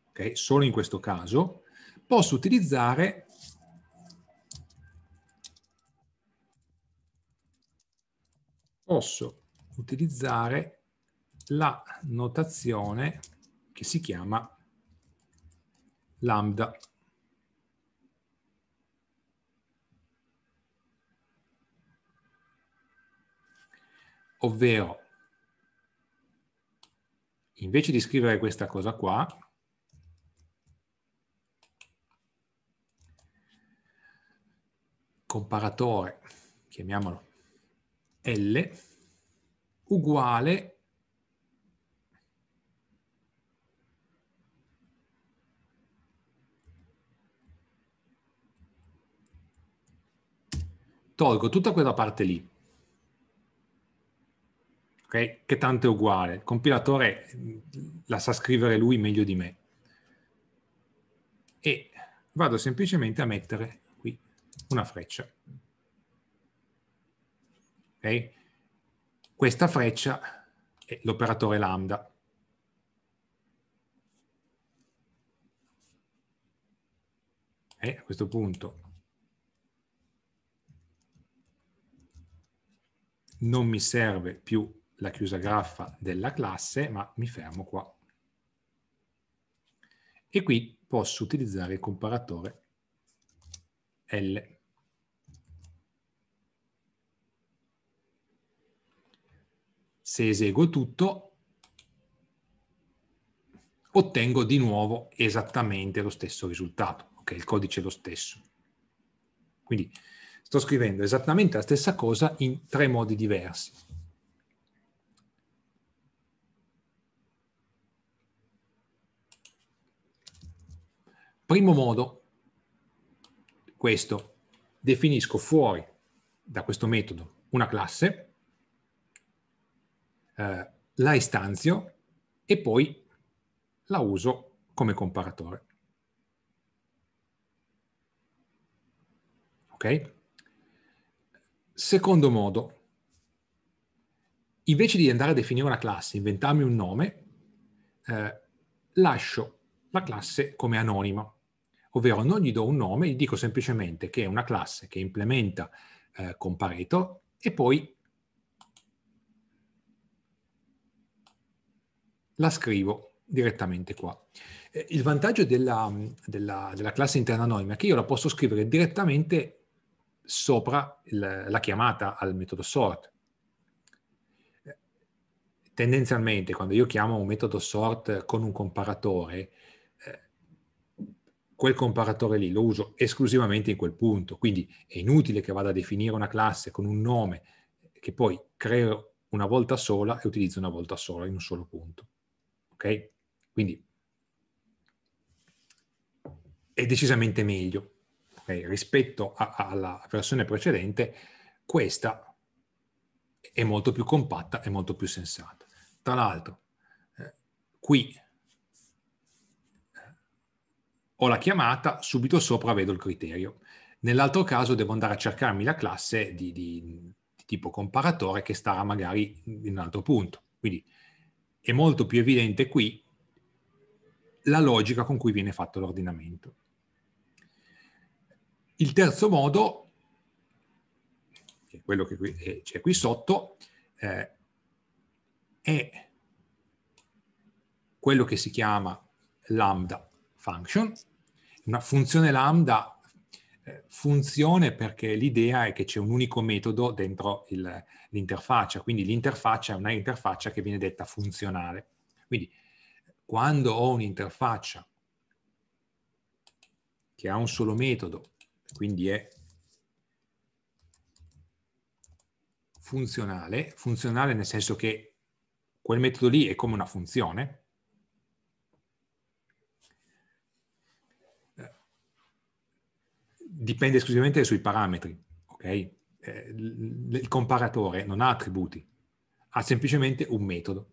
[SPEAKER 1] okay, solo in questo caso, posso utilizzare posso utilizzare la notazione che si chiama lambda ovvero invece di scrivere questa cosa qua, comparatore, chiamiamolo L, uguale tolgo tutta quella parte lì okay? che tanto è uguale. Il compilatore mm, la sa scrivere lui meglio di me. E vado semplicemente a mettere qui una freccia. Okay? Questa freccia è l'operatore lambda. E a questo punto non mi serve più la chiusa graffa della classe, ma mi fermo qua. E qui posso utilizzare il comparatore L. Se eseguo tutto, ottengo di nuovo esattamente lo stesso risultato. Ok, il codice è lo stesso. Quindi sto scrivendo esattamente la stessa cosa in tre modi diversi. Primo modo, questo, definisco fuori da questo metodo una classe, eh, la istanzio e poi la uso come comparatore. Ok? Secondo modo, invece di andare a definire una classe, inventarmi un nome, eh, lascio la classe come anonima ovvero non gli do un nome, gli dico semplicemente che è una classe che implementa eh, con Pareto e poi la scrivo direttamente qua. Eh, il vantaggio della, della, della, classe interna anonima è che io la posso scrivere direttamente sopra il, la chiamata al metodo sort. Eh, tendenzialmente quando io chiamo un metodo sort con un comparatore, quel comparatore lì lo uso esclusivamente in quel punto, quindi è inutile che vada a definire una classe con un nome che poi creo una volta sola e utilizzo una volta sola in un solo punto. Ok? Quindi è decisamente meglio okay? rispetto a, a, alla versione precedente, questa è molto più compatta e molto più sensata. Tra l'altro, eh, qui ho la chiamata, subito sopra vedo il criterio. Nell'altro caso devo andare a cercarmi la classe di, di, di tipo comparatore che starà magari in un altro punto. Quindi è molto più evidente qui la logica con cui viene fatto l'ordinamento. Il terzo modo, che è quello che eh, c'è qui sotto, eh, è quello che si chiama lambda function, una funzione lambda eh, funzione perché l'idea è che c'è un unico metodo dentro l'interfaccia, quindi l'interfaccia è una interfaccia che viene detta funzionale. Quindi quando ho un'interfaccia che ha un solo metodo, quindi è funzionale, funzionale nel senso che quel metodo lì è come una funzione, dipende esclusivamente sui parametri, ok? Eh, il comparatore non ha attributi, ha semplicemente un metodo.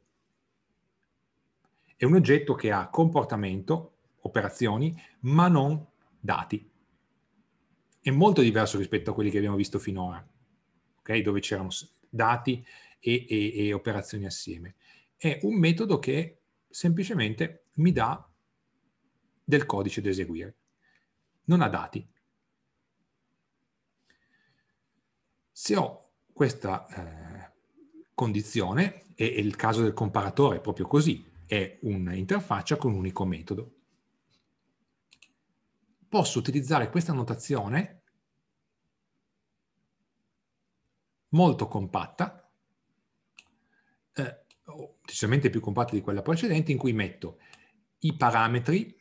[SPEAKER 1] È un oggetto che ha comportamento, operazioni, ma non dati. È molto diverso rispetto a quelli che abbiamo visto finora, okay? dove c'erano dati e, e, e operazioni assieme. È un metodo che semplicemente mi dà del codice da eseguire. Non ha dati, Se ho questa eh, condizione, e il caso del comparatore è proprio così, è un'interfaccia con un unico metodo, posso utilizzare questa notazione molto compatta, eh, decisamente più compatta di quella precedente, in cui metto i parametri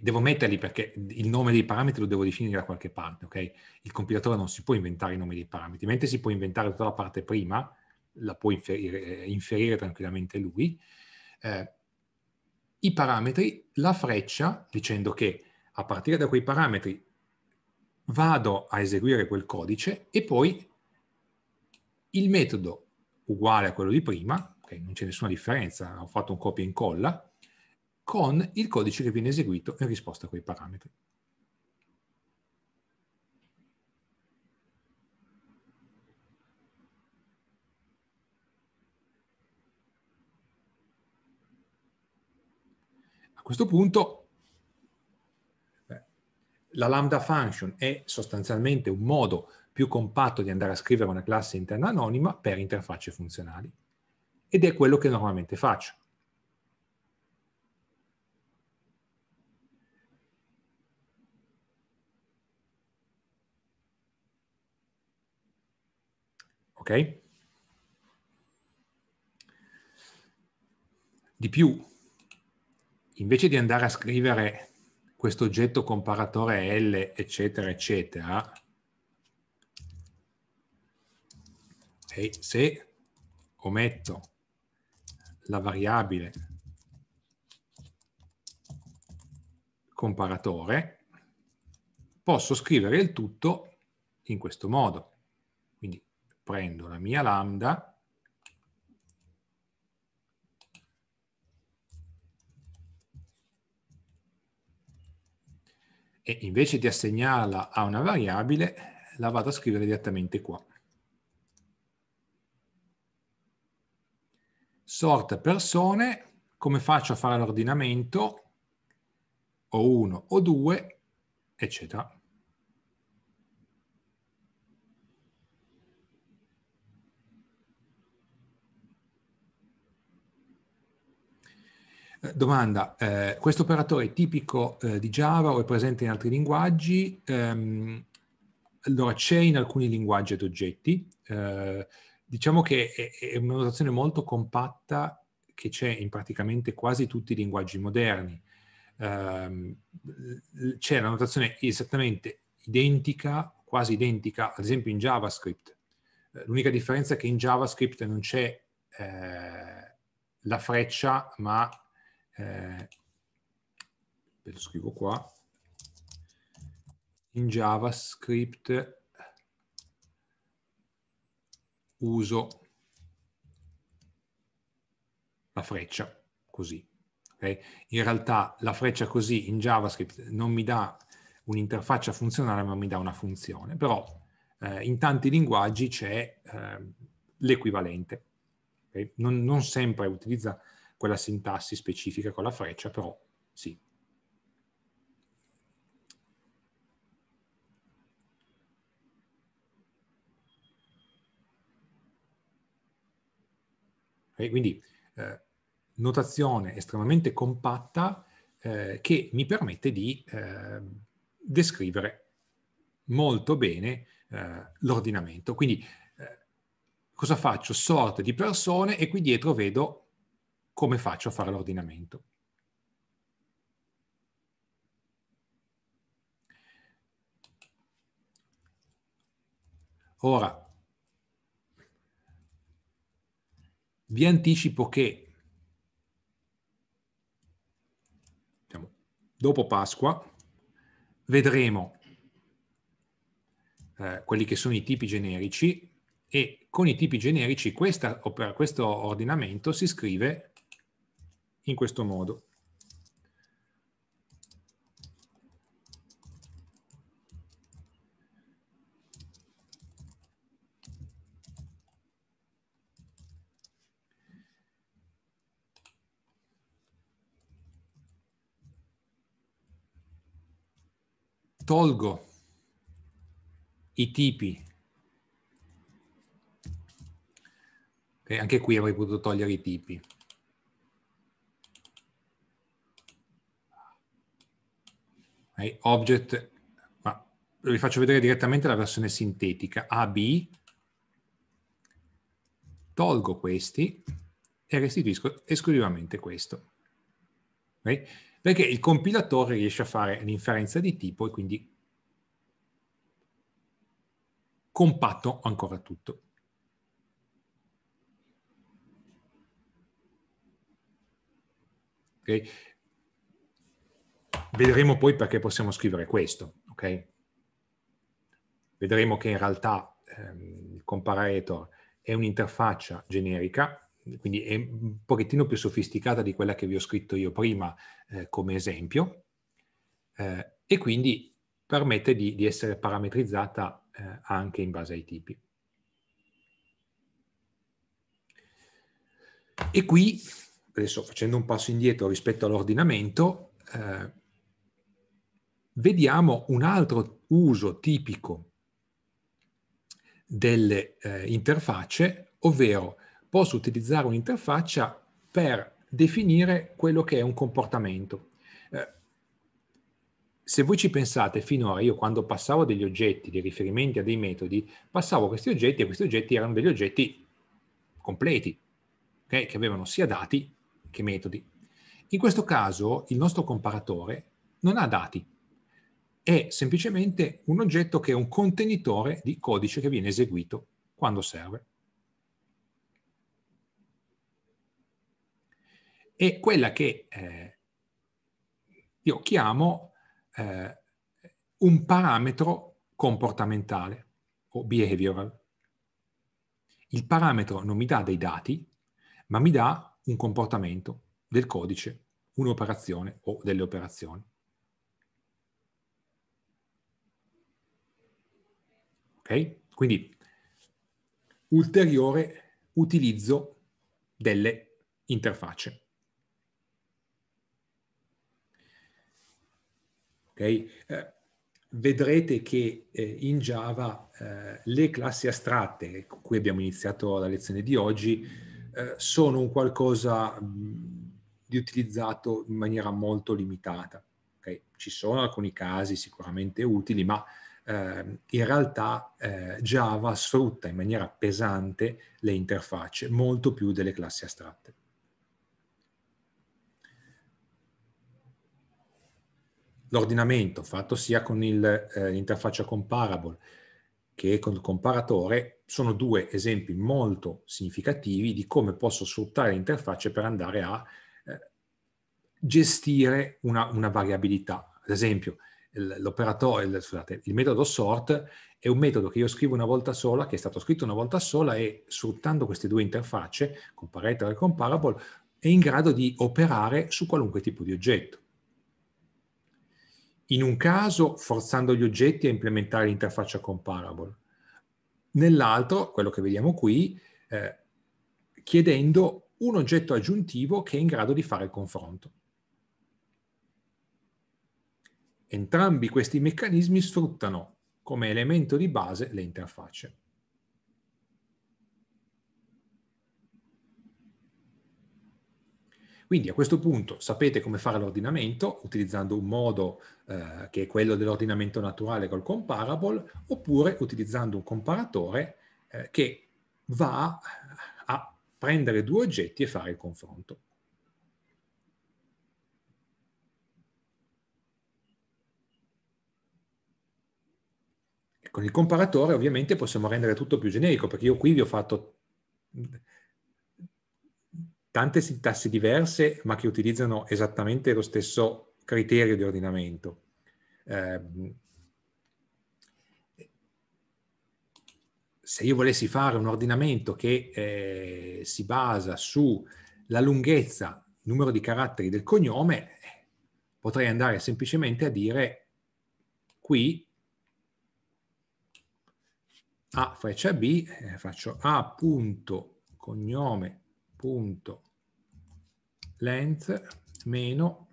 [SPEAKER 1] devo metterli perché il nome dei parametri lo devo definire da qualche parte, ok? Il compilatore non si può inventare i nomi dei parametri, mentre si può inventare tutta la parte prima, la può inferire, inferire tranquillamente lui, eh, i parametri, la freccia, dicendo che a partire da quei parametri vado a eseguire quel codice e poi il metodo uguale a quello di prima, okay, non c'è nessuna differenza, ho fatto un copia e incolla, con il codice che viene eseguito in risposta a quei parametri. A questo punto la lambda function è sostanzialmente un modo più compatto di andare a scrivere una classe interna anonima per interfacce funzionali ed è quello che normalmente faccio Di più, invece di andare a scrivere questo oggetto comparatore L, eccetera, eccetera, okay, se ometto la variabile comparatore, posso scrivere il tutto in questo modo prendo la mia lambda e invece di assegnarla a una variabile la vado a scrivere direttamente qua. Sorta persone, come faccio a fare l'ordinamento? O 1 o 2, eccetera. Eh, domanda, eh, questo operatore è tipico eh, di Java o è presente in altri linguaggi? Ehm, allora, c'è in alcuni linguaggi ad oggetti. Eh, diciamo che è, è una notazione molto compatta che c'è in praticamente quasi tutti i linguaggi moderni. Ehm, c'è la notazione esattamente identica, quasi identica, ad esempio in JavaScript. Eh, l'unica differenza è che in JavaScript non c'è eh, la freccia, ma eh, lo scrivo qua, in JavaScript uso la freccia così. Okay? In realtà la freccia così in JavaScript non mi dà un'interfaccia funzionale, ma mi dà una funzione. Però eh, in tanti linguaggi c'è eh, l'equivalente. Okay? Non, non sempre utilizza quella sintassi specifica con la freccia, però sì. E quindi eh, notazione estremamente compatta eh, che mi permette di eh, descrivere molto bene eh, l'ordinamento. Quindi eh, cosa faccio? Sorte di persone e qui dietro vedo come faccio a fare l'ordinamento. Ora, vi anticipo che diciamo, dopo Pasqua vedremo eh, quelli che sono i tipi generici e con i tipi generici questa, questo ordinamento si scrive in questo modo. Tolgo i tipi anche qui avrei potuto togliere i tipi. Object, ma vi faccio vedere direttamente la versione sintetica, AB, tolgo questi e restituisco esclusivamente questo. Okay? Perché il compilatore riesce a fare l'inferenza di tipo e quindi compatto ancora tutto. Okay? Vedremo poi perché possiamo scrivere questo, ok? Vedremo che in realtà ehm, il comparator è un'interfaccia generica, quindi è un pochettino più sofisticata di quella che vi ho scritto io prima eh, come esempio, eh, e quindi permette di, di essere parametrizzata eh, anche in base ai tipi. E qui, adesso facendo un passo indietro rispetto all'ordinamento, eh, vediamo un altro uso tipico delle eh, interfacce, ovvero posso utilizzare un'interfaccia per definire quello che è un comportamento. Eh, se voi ci pensate, finora io quando passavo degli oggetti, dei riferimenti a dei metodi, passavo questi oggetti e questi oggetti erano degli oggetti completi, okay? che avevano sia dati che metodi. In questo caso il nostro comparatore non ha dati, è semplicemente un oggetto che è un contenitore di codice che viene eseguito quando serve. E quella che eh, io chiamo eh, un parametro comportamentale o behavioral. Il parametro non mi dà dei dati, ma mi dà un comportamento del codice, un'operazione o delle operazioni. Okay? Quindi ulteriore utilizzo delle interfacce. Okay? Eh, vedrete che eh, in Java eh, le classi astratte, con cui abbiamo iniziato la lezione di oggi, eh, sono un qualcosa di utilizzato in maniera molto limitata. Okay? Ci sono alcuni casi sicuramente utili, ma eh, in realtà eh, Java sfrutta in maniera pesante le interfacce, molto più delle classi astratte. L'ordinamento fatto sia con eh, l'interfaccia eh, comparable che con il comparatore sono due esempi molto significativi di come posso sfruttare le interfacce per andare a eh, gestire una, una variabilità. Ad esempio, l'operatore, scusate, il metodo sort è un metodo che io scrivo una volta sola, che è stato scritto una volta sola e sfruttando queste due interfacce, comparator e comparable, è in grado di operare su qualunque tipo di oggetto. In un caso forzando gli oggetti a implementare l'interfaccia comparable, nell'altro, quello che vediamo qui, eh, chiedendo un oggetto aggiuntivo che è in grado di fare il confronto. Entrambi questi meccanismi sfruttano come elemento di base le interfacce. Quindi a questo punto sapete come fare l'ordinamento utilizzando un modo eh, che è quello dell'ordinamento naturale col comparable oppure utilizzando un comparatore eh, che va a prendere due oggetti e fare il confronto. Con il comparatore ovviamente possiamo rendere tutto più generico, perché io qui vi ho fatto tante sintassi diverse, ma che utilizzano esattamente lo stesso criterio di ordinamento. Ehm, se io volessi fare un ordinamento che eh, si basa sulla lunghezza, numero di caratteri del cognome, potrei andare semplicemente a dire qui a freccia B, eh, faccio A punto cognome punto length meno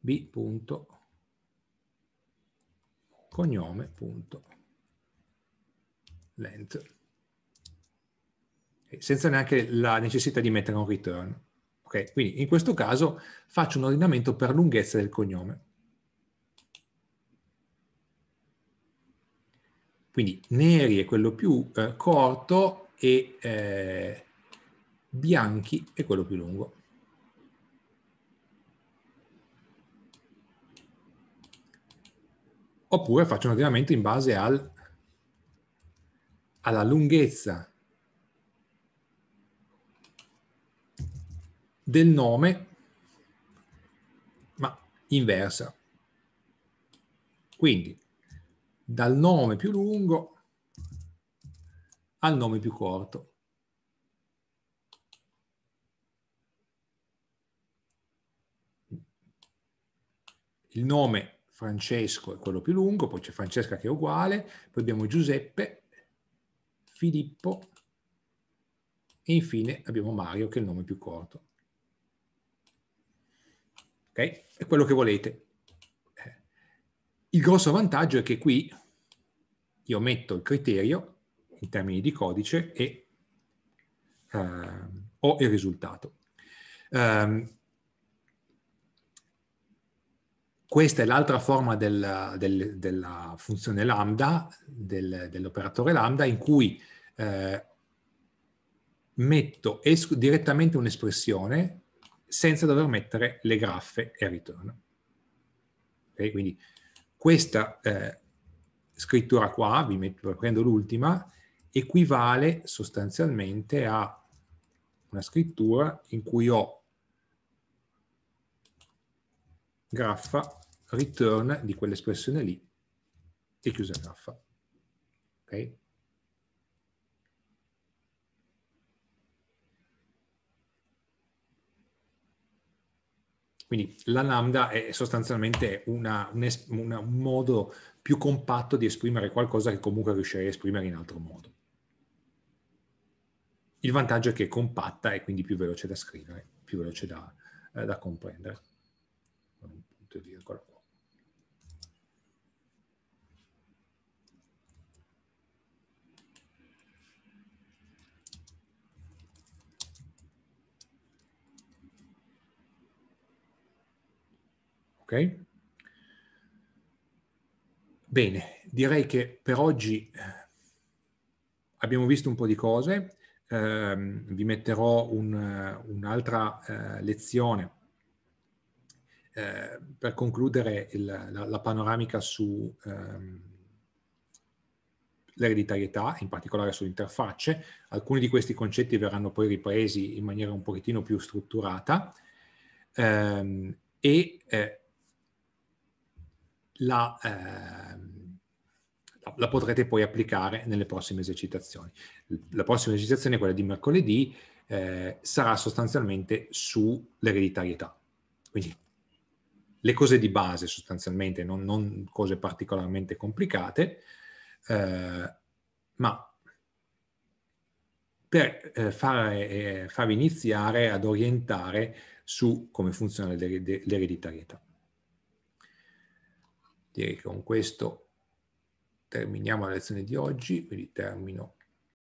[SPEAKER 1] B punto cognome punto length senza neanche la necessità di mettere un return. Okay? Quindi in questo caso faccio un ordinamento per lunghezza del cognome. Quindi neri è quello più eh, corto e eh, bianchi è quello più lungo. Oppure faccio un ordinamento in base al, alla lunghezza del nome, ma inversa. Quindi dal nome più lungo al nome più corto. Il nome Francesco è quello più lungo, poi c'è Francesca che è uguale, poi abbiamo Giuseppe, Filippo e infine abbiamo Mario che è il nome più corto. Ok? È quello che volete. Il grosso vantaggio è che qui io metto il criterio in termini di codice e eh, ho il risultato. Um, questa è l'altra forma del, del, della funzione lambda, del, dell'operatore lambda, in cui eh, metto direttamente un'espressione senza dover mettere le graffe e ritorno. Okay? Quindi questa eh, scrittura qua, vi metto, prendo l'ultima, equivale sostanzialmente a una scrittura in cui ho graffa return di quell'espressione lì e chiusa graffa. Okay? Quindi la lambda è sostanzialmente una, un, es- una, un modo più compatto di esprimere qualcosa che comunque riuscirei a esprimere in altro modo. Il vantaggio è che è compatta e quindi più veloce da scrivere, più veloce da, eh, da comprendere. Un punto e virgola. Ok? Bene, direi che per oggi eh, abbiamo visto un po' di cose, eh, vi metterò un, eh, un'altra eh, lezione eh, per concludere il, la, la, panoramica sull'ereditarietà, ehm, in particolare sulle interfacce. Alcuni di questi concetti verranno poi ripresi in maniera un pochettino più strutturata ehm, e eh, la, ehm, la, potrete poi applicare nelle prossime esercitazioni. La prossima esercitazione, quella di mercoledì, eh, sarà sostanzialmente sull'ereditarietà. Quindi le cose di base sostanzialmente, non, non cose particolarmente complicate, eh, ma per eh, fare, eh, farvi iniziare ad orientare su come funziona l'ereditarietà. Direi che con questo terminiamo la lezione di oggi, quindi termino